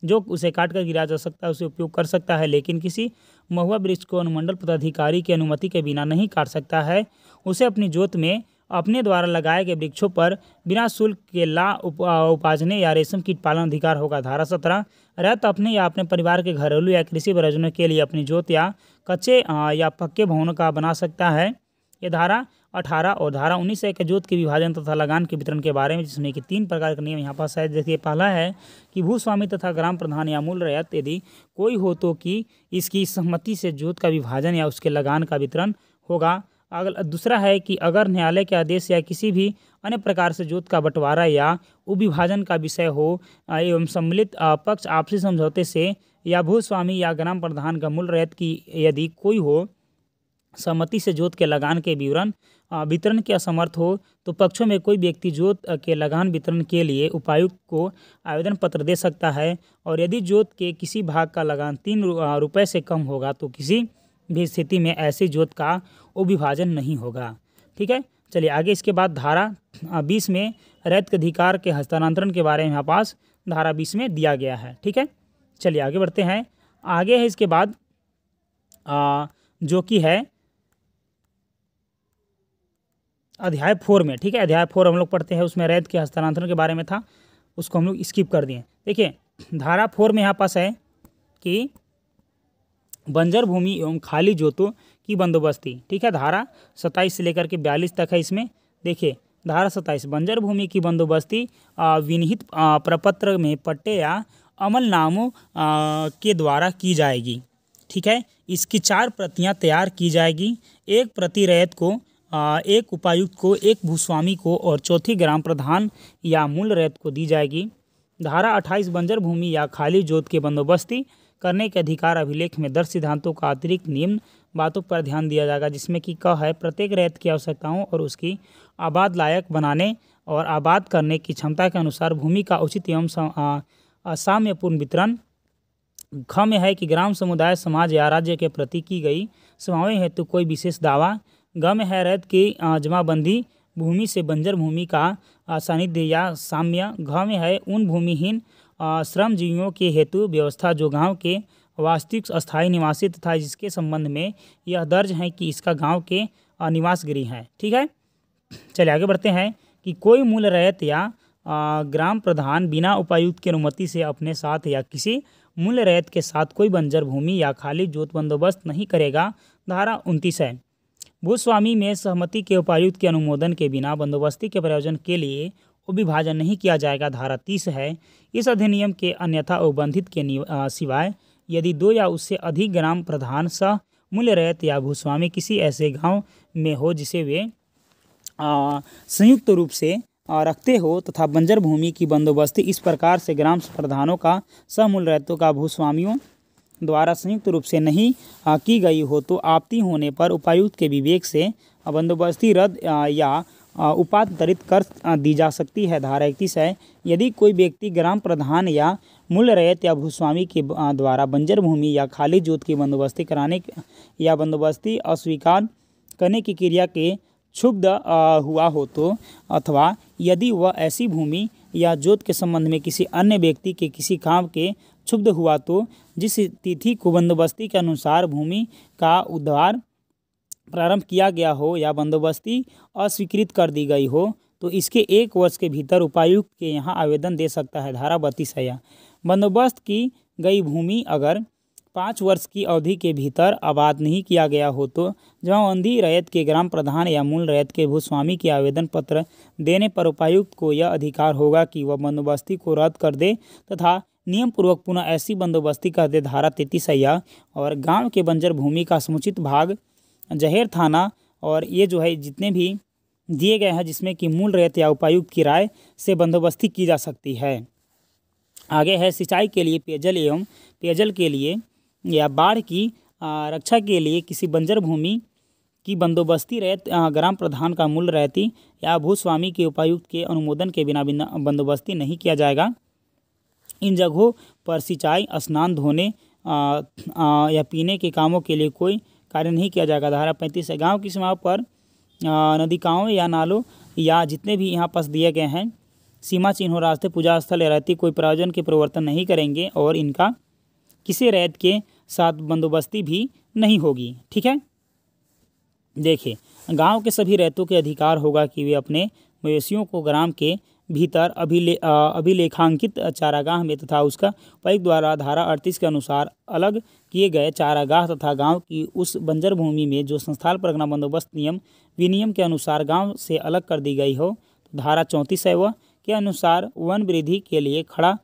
जो उसे काट कर गिराया जा सकता है उसे उपयोग कर सकता है लेकिन किसी महुआ वृक्ष को अनुमंडल पदाधिकारी की अनुमति के बिना नहीं काट सकता है उसे अपनी जोत में अपने द्वारा लगाए गए वृक्षों पर बिना शुल्क के ला उप, उपाजने या रेशम कीट पालन अधिकार होगा धारा सत्रह रैत अपने या अपने परिवार के घरेलू या कृषि प्रयोजनों के लिए अपनी जोत या कच्चे या पक्के भवनों का बना सकता है ये धारा अठारह और धारा उन्नीस एक जोत के विभाजन तथा लगान के वितरण के बारे में जिसमें कि तीन प्रकार के नियम यहाँ पास है देखिए पहला है कि भूस्वामी तथा ग्राम प्रधान या मूल रैयत यदि कोई हो तो कि इसकी सहमति से जोत का विभाजन या उसके लगान का वितरण होगा अगला दूसरा है कि अगर न्यायालय के आदेश या किसी भी अन्य प्रकार से जोत का बंटवारा या उपविभाजन का विषय हो एवं सम्मिलित पक्ष आपसी समझौते से या भूस्वामी या ग्राम प्रधान का मूल रैत की यदि कोई हो सहमति से जोत के लगान के विवरण वितरण के असमर्थ हो तो पक्षों में कोई व्यक्ति जोत के लगान वितरण के लिए उपायुक्त को आवेदन पत्र दे सकता है और यदि जोत के किसी भाग का लगान तीन रुपये से कम होगा तो किसी भी स्थिति में ऐसी जोत का उपविभाजन नहीं होगा ठीक है चलिए आगे इसके बाद धारा बीस में रैत अधिकार के हस्तांतरण के बारे में पास धारा बीस में दिया गया है ठीक है चलिए आगे बढ़ते हैं आगे है इसके बाद आ, जो कि है अध्याय फोर में ठीक है अध्याय फोर हम लोग पढ़ते हैं उसमें रैत के हस्तांतरण के बारे में था उसको हम लोग स्किप कर दिए देखिए धारा फोर में यहाँ पास है कि बंजर भूमि एवं खाली जोतों की बंदोबस्ती ठीक है धारा सत्ताईस से लेकर के बयालीस तक है इसमें देखिए धारा सत्ताईस बंजर भूमि की बंदोबस्ती विनिहित प्रपत्र में पट्टे या अमल नामों के द्वारा की जाएगी ठीक है इसकी चार प्रतियां तैयार की जाएगी एक प्रति रैत को एक उपायुक्त को एक भूस्वामी को और चौथी ग्राम प्रधान या मूल रैत को दी जाएगी धारा अट्ठाईस बंजर भूमि या खाली जोत के बंदोबस्ती करने के अधिकार अभिलेख में दस सिद्धांतों का अतिरिक्त निम्न बातों पर ध्यान दिया जाएगा जिसमें कि क है प्रत्येक रैत की आवश्यकताओं और उसकी आबाद लायक बनाने और आबाद करने की क्षमता के अनुसार भूमि का उचित एवं साम्यपूर्ण वितरण घ में है कि ग्राम समुदाय समाज या राज्य के प्रति की गई सेवाएं हेतु तो कोई विशेष दावा गम रैत की जमाबंदी भूमि से बंजर भूमि का सानिध्य या साम्य गम है उन भूमिहीन श्रमजीवियों के हेतु व्यवस्था जो गाँव के वास्तविक स्थायी निवासी तथा जिसके संबंध में यह दर्ज है कि इसका गांव के निवास गृह है ठीक है चले आगे बढ़ते हैं कि कोई मूल रैत या ग्राम प्रधान बिना उपायुक्त की अनुमति से अपने साथ या किसी मूल रैत के साथ कोई बंजर भूमि या खाली जोत बंदोबस्त नहीं करेगा धारा उनतीस है भूस्वामी में सहमति के उपायुक्त के अनुमोदन के बिना बंदोबस्ती के प्रयोजन के लिए उपविभाजन नहीं किया जाएगा धारा तीस है इस अधिनियम के अन्यथा उपबंधित के सिवाय यदि दो या उससे अधिक ग्राम प्रधान सह मूल्य रैत या भूस्वामी किसी ऐसे गांव में हो जिसे वे संयुक्त रूप से रखते हो तथा बंजर भूमि की बंदोबस्ती इस प्रकार से ग्राम प्रधानों का समूल रैतों का भूस्वामियों द्वारा संयुक्त रूप से नहीं की गई हो तो आपत्ति होने पर उपायुक्त के विवेक से बंदोबस्ती रद्द या उपांतरित कर दी जा सकती है धारा इकतीस है यदि कोई व्यक्ति ग्राम प्रधान या मूल रैत या भूस्वामी के द्वारा बंजर भूमि या खाली जोत की बंदोबस्ती कराने या बंदोबस्ती अस्वीकार करने की क्रिया के क्षुब्ध हुआ हो तो अथवा यदि वह ऐसी भूमि या जोत के संबंध में किसी अन्य व्यक्ति के किसी काम के क्षुब्ध हुआ तो जिस तिथि को बंदोबस्ती के अनुसार भूमि का उद्धार प्रारंभ किया गया हो या बंदोबस्ती अस्वीकृत कर दी गई हो तो इसके एक वर्ष के भीतर उपायुक्त के यहाँ आवेदन दे सकता है धारा बत्तीस है बंदोबस्त की गई भूमि अगर पाँच वर्ष की अवधि के भीतर आबाद नहीं किया गया हो तो जमाबंदी रैयत के ग्राम प्रधान या मूल रैयत के भूस्वामी के आवेदन पत्र देने पर उपायुक्त को यह अधिकार होगा कि वह बंदोबस्ती को रद्द कर दे तथा नियमपूर्वक पुनः ऐसी बंदोबस्ती दे धारा तैतीस या और गांव के बंजर भूमि का समुचित भाग जहेर थाना और ये जो है जितने भी दिए गए हैं जिसमें कि मूल रेत या उपायुक्त की राय से बंदोबस्ती की जा सकती है आगे है सिंचाई के लिए पेयजल एवं पेयजल के लिए या बाढ़ की रक्षा के लिए किसी बंजर भूमि की बंदोबस्ती रेत ग्राम प्रधान का मूल रहती या भूस्वामी के उपायुक्त के अनुमोदन के बिना बिना बंदोबस्ती नहीं किया जाएगा इन जगहों पर सिंचाई स्नान धोने या पीने के कामों के लिए कोई कार्य नहीं किया जाएगा धारा पैंतीस है गाँव की सीमाओं पर नदिकाओं या नालों या जितने भी यहाँ पास दिए गए हैं सीमा चिन्हों रास्ते पूजा स्थल या रहती कोई प्रयोजन के परिवर्तन नहीं करेंगे और इनका किसी रैत के साथ बंदोबस्ती भी नहीं होगी ठीक है देखिए गांव के सभी रैतों के अधिकार होगा कि वे अपने मवेशियों को ग्राम के भीतर अभिले अभिलेखांकित चारागाह में तथा उसका पैक द्वारा धारा अड़तीस के अनुसार अलग किए गए चारागाह तथा गांव की उस बंजर भूमि में जो संस्थान प्रगणा बंदोबस्त नियम विनियम के अनुसार गांव से अलग कर दी गई हो तो धारा चौंतीस है वह के अनुसार वन वृद्धि के लिए खड़ा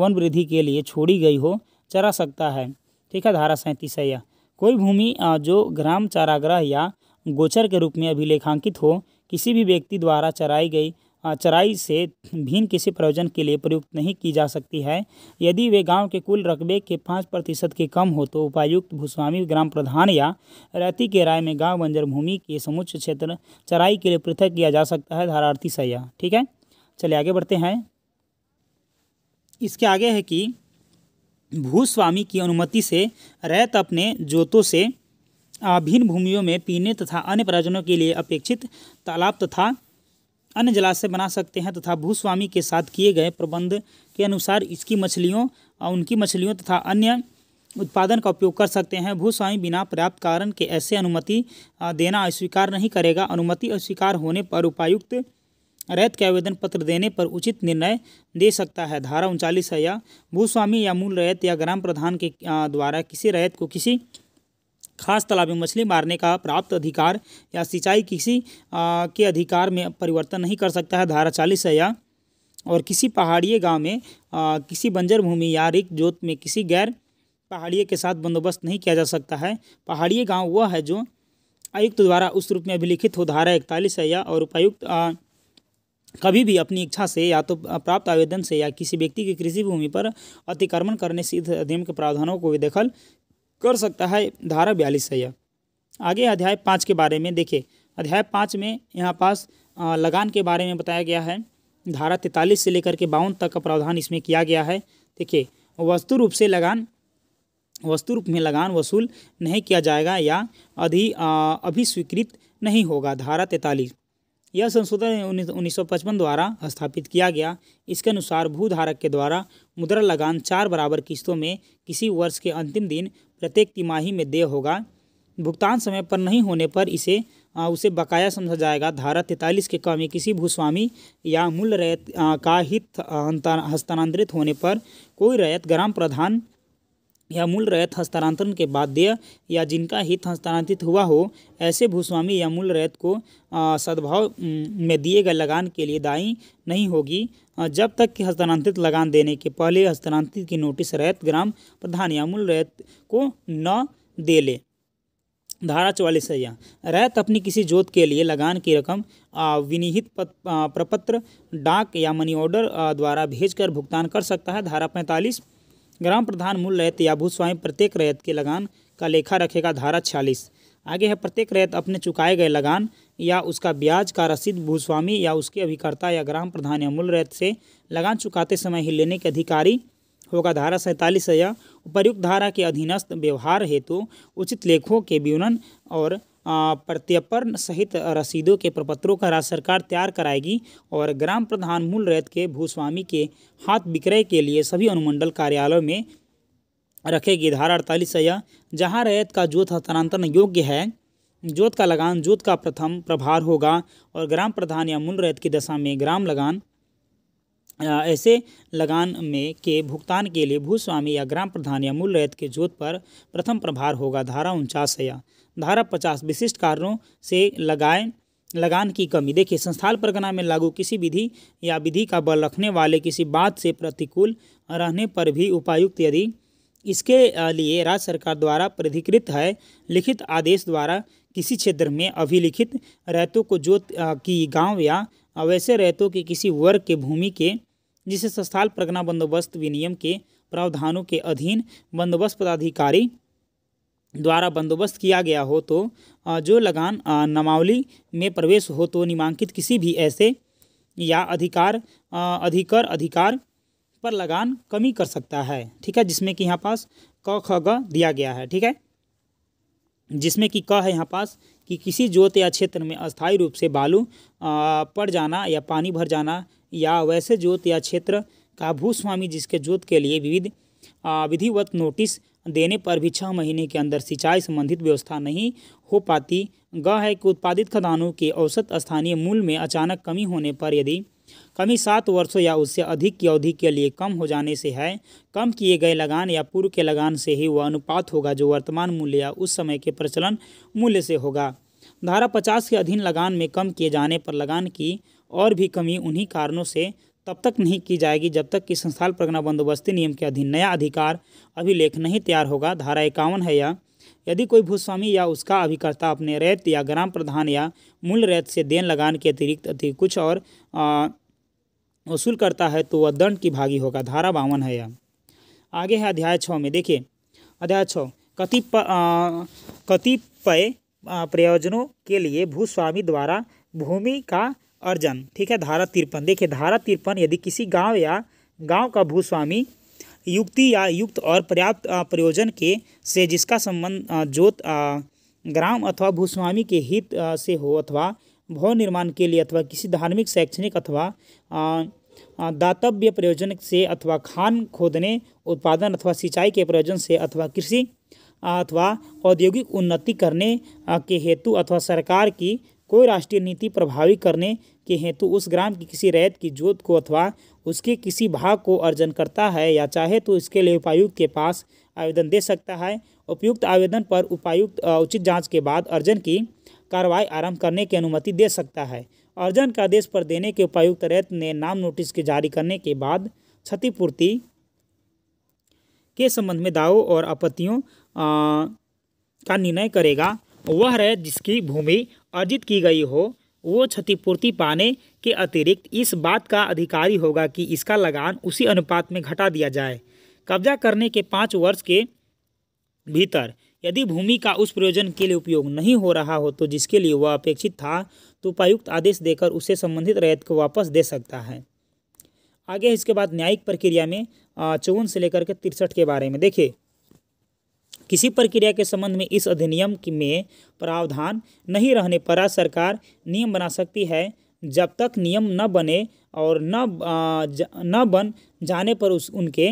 वन वृद्धि के लिए छोड़ी गई हो चरा सकता है ठीक है धारा सैंतीस है यह कोई भूमि जो ग्राम चारागृह या गोचर के रूप में अभिलेखांकित हो किसी भी व्यक्ति द्वारा चराई गई चराई से भिन्न किसी प्रयोजन के लिए प्रयुक्त नहीं की जा सकती है यदि वे गांव के कुल रकबे के पाँच प्रतिशत के कम हो तो उपायुक्त भूस्वामी ग्राम प्रधान या रैती के राय में गाँव बंजर भूमि के समुच्च क्षेत्र चराई के लिए पृथक किया जा सकता है धारार्थी सया ठीक है चलिए आगे बढ़ते हैं इसके आगे है कि भूस्वामी की अनुमति से रैत अपने जोतों से भिन्न भूमियों में पीने तथा अन्य प्रयोजनों के लिए अपेक्षित तालाब तथा अन्य जलाशय बना सकते हैं तथा भूस्वामी के साथ किए गए प्रबंध के अनुसार इसकी मछलियों और उनकी मछलियों तथा अन्य उत्पादन का उपयोग कर सकते हैं भूस्वामी बिना पर्याप्त कारण के ऐसे अनुमति देना अस्वीकार नहीं करेगा अनुमति अस्वीकार होने पर उपायुक्त रैत के आवेदन पत्र देने पर उचित निर्णय दे सकता है धारा उनचालीस है या भूस्वामी या मूल रैत या ग्राम प्रधान के द्वारा किसी रैत को किसी खास में मछली मारने का प्राप्त अधिकार या सिंचाई किसी आ, के अधिकार में परिवर्तन नहीं कर सकता है धारा चालीस है या और किसी पहाड़ी गांव में आ, किसी बंजर भूमि या रिक जोत में किसी गैर पहाड़ीय के साथ बंदोबस्त नहीं किया जा सकता है पहाड़ीय गांव वह है जो आयुक्त द्वारा उस रूप में अभिलिखित हो धारा इकतालीस है या और उपायुक्त कभी भी अपनी इच्छा से या तो प्राप्त आवेदन से या किसी व्यक्ति की कृषि भूमि पर अतिक्रमण करने से अधिनियम के प्रावधानों को बेदखल कर सकता है धारा बयालीस है यह आगे अध्याय पाँच के बारे में देखिए अध्याय पाँच में यहाँ पास लगान के बारे में बताया गया है धारा तैंतालीस से लेकर के बावन तक का प्रावधान इसमें किया गया है देखिए वस्तु रूप से लगान वस्तु रूप में लगान वसूल नहीं किया जाएगा या अधि अभिस्वीकृत नहीं होगा धारा तैंतालीस यह संशोधन उन्नीस सौ पचपन द्वारा स्थापित किया गया इसके अनुसार भूधारक के द्वारा मुद्रा लगान चार बराबर किस्तों में किसी वर्ष के अंतिम दिन प्रत्येक तिमाही में देय होगा भुगतान समय पर नहीं होने पर इसे आ, उसे बकाया समझा जाएगा धारा तैतालीस के कमी किसी भूस्वामी या मूल रैत का हित हस्तांतरित होने पर कोई रैत ग्राम प्रधान या मूल रैत हस्तांतरण के बाद देय या जिनका हित हस्तांतरित हुआ हो ऐसे भूस्वामी या मूल रैत को सद्भाव में दिए गए लगान के लिए दायी नहीं होगी हाँ, जब तक कि हस्तांतरित लगान देने के पहले हस्तांतरित की नोटिस रैत ग्राम प्रधान या मूल रैत को न दे ले धारा चौवालीस है यह रैत अपनी किसी जोत के लिए लगान की रकम विनिहित प्रपत्र डाक या मनी ऑर्डर द्वारा भेजकर भुगतान कर सकता है धारा पैंतालीस ग्राम प्रधान मूल रैत या भूस्वामी प्रत्येक रैत के लगान का लेखा रखेगा धारा छियालीस आगे है प्रत्येक रैत अपने चुकाए गए लगान या उसका ब्याज का रसीद भूस्वामी या उसके अभिकर्ता या ग्राम प्रधान या मूल रैत से लगान चुकाते समय ही लेने के अधिकारी होगा धारा सैंतालीस या उपर्युक्त धारा के अधीनस्थ व्यवहार हेतु उचित लेखों के विवरण और प्रत्यर्पण सहित रसीदों के प्रपत्रों का राज्य सरकार तैयार कराएगी और ग्राम प्रधान मूल रैत के भूस्वामी के हाथ विक्रय के लिए सभी अनुमंडल कार्यालयों में रखेगी धारा अड़तालीस या जहाँ रैत का जो हस्तांतरण योग्य है जोत का लगान जोत का प्रथम प्रभार होगा और ग्राम प्रधान या मूल रैत की दशा में ग्राम लगान ऐसे लगान में के भुगतान के लिए भूस्वामी या ग्राम प्रधान या मूल रैत के जोत पर प्रथम प्रभार होगा धारा उनचास या धारा पचास विशिष्ट कारणों से लगाए लगान की कमी देखिए संस्थाल परगना में लागू किसी विधि या विधि का बल रखने वाले किसी बात से प्रतिकूल रहने पर भी उपायुक्त यदि इसके लिए राज्य सरकार द्वारा प्राधिकृत है लिखित आदेश द्वारा किसी क्षेत्र में अभिलिखित रैतों को जोत की गांव या वैसे रैतों के किसी वर्ग के भूमि के जिसे संस्थान प्रगना बंदोबस्त विनियम के प्रावधानों के अधीन बंदोबस्त पदाधिकारी द्वारा बंदोबस्त किया गया हो तो जो लगान नमावली में प्रवेश हो तो निमांकित किसी भी ऐसे या अधिकार अधिकर अधिकार पर लगान कमी कर सकता है ठीक है जिसमें कि यहाँ पास क ख ग दिया गया है ठीक है जिसमें कि कह है यहाँ पास कि किसी जोत या क्षेत्र में अस्थायी रूप से बालू पड़ जाना या पानी भर जाना या वैसे जोत या क्षेत्र का भूस्वामी जिसके जोत के लिए विविध विधिवत नोटिस देने पर भी छः महीने के अंदर सिंचाई संबंधित व्यवस्था नहीं हो पाती ग है कि उत्पादित खदानों के औसत स्थानीय मूल्य में अचानक कमी होने पर यदि कमी सात वर्षों या उससे अधिक की अवधि के लिए कम हो जाने से है कम किए गए लगान या पूर्व के लगान से ही वह अनुपात होगा जो वर्तमान मूल्य या उस समय के प्रचलन मूल्य से होगा धारा पचास के अधीन लगान में कम किए जाने पर लगान की और भी कमी उन्हीं कारणों से तब तक नहीं की जाएगी जब तक कि संस्थान प्रगना बंदोबस्ती नियम के अधीन नया अधिकार अभिलेख नहीं तैयार होगा धारा इक्यावन है या यदि कोई भूस्वामी या उसका अभिकर्ता अपने रैत या ग्राम प्रधान या मूल रैत से देन लगान के अतिरिक्त अति कुछ और आ, वसूल करता है तो वह दंड की भागी होगा धारा बावन है यह आगे है अध्याय छः में देखिए अध्याय छः कतिप कतिपय प्रयोजनों के लिए भूस्वामी द्वारा भूमि का अर्जन ठीक है धारा तिरपन देखिए धारा तिरपन यदि किसी गांव या गांव का भूस्वामी युक्ति या युक्त और पर्याप्त प्रयोजन के से जिसका संबंध जोत ग्राम अथवा भूस्वामी के हित से हो अथवा भवन निर्माण के लिए अथवा किसी धार्मिक शैक्षणिक अथवा दातव्य प्रयोजन से अथवा खान खोदने उत्पादन अथवा सिंचाई के प्रयोजन से अथवा कृषि अथवा औद्योगिक उन्नति करने के हेतु अथवा सरकार की कोई राष्ट्रीय नीति प्रभावी करने के हेतु उस ग्राम की किसी रैत की जोत को अथवा उसके किसी भाग को अर्जन करता है या चाहे तो इसके लिए उपायुक्त के पास आवेदन दे सकता है उपयुक्त आवेदन पर उपायुक्त उचित जांच के बाद अर्जन की कार्रवाई आरंभ करने की अनुमति दे सकता है अर्जन के आदेश पर देने के उपायुक्त रैत ने नाम नोटिस के जारी करने के बाद क्षतिपूर्ति के संबंध में दावों और आपत्तियों का निर्णय करेगा वह रैत जिसकी भूमि अर्जित की गई हो वो क्षतिपूर्ति पाने के अतिरिक्त इस बात का अधिकारी होगा कि इसका लगान उसी अनुपात में घटा दिया जाए कब्जा करने के पाँच वर्ष के भीतर यदि भूमि का उस प्रयोजन के लिए उपयोग नहीं हो रहा हो तो जिसके लिए वह अपेक्षित था तो उपायुक्त आदेश देकर उसे संबंधित रैयत को वापस दे सकता है आगे इसके बाद न्यायिक प्रक्रिया में चौवन से लेकर के तिरसठ के बारे में देखिए किसी प्रक्रिया के संबंध में इस अधिनियम में प्रावधान नहीं रहने पर सरकार नियम बना सकती है जब तक नियम न बने और न न बन जाने पर उस उनके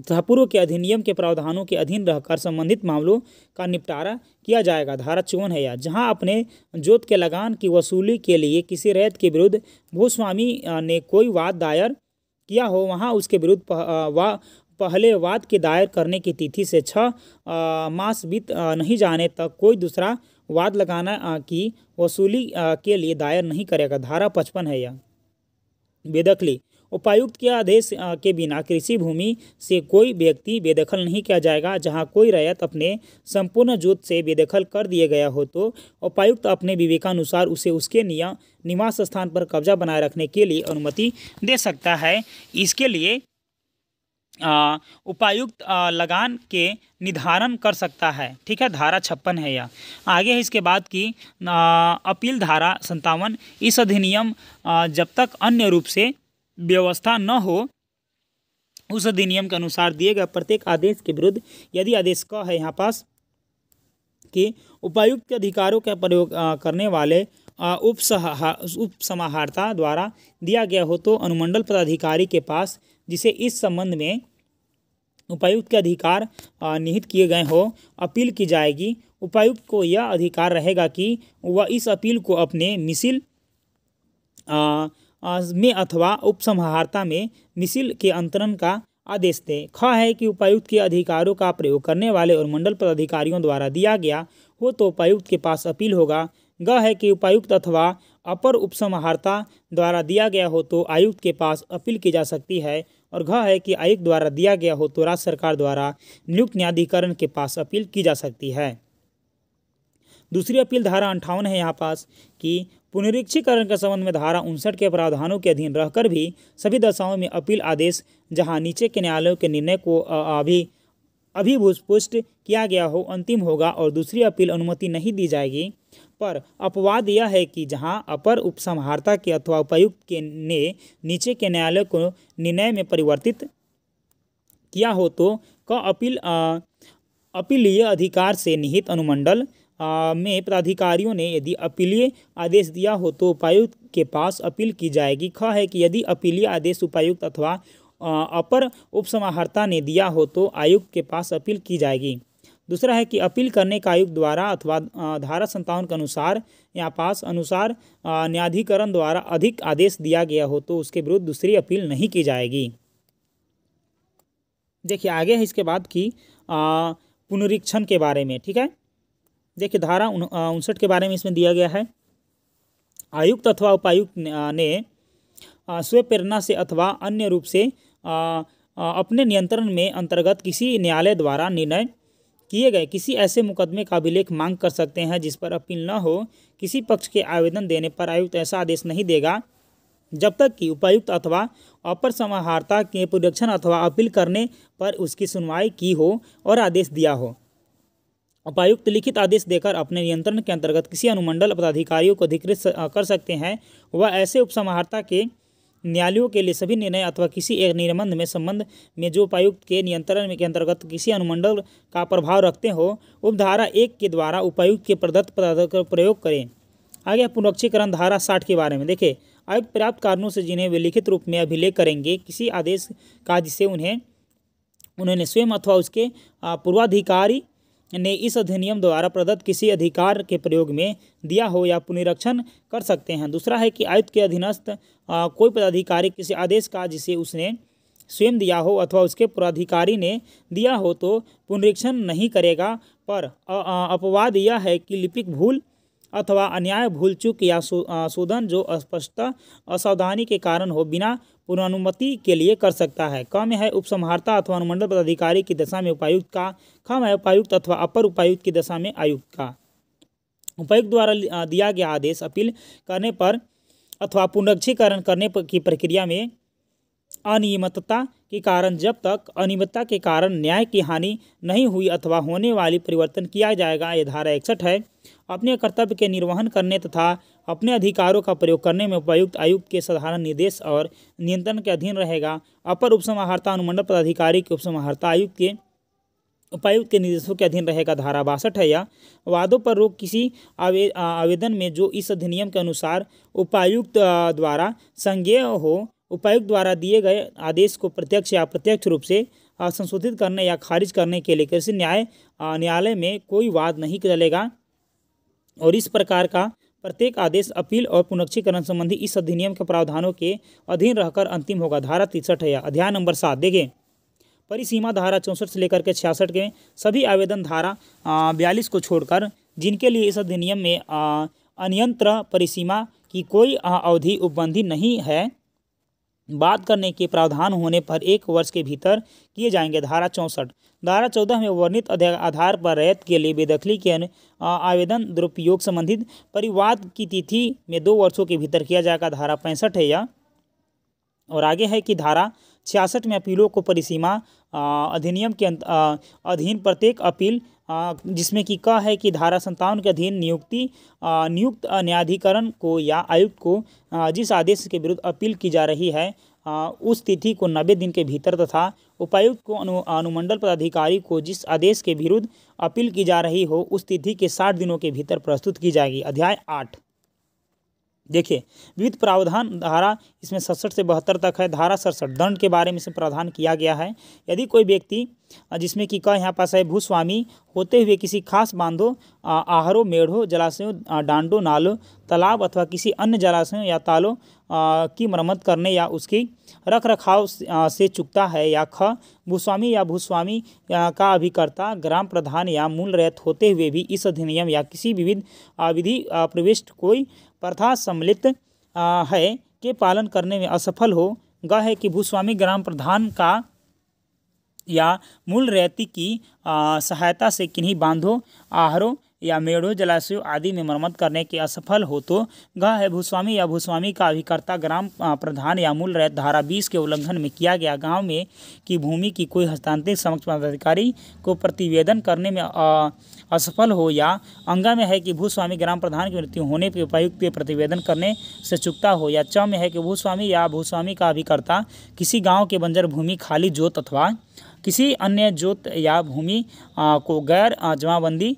तथा पूर्व के अधिनियम के प्रावधानों के अधीन रहकर संबंधित मामलों का निपटारा किया जाएगा धारा चौवन है या जहां अपने जोत के लगान की वसूली के लिए किसी रैत के विरुद्ध भूस्वामी ने कोई वाद दायर किया हो वहां उसके विरुद्ध वा पहले वाद के दायर करने की तिथि से छः मास बीत नहीं जाने तक कोई दूसरा वाद लगाना की वसूली के लिए दायर नहीं करेगा धारा पचपन है यह बेदखली उपायुक्त के आदेश के बिना कृषि भूमि से कोई व्यक्ति बेदखल नहीं किया जाएगा जहां कोई रैयत अपने संपूर्ण जोत से बेदखल कर दिया गया हो तो उपायुक्त अपने विवेकानुसार उसे उसके निया निवास स्थान पर कब्जा बनाए रखने के लिए अनुमति दे सकता है इसके लिए उपायुक्त लगान के निर्धारण कर सकता है ठीक है धारा छप्पन है यह आगे है इसके बाद की अपील धारा संतावन इस अधिनियम जब तक अन्य रूप से व्यवस्था न हो उस अधिनियम के अनुसार दिए गए प्रत्येक आदेश के विरुद्ध यदि आदेश क है यहाँ पास कि उपायुक्त के अधिकारों का प्रयोग करने वाले उप समाहर्ता द्वारा दिया गया हो तो अनुमंडल पदाधिकारी के पास जिसे इस संबंध में उपायुक्त के अधिकार निहित किए गए हो अपील की जाएगी उपायुक्त को यह अधिकार रहेगा कि वह इस अपील को अपने मिसिल में अथवा उपसंहारता में मिसिल के अंतरण का आदेश दें ख है कि उपायुक्त के अधिकारों का प्रयोग करने वाले और मंडल पदाधिकारियों द्वारा दिया गया हो तो उपायुक्त के पास अपील होगा ग है कि उपायुक्त अथवा अपर उपसंहारता द्वारा दिया गया हो तो आयुक्त के पास अपील की जा सकती है और घ है कि आयुक्त द्वारा दिया गया हो तो राज्य सरकार द्वारा नियुक्त न्यायाधिकरण के पास अपील की जा सकती है दूसरी अपील धारा अंठावन है यहाँ पास कि पुनरीक्षीकरण के संबंध में धारा उनसठ के प्रावधानों के अधीन रहकर भी सभी दशाओं में अपील आदेश जहां नीचे के न्यायालयों के निर्णय को अभी पुष्ट किया गया हो अंतिम होगा और दूसरी अपील अनुमति नहीं दी जाएगी पर अपवाद यह है कि जहां अपर उपसंहारता के अथवा उपायुक्त के ने नीचे के न्यायालय को निर्णय में परिवर्तित किया हो तो क अपील अपीलीय अधिकार से निहित अनुमंडल में प्राधिकारियों ने यदि अपीलीय आदेश दिया हो तो उपायुक्त के पास अपील की जाएगी ख है कि यदि अपीलीय आदेश उपायुक्त अथवा अपर उपसमाहर्ता ने दिया हो तो आयुक्त के पास अपील की जाएगी दूसरा है कि अपील करने का आयुक्त द्वारा अथवा धारा संतावन के अनुसार या पास अनुसार न्यायाधिकरण द्वारा अधिक आदेश दिया गया हो तो उसके विरुद्ध दूसरी अपील नहीं की जाएगी देखिए आगे है इसके बाद की पुनरीक्षण के बारे में ठीक है देखिए धारा उनसठ के बारे में इसमें दिया गया है आयुक्त अथवा उपायुक्त ने स्व प्रेरणा से अथवा अन्य रूप से अपने नियंत्रण में अंतर्गत किसी न्यायालय द्वारा निर्णय किए गए किसी ऐसे मुकदमे का अभिलेख मांग कर सकते हैं जिस पर अपील न हो किसी पक्ष के आवेदन देने पर आयुक्त ऐसा आदेश नहीं देगा जब तक कि उपायुक्त अथवा अपर समाहर्ता के पुरक्षण अथवा अपील करने पर उसकी सुनवाई की हो और आदेश दिया हो उपायुक्त लिखित आदेश देकर अपने नियंत्रण के अंतर्गत किसी अनुमंडल पदाधिकारियों को अधिकृत कर सकते हैं व ऐसे उपसमाहर्ता के न्यायालयों के लिए सभी निर्णय अथवा किसी एक निर्बंध में संबंध में जो उपायुक्त के नियंत्रण के अंतर्गत किसी अनुमंडल का प्रभाव रखते हो उपधारा एक के द्वारा उपायुक्त के प्रदत्त पदार्थ प्रयोग करें आगे पुनरक्षीकरण धारा साठ के बारे में देखिए आयुक्त प्राप्त कारणों से जिन्हें वे लिखित रूप में अभिलेख करेंगे किसी आदेश का जिसे उन्हें उन्होंने स्वयं अथवा उसके पूर्वाधिकारी ने इस अधिनियम द्वारा प्रदत्त किसी अधिकार के प्रयोग में दिया हो या पुनरीक्षण कर सकते हैं दूसरा है कि आयुक्त के अधीनस्थ कोई पदाधिकारी किसी आदेश का जिसे उसने स्वयं दिया हो अथवा उसके पदाधिकारी ने दिया हो तो पुनरीक्षण नहीं करेगा पर अपवाद यह है कि लिपिक भूल अथवा अन्याय भूल चूक या शोधन जो अस्पष्टता असावधानी के कारण हो बिना पूर्वानुमति के लिए कर सकता है कम है उपसंहारता अथवा अनुमंडल पदाधिकारी की दशा में उपायुक्त का कम है उपायुक्त अथवा अपर उपायुक्त की दशा में आयुक्त का उपायुक्त द्वारा दिया गया आदेश अपील करने पर अथवा पुनरक्षीकरण करने की प्रक्रिया में अनियमितता के कारण जब तक अनियमितता के कारण न्याय की हानि नहीं हुई अथवा होने वाली परिवर्तन किया जाएगा यह धारा इकसठ है अपने कर्तव्य के निर्वहन करने तथा अपने अधिकारों का प्रयोग करने में उपायुक्त आयुक्त के साधारण निर्देश और नियंत्रण के अधीन रहेगा अपर उपसमाहर्ता अनुमंडल पदाधिकारी के उपसमाहर्ता आयुक्त के उपायुक्त के निर्देशों के अधीन रहेगा धारा बासठ है या वादों पर रोक किसी आवे आवेदन में जो इस अधिनियम के अनुसार उपायुक्त द्वारा संज्ञेय हो उपायुक्त द्वारा दिए गए आदेश को प्रत्यक्ष या प्रत्यक्ष रूप से संशोधित करने या खारिज करने के लिए कृषि न्याय न्यायालय में कोई वाद नहीं चलेगा और इस प्रकार का प्रत्येक आदेश अपील और पुनक्षीकरण संबंधी इस अधिनियम के प्रावधानों के अधीन रहकर अंतिम होगा धारा तिरसठ है अध्याय नंबर सात देखिए परिसीमा धारा चौंसठ से लेकर के छियासठ के सभी आवेदन धारा बयालीस को छोड़कर जिनके लिए इस अधिनियम में अनियंत्र परिसीमा की कोई अवधि उपबंधी नहीं है बात करने के प्रावधान होने पर एक वर्ष के भीतर किए जाएंगे धारा चौंसठ धारा चौदह में वर्णित आधार पर रैत के लिए बेदखली के आवेदन दुरुपयोग संबंधित परिवाद की तिथि में दो वर्षों के भीतर किया जाएगा धारा पैंसठ है या और आगे है कि धारा छियासठ में अपीलों को परिसीमा अधिनियम के अधीन प्रत्येक अपील जिसमें कि कह है कि धारा संतावन के अधीन नियुक्ति नियुक्त न्यायाधिकरण को या आयुक्त को जिस आदेश के विरुद्ध अपील की जा रही है उस तिथि को नब्बे दिन के भीतर तथा उपायुक्त को अनु अनुमंडल पदाधिकारी को जिस आदेश के विरुद्ध अपील की जा रही हो उस तिथि के साठ दिनों के भीतर प्रस्तुत की जाएगी अध्याय आठ देखिए विविध प्रावधान धारा इसमें सड़सठ से बहत्तर तक है धारा सड़सठ दंड के बारे में इसमें प्रावधान किया गया है यदि कोई व्यक्ति जिसमें कि कह यहाँ पास है भूस्वामी होते हुए किसी खास बांधो आहरों मेढ़ों जलाशयों डांडो नालों तालाब अथवा किसी अन्य जलाशयों या तालों की मरम्मत करने या उसकी रख रखाव से चुकता है या ख भूस्वामी या भूस्वामी का अभिकर्ता ग्राम प्रधान या मूल रहत होते हुए भी इस अधिनियम या किसी विविध विधि प्रविष्ट कोई प्रथा सम्मिलित है के पालन करने में असफल हो गया है कि भूस्वामी ग्राम प्रधान का या मूल रैती की आ, सहायता से किन्हीं बांधों आहरों या मेड़ों जलाशयों आदि में मरम्मत करने के असफल हो तो गह है भूस्वामी या भूस्वामी का अभिकर्ता ग्राम प्रधान या मूल रैत धारा बीस के उल्लंघन में किया गया गांव में की भूमि की कोई हस्तांतरित समक्ष पदाधिकारी को प्रतिवेदन करने में आ, असफल हो या अंगा में है कि भूस्वामी ग्राम प्रधान की मृत्यु होने पर उपायुक्त के प्रतिवेदन करने से चुकता हो या च में है कि भूस्वामी या भूस्वामी का अभिकर्ता किसी गाँव के बंजर भूमि खाली जोत अथवा किसी अन्य जोत या भूमि को गैर जमाबंदी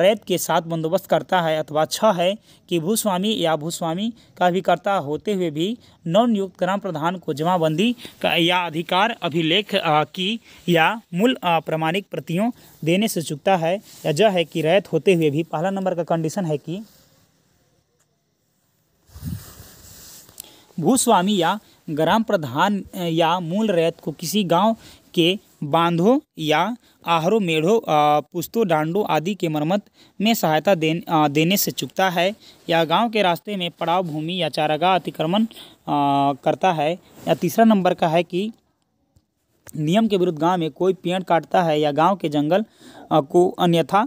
रैत के साथ बंदोबस्त करता है अथवा छ है कि भूस्वामी या भूस्वामी का अभिकर्ता होते हुए भी नवनियुक्त ग्राम प्रधान को जमाबंदी या अधिकार अभिलेख की या मूल प्रमाणिक प्रतियों देने से चुकता है या यह है कि रैत होते हुए भी पहला नंबर का कंडीशन है कि भूस्वामी या ग्राम प्रधान या मूल रैत को किसी गांव के बांधो या आहरों मेढ़ो पुस्तो डांडो आदि के मरम्मत में सहायता आ, देने से चुकता है या गांव के रास्ते में पड़ाव भूमि या चारागाह अतिक्रमण करता है या तीसरा नंबर का है कि नियम के विरुद्ध गांव में कोई पेड़ काटता है या गांव के जंगल को अन्यथा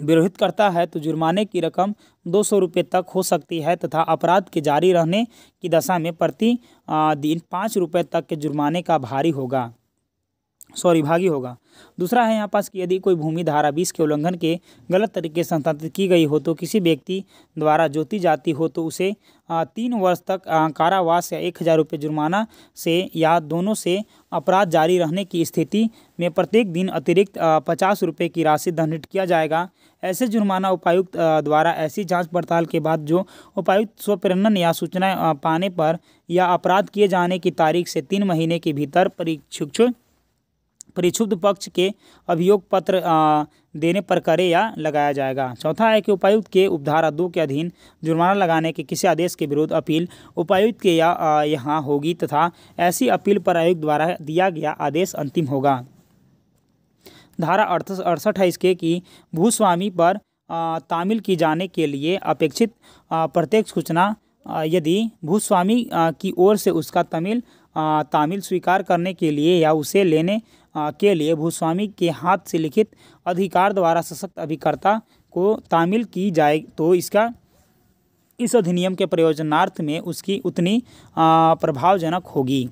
विरोहित करता है तो जुर्माने की रकम दो सौ रुपये तक हो सकती है तथा अपराध के जारी रहने की दशा में प्रति दिन पाँच रुपये तक के जुर्माने का भारी होगा सॉरी भागी होगा दूसरा है यहाँ पास कि यदि कोई भूमि धारा बीस के उल्लंघन के गलत तरीके से हस्तांतरित की गई हो तो किसी व्यक्ति द्वारा जोती जाती हो तो उसे तीन वर्ष तक कारावास या एक हज़ार रुपये जुर्माना से या दोनों से अपराध जारी रहने की स्थिति में प्रत्येक दिन अतिरिक्त पचास रुपये की राशि दंडित किया जाएगा ऐसे जुर्माना उपायुक्त द्वारा ऐसी जांच पड़ताल के बाद जो उपायुक्त स्वप्रणन या सूचना पाने पर या अपराध किए जाने की तारीख से तीन महीने के भीतर परीक्षुक्ष परिक्षुब्ध पक्ष के अभियोग पत्र देने पर करे या लगाया जाएगा चौथा है कि उपायुक्त के उपधारा दो के अधीन जुर्माना लगाने के किसी आदेश के विरुद्ध अपील उपायुक्त के या यहाँ होगी तथा ऐसी अपील पर आयुक्त द्वारा दिया गया आदेश अंतिम होगा धारा अड़सठ है इसके कि भूस्वामी पर तामिल की जाने के लिए अपेक्षित प्रत्यक्ष सूचना यदि भूस्वामी की ओर से उसका तमिल तामिल स्वीकार करने के लिए या उसे लेने के लिए भूस्वामी के हाथ से लिखित अधिकार द्वारा सशक्त अभिकर्ता को तामिल की जाए तो इसका इस अधिनियम के प्रयोजनार्थ में उसकी उतनी प्रभावजनक होगी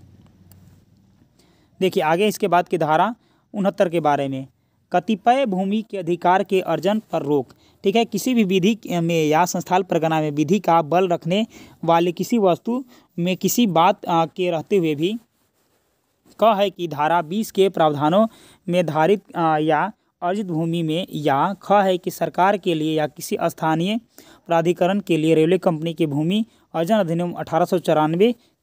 देखिए आगे इसके बाद की धारा उनहत्तर के बारे में कतिपय भूमि के अधिकार के अर्जन पर रोक ठीक है किसी भी विधि में या संस्थान परगना में विधि का बल रखने वाले किसी वस्तु में किसी बात के रहते हुए भी क है कि धारा बीस के प्रावधानों में धारित या अर्जित भूमि में या ख है कि सरकार के लिए या किसी स्थानीय प्राधिकरण के लिए रेलवे कंपनी की भूमि अर्जन अधिनियम अठारह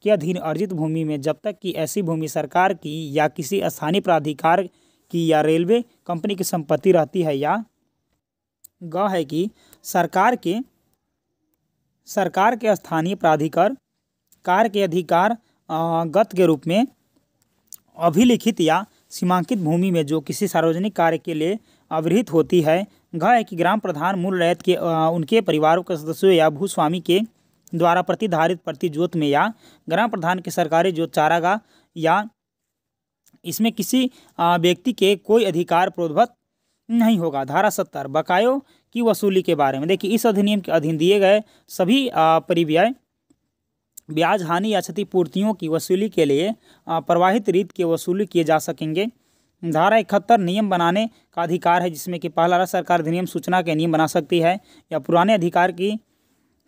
के अधीन अर्जित भूमि में जब तक कि ऐसी भूमि सरकार की या किसी स्थानीय प्राधिकार की या रेलवे कंपनी की संपत्ति रहती है या ग है कि सरकार के सरकार के स्थानीय प्राधिकार कार के अधिकार गत के रूप में अभिलिखित या सीमांकित भूमि में जो किसी सार्वजनिक कार्य के लिए अवहित होती है घ है कि ग्राम प्रधान मूल रैत के उनके परिवारों के सदस्यों या भूस्वामी के द्वारा प्रतिधारित प्रति जोत में या ग्राम प्रधान के सरकारी जोत चारागा या इसमें किसी व्यक्ति के कोई अधिकार प्रोद्भत नहीं होगा धारा सत्तर बकायों की वसूली के बारे में देखिए इस अधिनियम के अधीन दिए गए सभी परिव्यय ब्याज हानि या क्षतिपूर्तियों की वसूली के लिए प्रवाहित रीत के वसूली किए जा सकेंगे धारा इकहत्तर नियम बनाने का अधिकार है जिसमें कि पहला सरकार अधिनियम सूचना के नियम बना सकती है या पुराने अधिकार की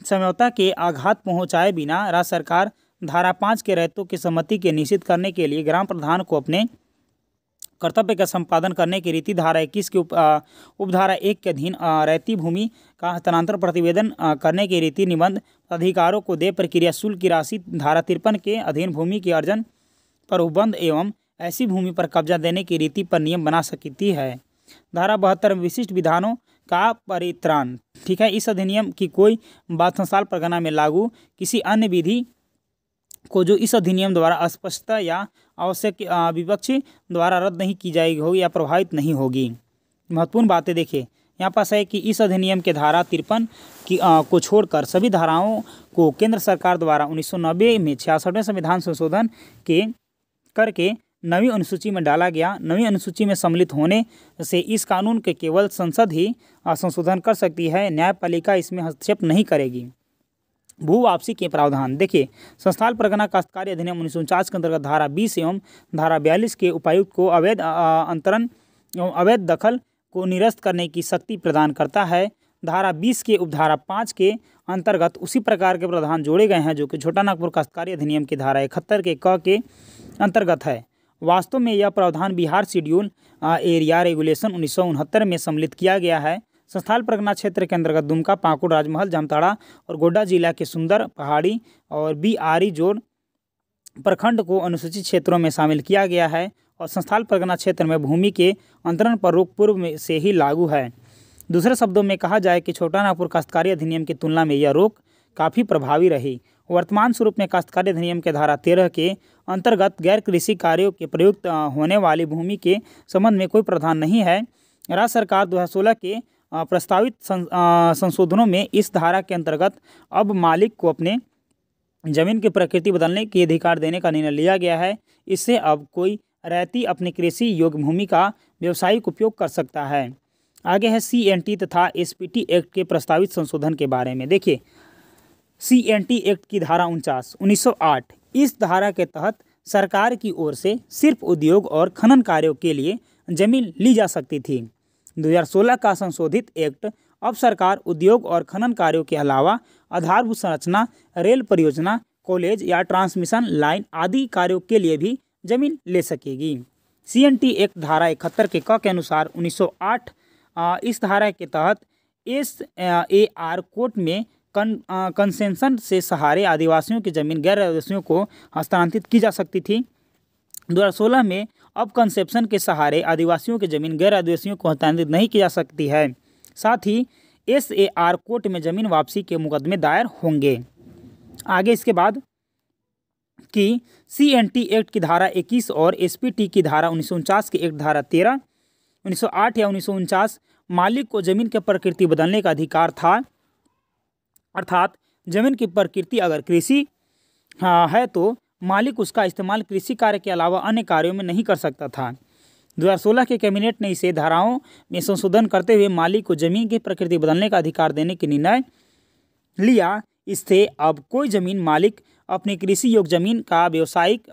समझौता के आघात पहुंचाए बिना राज्य सरकार धारा पाँच के रहतों की सम्मति के निश्चित करने के लिए ग्राम प्रधान को अपने कर्तव्य का संपादन करने की रीति धारा इक्कीस के उपधारा एक के अधीन रहती भूमि का हस्तांतरण प्रतिवेदन करने की रीति निबंध अधिकारों को दे प्रक्रिया शुल्क की राशि धारा तिरपन के अधीन भूमि के अर्जन पर उपबंध एवं ऐसी भूमि पर कब्जा देने की रीति पर नियम बना सकती है धारा बहत्तर विशिष्ट विधानों का परित्राण ठीक है इस अधिनियम की कोई बात संसार परगना में लागू किसी अन्य विधि को जो इस अधिनियम द्वारा स्पष्टता या आवश्यक विपक्ष द्वारा रद्द नहीं की जाएगी होगी या प्रभावित नहीं होगी महत्वपूर्ण बातें देखिए यहाँ पास है कि इस अधिनियम के धारा तिरपन की आ, को छोड़कर सभी धाराओं को केंद्र सरकार द्वारा 1990 में छियासठवें संविधान संशोधन के करके नवी अनुसूची में डाला गया नवी अनुसूची में सम्मिलित होने से इस कानून के केवल संसद ही संशोधन कर सकती है न्यायपालिका इसमें हस्तक्षेप नहीं करेगी भू वापसी के प्रावधान देखिए संस्थान परगना काश्तकारी अधिनियम उन्नीस सौ उनचास के अंतर्गत धारा बीस एवं धारा बयालीस के उपायुक्त को अवैध अंतरण एवं अवैध दखल को निरस्त करने की शक्ति प्रदान करता है धारा बीस के उपधारा पाँच के अंतर्गत उसी प्रकार के प्रावधान जोड़े गए हैं जो कि छोटा नागपुर काश्तकारी अधिनियम की धारा इकहत्तर के क के अंतर्गत है वास्तव में यह प्रावधान बिहार शेड्यूल एरिया रेगुलेशन उन्नीस में सम्मिलित किया गया है संस्थान प्रगना क्षेत्र के अंतर्गत दुमका पाकुड़ राजमहल जामताड़ा और गोड्डा जिला के सुंदर पहाड़ी और बी आरी जोड़ प्रखंड को अनुसूचित क्षेत्रों में शामिल किया गया है और संस्थान प्रगना क्षेत्र में भूमि के अंतरण पर रोक पूर्व से ही लागू है दूसरे शब्दों में कहा जाए कि छोटा नागपुर काश्तकारी अधिनियम की तुलना में यह रोक काफ़ी प्रभावी रही वर्तमान स्वरूप में काश्तकारी अधिनियम के धारा तेरह के अंतर्गत गैर कृषि कार्यों के प्रयुक्त होने वाली भूमि के संबंध में कोई प्रावधान नहीं है राज्य सरकार सोलह के प्रस्तावित संशोधनों में इस धारा के अंतर्गत अब मालिक को अपने जमीन की प्रकृति बदलने के अधिकार देने का निर्णय लिया गया है इससे अब कोई रैती अपनी कृषि योग्य भूमि का व्यावसायिक उपयोग कर सकता है आगे है सी एन टी तथा एस पी टी एक्ट के प्रस्तावित संशोधन के बारे में देखिए सी एन टी एक्ट की धारा उनचास 1908 इस धारा के तहत सरकार की ओर से सिर्फ उद्योग और खनन कार्यों के लिए जमीन ली जा सकती थी 2016 का संशोधित एक्ट अब सरकार उद्योग और खनन कार्यों के अलावा आधारभूत संरचना रेल परियोजना कॉलेज या ट्रांसमिशन लाइन आदि कार्यों के लिए भी जमीन ले सकेगी सी एन टी एक्ट धारा इकहत्तर के क के अनुसार 1908 इस धारा के तहत एस ए आर कोर्ट में कन कंसेंसन से सहारे आदिवासियों की जमीन गैर आदिवासियों को हस्तांतरित की जा सकती थी 2016 में अब कंसेप्शन के सहारे आदिवासियों की जमीन गैर आदिवासियों को हस्तांतरित नहीं की जा सकती है साथ ही एस ए आर कोर्ट में जमीन वापसी के मुकदमे दायर होंगे आगे इसके बाद कि सी एन टी एक्ट की धारा 21 और एस पी टी की धारा उन्नीस की एक्ट धारा 13 1908 या उन्नीस मालिक को जमीन की प्रकृति बदलने का अधिकार था अर्थात जमीन की प्रकृति अगर कृषि हाँ है तो मालिक उसका इस्तेमाल कृषि कार्य के अलावा अन्य कार्यों में नहीं कर सकता था 2016 के कैबिनेट ने इसे धाराओं में संशोधन करते हुए मालिक को जमीन की प्रकृति बदलने का अधिकार देने के निर्णय लिया इससे अब कोई जमीन मालिक अपनी कृषि योग्य जमीन का व्यावसायिक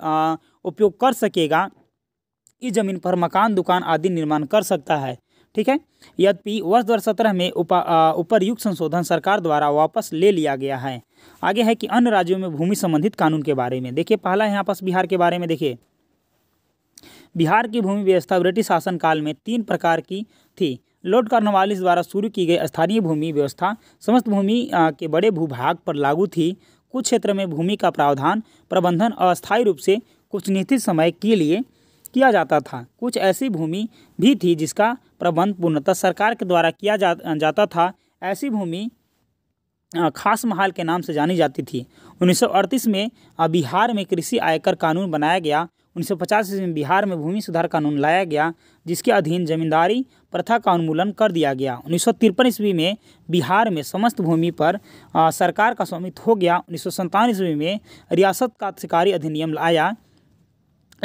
उपयोग कर सकेगा इस जमीन पर मकान दुकान आदि निर्माण कर सकता है ठीक है यद्यपि वर्ष दो सत्रह में उपरयुक्त संशोधन सरकार द्वारा वापस ले लिया गया है आगे है कि अन्य राज्यों में भूमि संबंधित कानून के बारे में देखिए पहला है यहाँ पास बिहार के बारे में देखिए बिहार की भूमि व्यवस्था ब्रिटिश शासनकाल में तीन प्रकार की थी लॉर्ड कार्नवालिस द्वारा शुरू की गई स्थानीय भूमि व्यवस्था समस्त भूमि के बड़े भूभाग पर लागू थी कुछ क्षेत्र में भूमि का प्रावधान प्रबंधन अस्थायी रूप से कुछ निश्चित समय के लिए किया जाता था कुछ ऐसी भूमि भी थी जिसका प्रबंध पूर्णतः सरकार के द्वारा किया जा, जाता था ऐसी भूमि खास महाल के नाम से जानी जाती थी 1938 में बिहार में कृषि आयकर कानून बनाया गया 1950 ईस्वी में बिहार में भूमि सुधार कानून लाया गया जिसके अधीन जमींदारी प्रथा का उन्मूलन कर दिया गया उन्नीस ईस्वी में बिहार में समस्त भूमि पर सरकार का स्वामित्व हो गया उन्नीस ईस्वी में रियासत का शिकारी अधिनियम लाया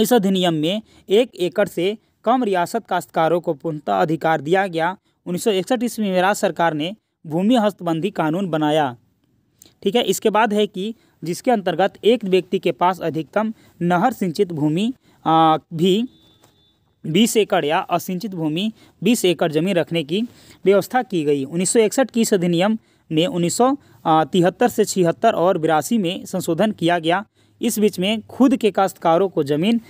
इस अधिनियम में एक एकड़ से कम रियासत काश्तकारों को पूर्णतः अधिकार दिया गया उन्नीस ईस्वी में राज्य सरकार ने भूमि हस्तबंदी कानून बनाया ठीक है इसके बाद है कि जिसके अंतर्गत एक व्यक्ति के पास अधिकतम नहर सिंचित भूमि भी बीस एकड़ या असिंचित भूमि बीस एकड़ जमीन रखने की व्यवस्था की गई 1961 की इस अधिनियम में उन्नीस से छिहत्तर और बिरासी में संशोधन किया गया इस बीच में खुद के काश्तकारों को ज़मीन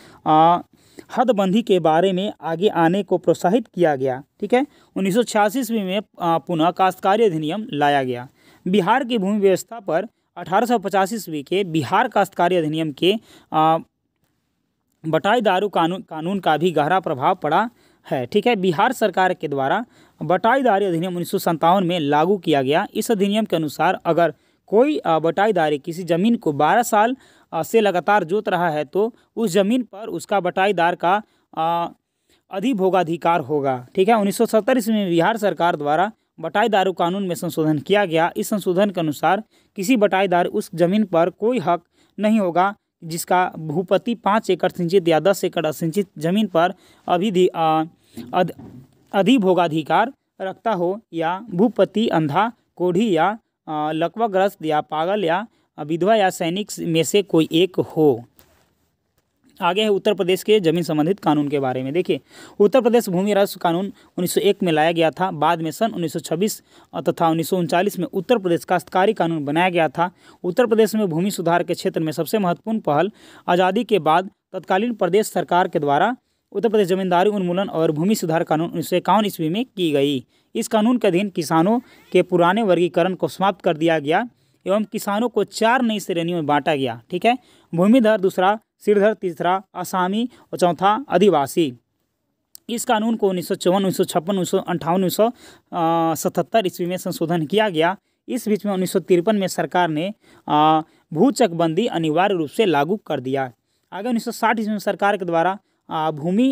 हदबंदी के बारे में आगे आने को प्रोत्साहित किया गया ठीक है उन्नीस सौ में पुनः काश्तकारी अधिनियम लाया गया बिहार की भूमि व्यवस्था पर अठारह सौ के बिहार काश्तकारी अधिनियम के बटाईदारू कानून कानून का भी गहरा प्रभाव पड़ा है ठीक है बिहार सरकार के द्वारा बटाईदारी अधिनियम उन्नीस में लागू किया गया इस अधिनियम के अनुसार अगर कोई बटाईदारी किसी ज़मीन को 12 साल से लगातार जोत रहा है तो उस ज़मीन पर उसका बटाईदार का अधिभोगाधिकार होगा ठीक है उन्नीस सौ ईस्वी में बिहार सरकार द्वारा बटाईदारों कानून में संशोधन किया गया इस संशोधन के अनुसार किसी बटाईदार उस जमीन पर कोई हक नहीं होगा जिसका भूपति पाँच एकड़ सिंचित या दस एकड़ असिंचित जमीन पर अभिधि अधिभोगाधिकार रखता हो या भूपति अंधा कोढ़ी या लकवाग्रस्त या पागल या विधवा या सैनिक में से कोई एक हो आगे है उत्तर प्रदेश के जमीन संबंधित कानून के बारे में देखिए उत्तर प्रदेश भूमि राजस्व कानून 1901 में लाया गया था बाद में सन 1926 तथा उन्नीस में उत्तर प्रदेश काश्तकारी कानून बनाया गया था उत्तर प्रदेश में भूमि सुधार के क्षेत्र में सबसे महत्वपूर्ण पहल आज़ादी के बाद तत्कालीन प्रदेश सरकार के द्वारा उत्तर प्रदेश जमींदारी उन्मूलन और भूमि सुधार कानून उन्नीस ईस्वी में की गई इस कानून के अधीन किसानों के पुराने वर्गीकरण को समाप्त कर दिया गया एवं किसानों को चार नई श्रेणियों में बांटा गया ठीक है भूमिधर दूसरा सिरधर तीसरा आसामी और चौथा आदिवासी इस कानून को उन्नीस सौ चौवन उन्नीस सौ छप्पन उन्नीस सौ अंठावन उन्नीस सौ सतहत्तर ईस्वी में संशोधन किया गया इस बीच में उन्नीस सौ तिरपन में सरकार ने भू चकबंदी अनिवार्य रूप से लागू कर दिया आगे उन्नीस सौ साठ ईस्वी में सरकार के द्वारा भूमि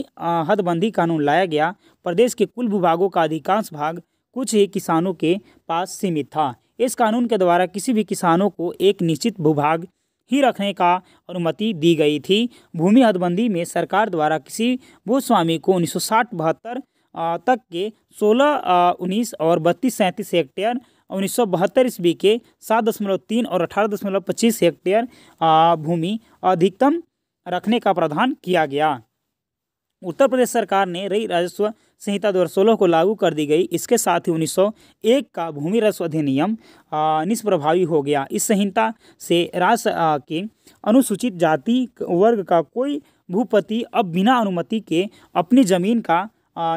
हदबंदी कानून लाया गया प्रदेश के कुल भूभागों का अधिकांश भाग कुछ ही किसानों के पास सीमित था इस कानून के द्वारा किसी भी किसानों को एक निश्चित भूभाग ही रखने का अनुमति दी गई थी भूमि हदबंदी में सरकार द्वारा किसी भूस्वामी को उन्नीस सौ साठ बहत्तर तक के सोलह उन्नीस और बत्तीस सैंतीस हेक्टेयर उन्नीस सौ बहत्तर ईस्वी के सात दशमलव तीन और अठारह दशमलव पच्चीस हेक्टेयर भूमि अधिकतम रखने का प्रावधान किया गया उत्तर प्रदेश सरकार ने रई राजस्व संहिता दो को लागू कर दी गई इसके साथ ही 1901 का भूमि रस्व अधिनियम निष्प्रभावी हो गया इस संहिता से राष्ट्र के अनुसूचित जाति वर्ग का कोई भूपति अब बिना अनुमति के अपनी जमीन का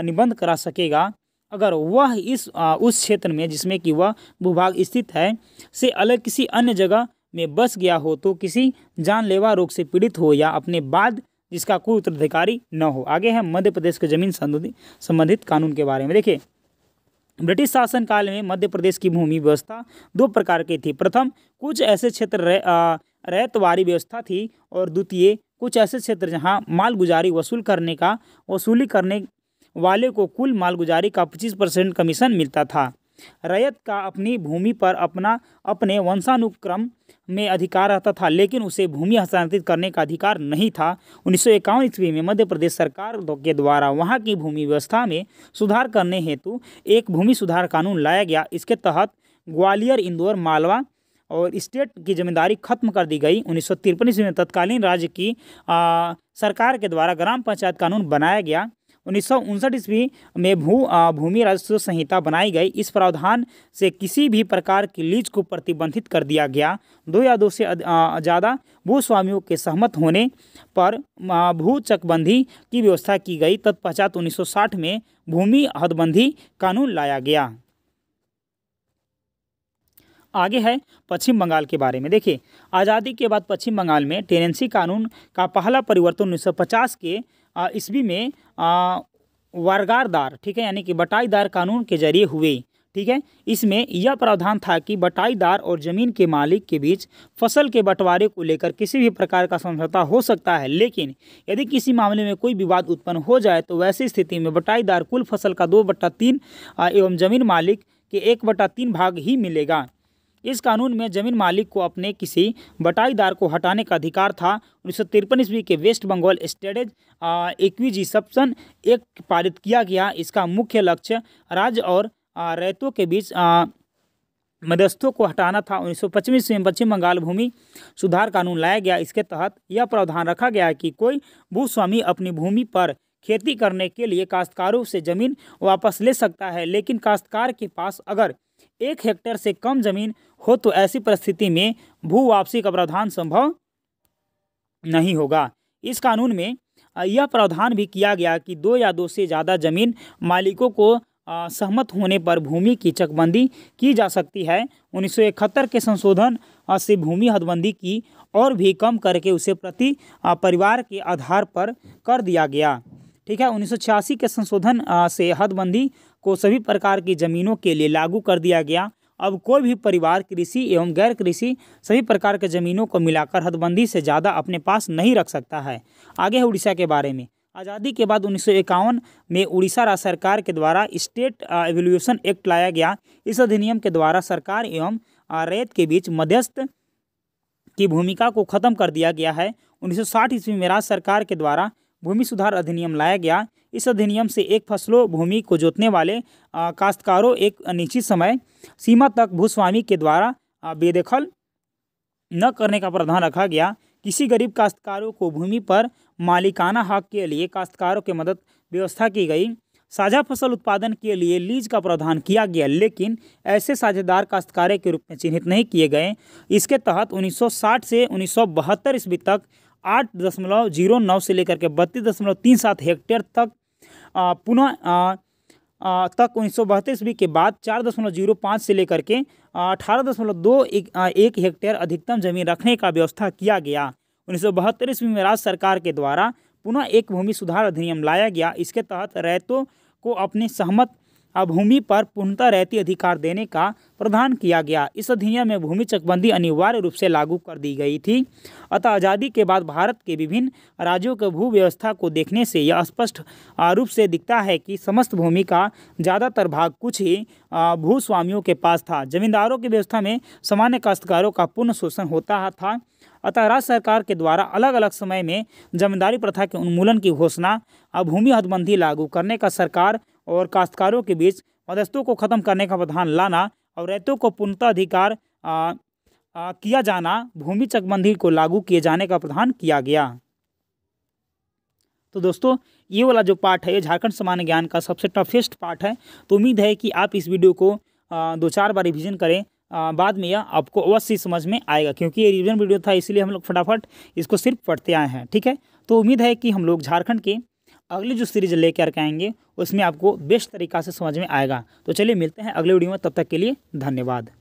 निबंध करा सकेगा अगर वह इस आ, उस क्षेत्र में जिसमें कि वह भूभाग स्थित है से अलग किसी अन्य जगह में बस गया हो तो किसी जानलेवा रोग से पीड़ित हो या अपने बाद जिसका कोई उत्तराधिकारी न हो आगे है मध्य प्रदेश के जमीन संबंधित कानून के बारे में देखिए ब्रिटिश शासन काल में मध्य प्रदेश की भूमि व्यवस्था दो प्रकार की थी प्रथम कुछ ऐसे क्षेत्र रैतवारी व्यवस्था थी और द्वितीय कुछ ऐसे क्षेत्र जहां मालगुजारी वसूल करने का वसूली करने वाले को कुल मालगुजारी का पच्चीस परसेंट कमीशन मिलता था रैत का अपनी भूमि पर अपना अपने वंशानुक्रम में अधिकार रहता था लेकिन उसे भूमि हस्तांतरित करने का अधिकार नहीं था उन्नीस ईस्वी में मध्य प्रदेश सरकार के द्वारा वहाँ की भूमि व्यवस्था में सुधार करने हेतु एक भूमि सुधार कानून लाया गया इसके तहत ग्वालियर इंदौर मालवा और स्टेट की जिम्मेदारी खत्म कर दी गई उन्नीस ईस्वी में तत्कालीन राज्य की आ, सरकार के द्वारा ग्राम पंचायत कानून बनाया गया उन्नीस ईस्वी में भू भूमि राजस्व संहिता बनाई गई इस प्रावधान से किसी भी प्रकार की लीज को प्रतिबंधित कर दिया गया दो या दो से ज़्यादा भू स्वामियों के सहमत होने पर भू चकबंदी की व्यवस्था की गई तत्पश्चात 1960 में भूमि हदबंदी कानून लाया गया आगे है पश्चिम बंगाल के बारे में देखिए आज़ादी के बाद पश्चिम बंगाल में टेनेंसी कानून का पहला परिवर्तन 1950 के ईस्वी में वर्गारदार ठीक है यानी कि बटाईदार कानून के जरिए हुए ठीक है इसमें यह प्रावधान था कि बटाईदार और ज़मीन के मालिक के बीच फसल के बंटवारे को लेकर किसी भी प्रकार का समझौता हो सकता है लेकिन यदि किसी मामले में कोई विवाद उत्पन्न हो जाए तो वैसी स्थिति में बटाईदार कुल फसल का दो बट्टा तीन एवं ज़मीन मालिक के एक बट्टा तीन भाग ही मिलेगा इस कानून में जमीन मालिक को अपने किसी बटाईदार को हटाने का अधिकार था उन्नीस सौ तिरपन ईस्वी के वेस्ट बंगाल स्टेडेज सप्शन एक पारित किया गया इसका मुख्य लक्ष्य राज्य और रैतों के बीच मदस्थों मध्यस्थों को हटाना था उन्नीस सौ पच्चीस ईस्वी में पश्चिम बंगाल भूमि सुधार कानून लाया गया इसके तहत यह प्रावधान रखा गया कि कोई भूस्वामी अपनी भूमि पर खेती करने के लिए काश्तकारों से ज़मीन वापस ले सकता है लेकिन काश्तकार के पास अगर एक हेक्टेयर से कम जमीन हो तो ऐसी परिस्थिति में भू वापसी का प्रावधान संभव नहीं होगा इस कानून में यह प्रावधान भी किया गया कि दो या दो से ज़्यादा जमीन मालिकों को सहमत होने पर भूमि की चकबंदी की जा सकती है उन्नीस के संशोधन से भूमि हदबंदी की और भी कम करके उसे प्रति परिवार के आधार पर कर दिया गया ठीक है उन्नीस के संशोधन से हदबंदी को सभी प्रकार की ज़मीनों के लिए लागू कर दिया गया अब कोई भी परिवार कृषि एवं गैर कृषि सभी प्रकार के ज़मीनों को मिलाकर हदबंदी से ज़्यादा अपने पास नहीं रख सकता है आगे है उड़ीसा के बारे में आज़ादी के बाद उन्नीस में उड़ीसा राज्य सरकार के द्वारा स्टेट एवोल्यूशन एक्ट लाया गया इस अधिनियम के द्वारा सरकार एवं रेत के बीच मध्यस्थ की भूमिका को खत्म कर दिया गया है 1960 ईस्वी में राज्य सरकार के द्वारा भूमि सुधार अधिनियम लाया गया इस अधिनियम से एक फसलों भूमि को जोतने वाले काश्तकारों एक निश्चित समय सीमा तक भूस्वामी के द्वारा बेदखल न करने का प्रावधान रखा गया किसी गरीब काश्तकारों को भूमि पर मालिकाना हक के लिए काश्तकारों के मदद व्यवस्था की गई साझा फसल उत्पादन के लिए लीज का प्रावधान किया गया लेकिन ऐसे साझेदार काश्तकारों के रूप में चिन्हित नहीं किए गए इसके तहत 1960 से उन्नीस सौ ईस्वी तक आठ दशमलव जीरो नौ से लेकर के बत्तीस दशमलव तीन सात हेक्टेयर तक पुनः तक उन्नीस सौ बहत्तीस ईस्वी के बाद चार दशमलव जीरो पाँच से लेकर के अठारह दशमलव दो एक, एक हेक्टेयर अधिकतम जमीन रखने का व्यवस्था किया गया उन्नीस सौ बहत्तर ईस्वी में राज्य सरकार के द्वारा पुनः एक भूमि सुधार अधिनियम लाया गया इसके तहत रैतों को अपनी सहमत अब भूमि पर पूर्णतः रहती अधिकार देने का प्रदान किया गया इस अधिनियम में भूमि चकबंदी अनिवार्य रूप से लागू कर दी गई थी अतः आज़ादी के बाद भारत के विभिन्न राज्यों के भू व्यवस्था को देखने से यह स्पष्ट रूप से दिखता है कि समस्त भूमि का ज़्यादातर भाग कुछ ही भूस्वामियों के पास था जमींदारों की व्यवस्था में सामान्य काश्तकारों का पूर्ण शोषण होता था अतः राज्य सरकार के द्वारा अलग अलग समय में जमींदारी प्रथा के उन्मूलन की घोषणा और भूमि हदबंदी लागू करने का सरकार और काश्तकारों के बीच मदस्तों को ख़त्म करने का प्रधान लाना और रैतों को पूर्णताधिकार किया जाना भूमि चकबंदी को लागू किए जाने का प्रधान किया गया तो दोस्तों ये वाला जो पाठ है ये झारखंड सामान्य ज्ञान का सबसे टफेस्ट पार्ट है तो उम्मीद है कि आप इस वीडियो को दो चार बार रिविजन करें बाद में यह आपको अवश्य समझ में आएगा क्योंकि ये रिविजन वीडियो था इसलिए हम लोग फटाफट इसको सिर्फ पढ़ते आए हैं ठीक है तो उम्मीद है कि हम लोग झारखंड के अगली जो सीरीज लेकर के आएंगे उसमें आपको बेस्ट तरीका से समझ में आएगा तो चलिए मिलते हैं अगले वीडियो में तब तक के लिए धन्यवाद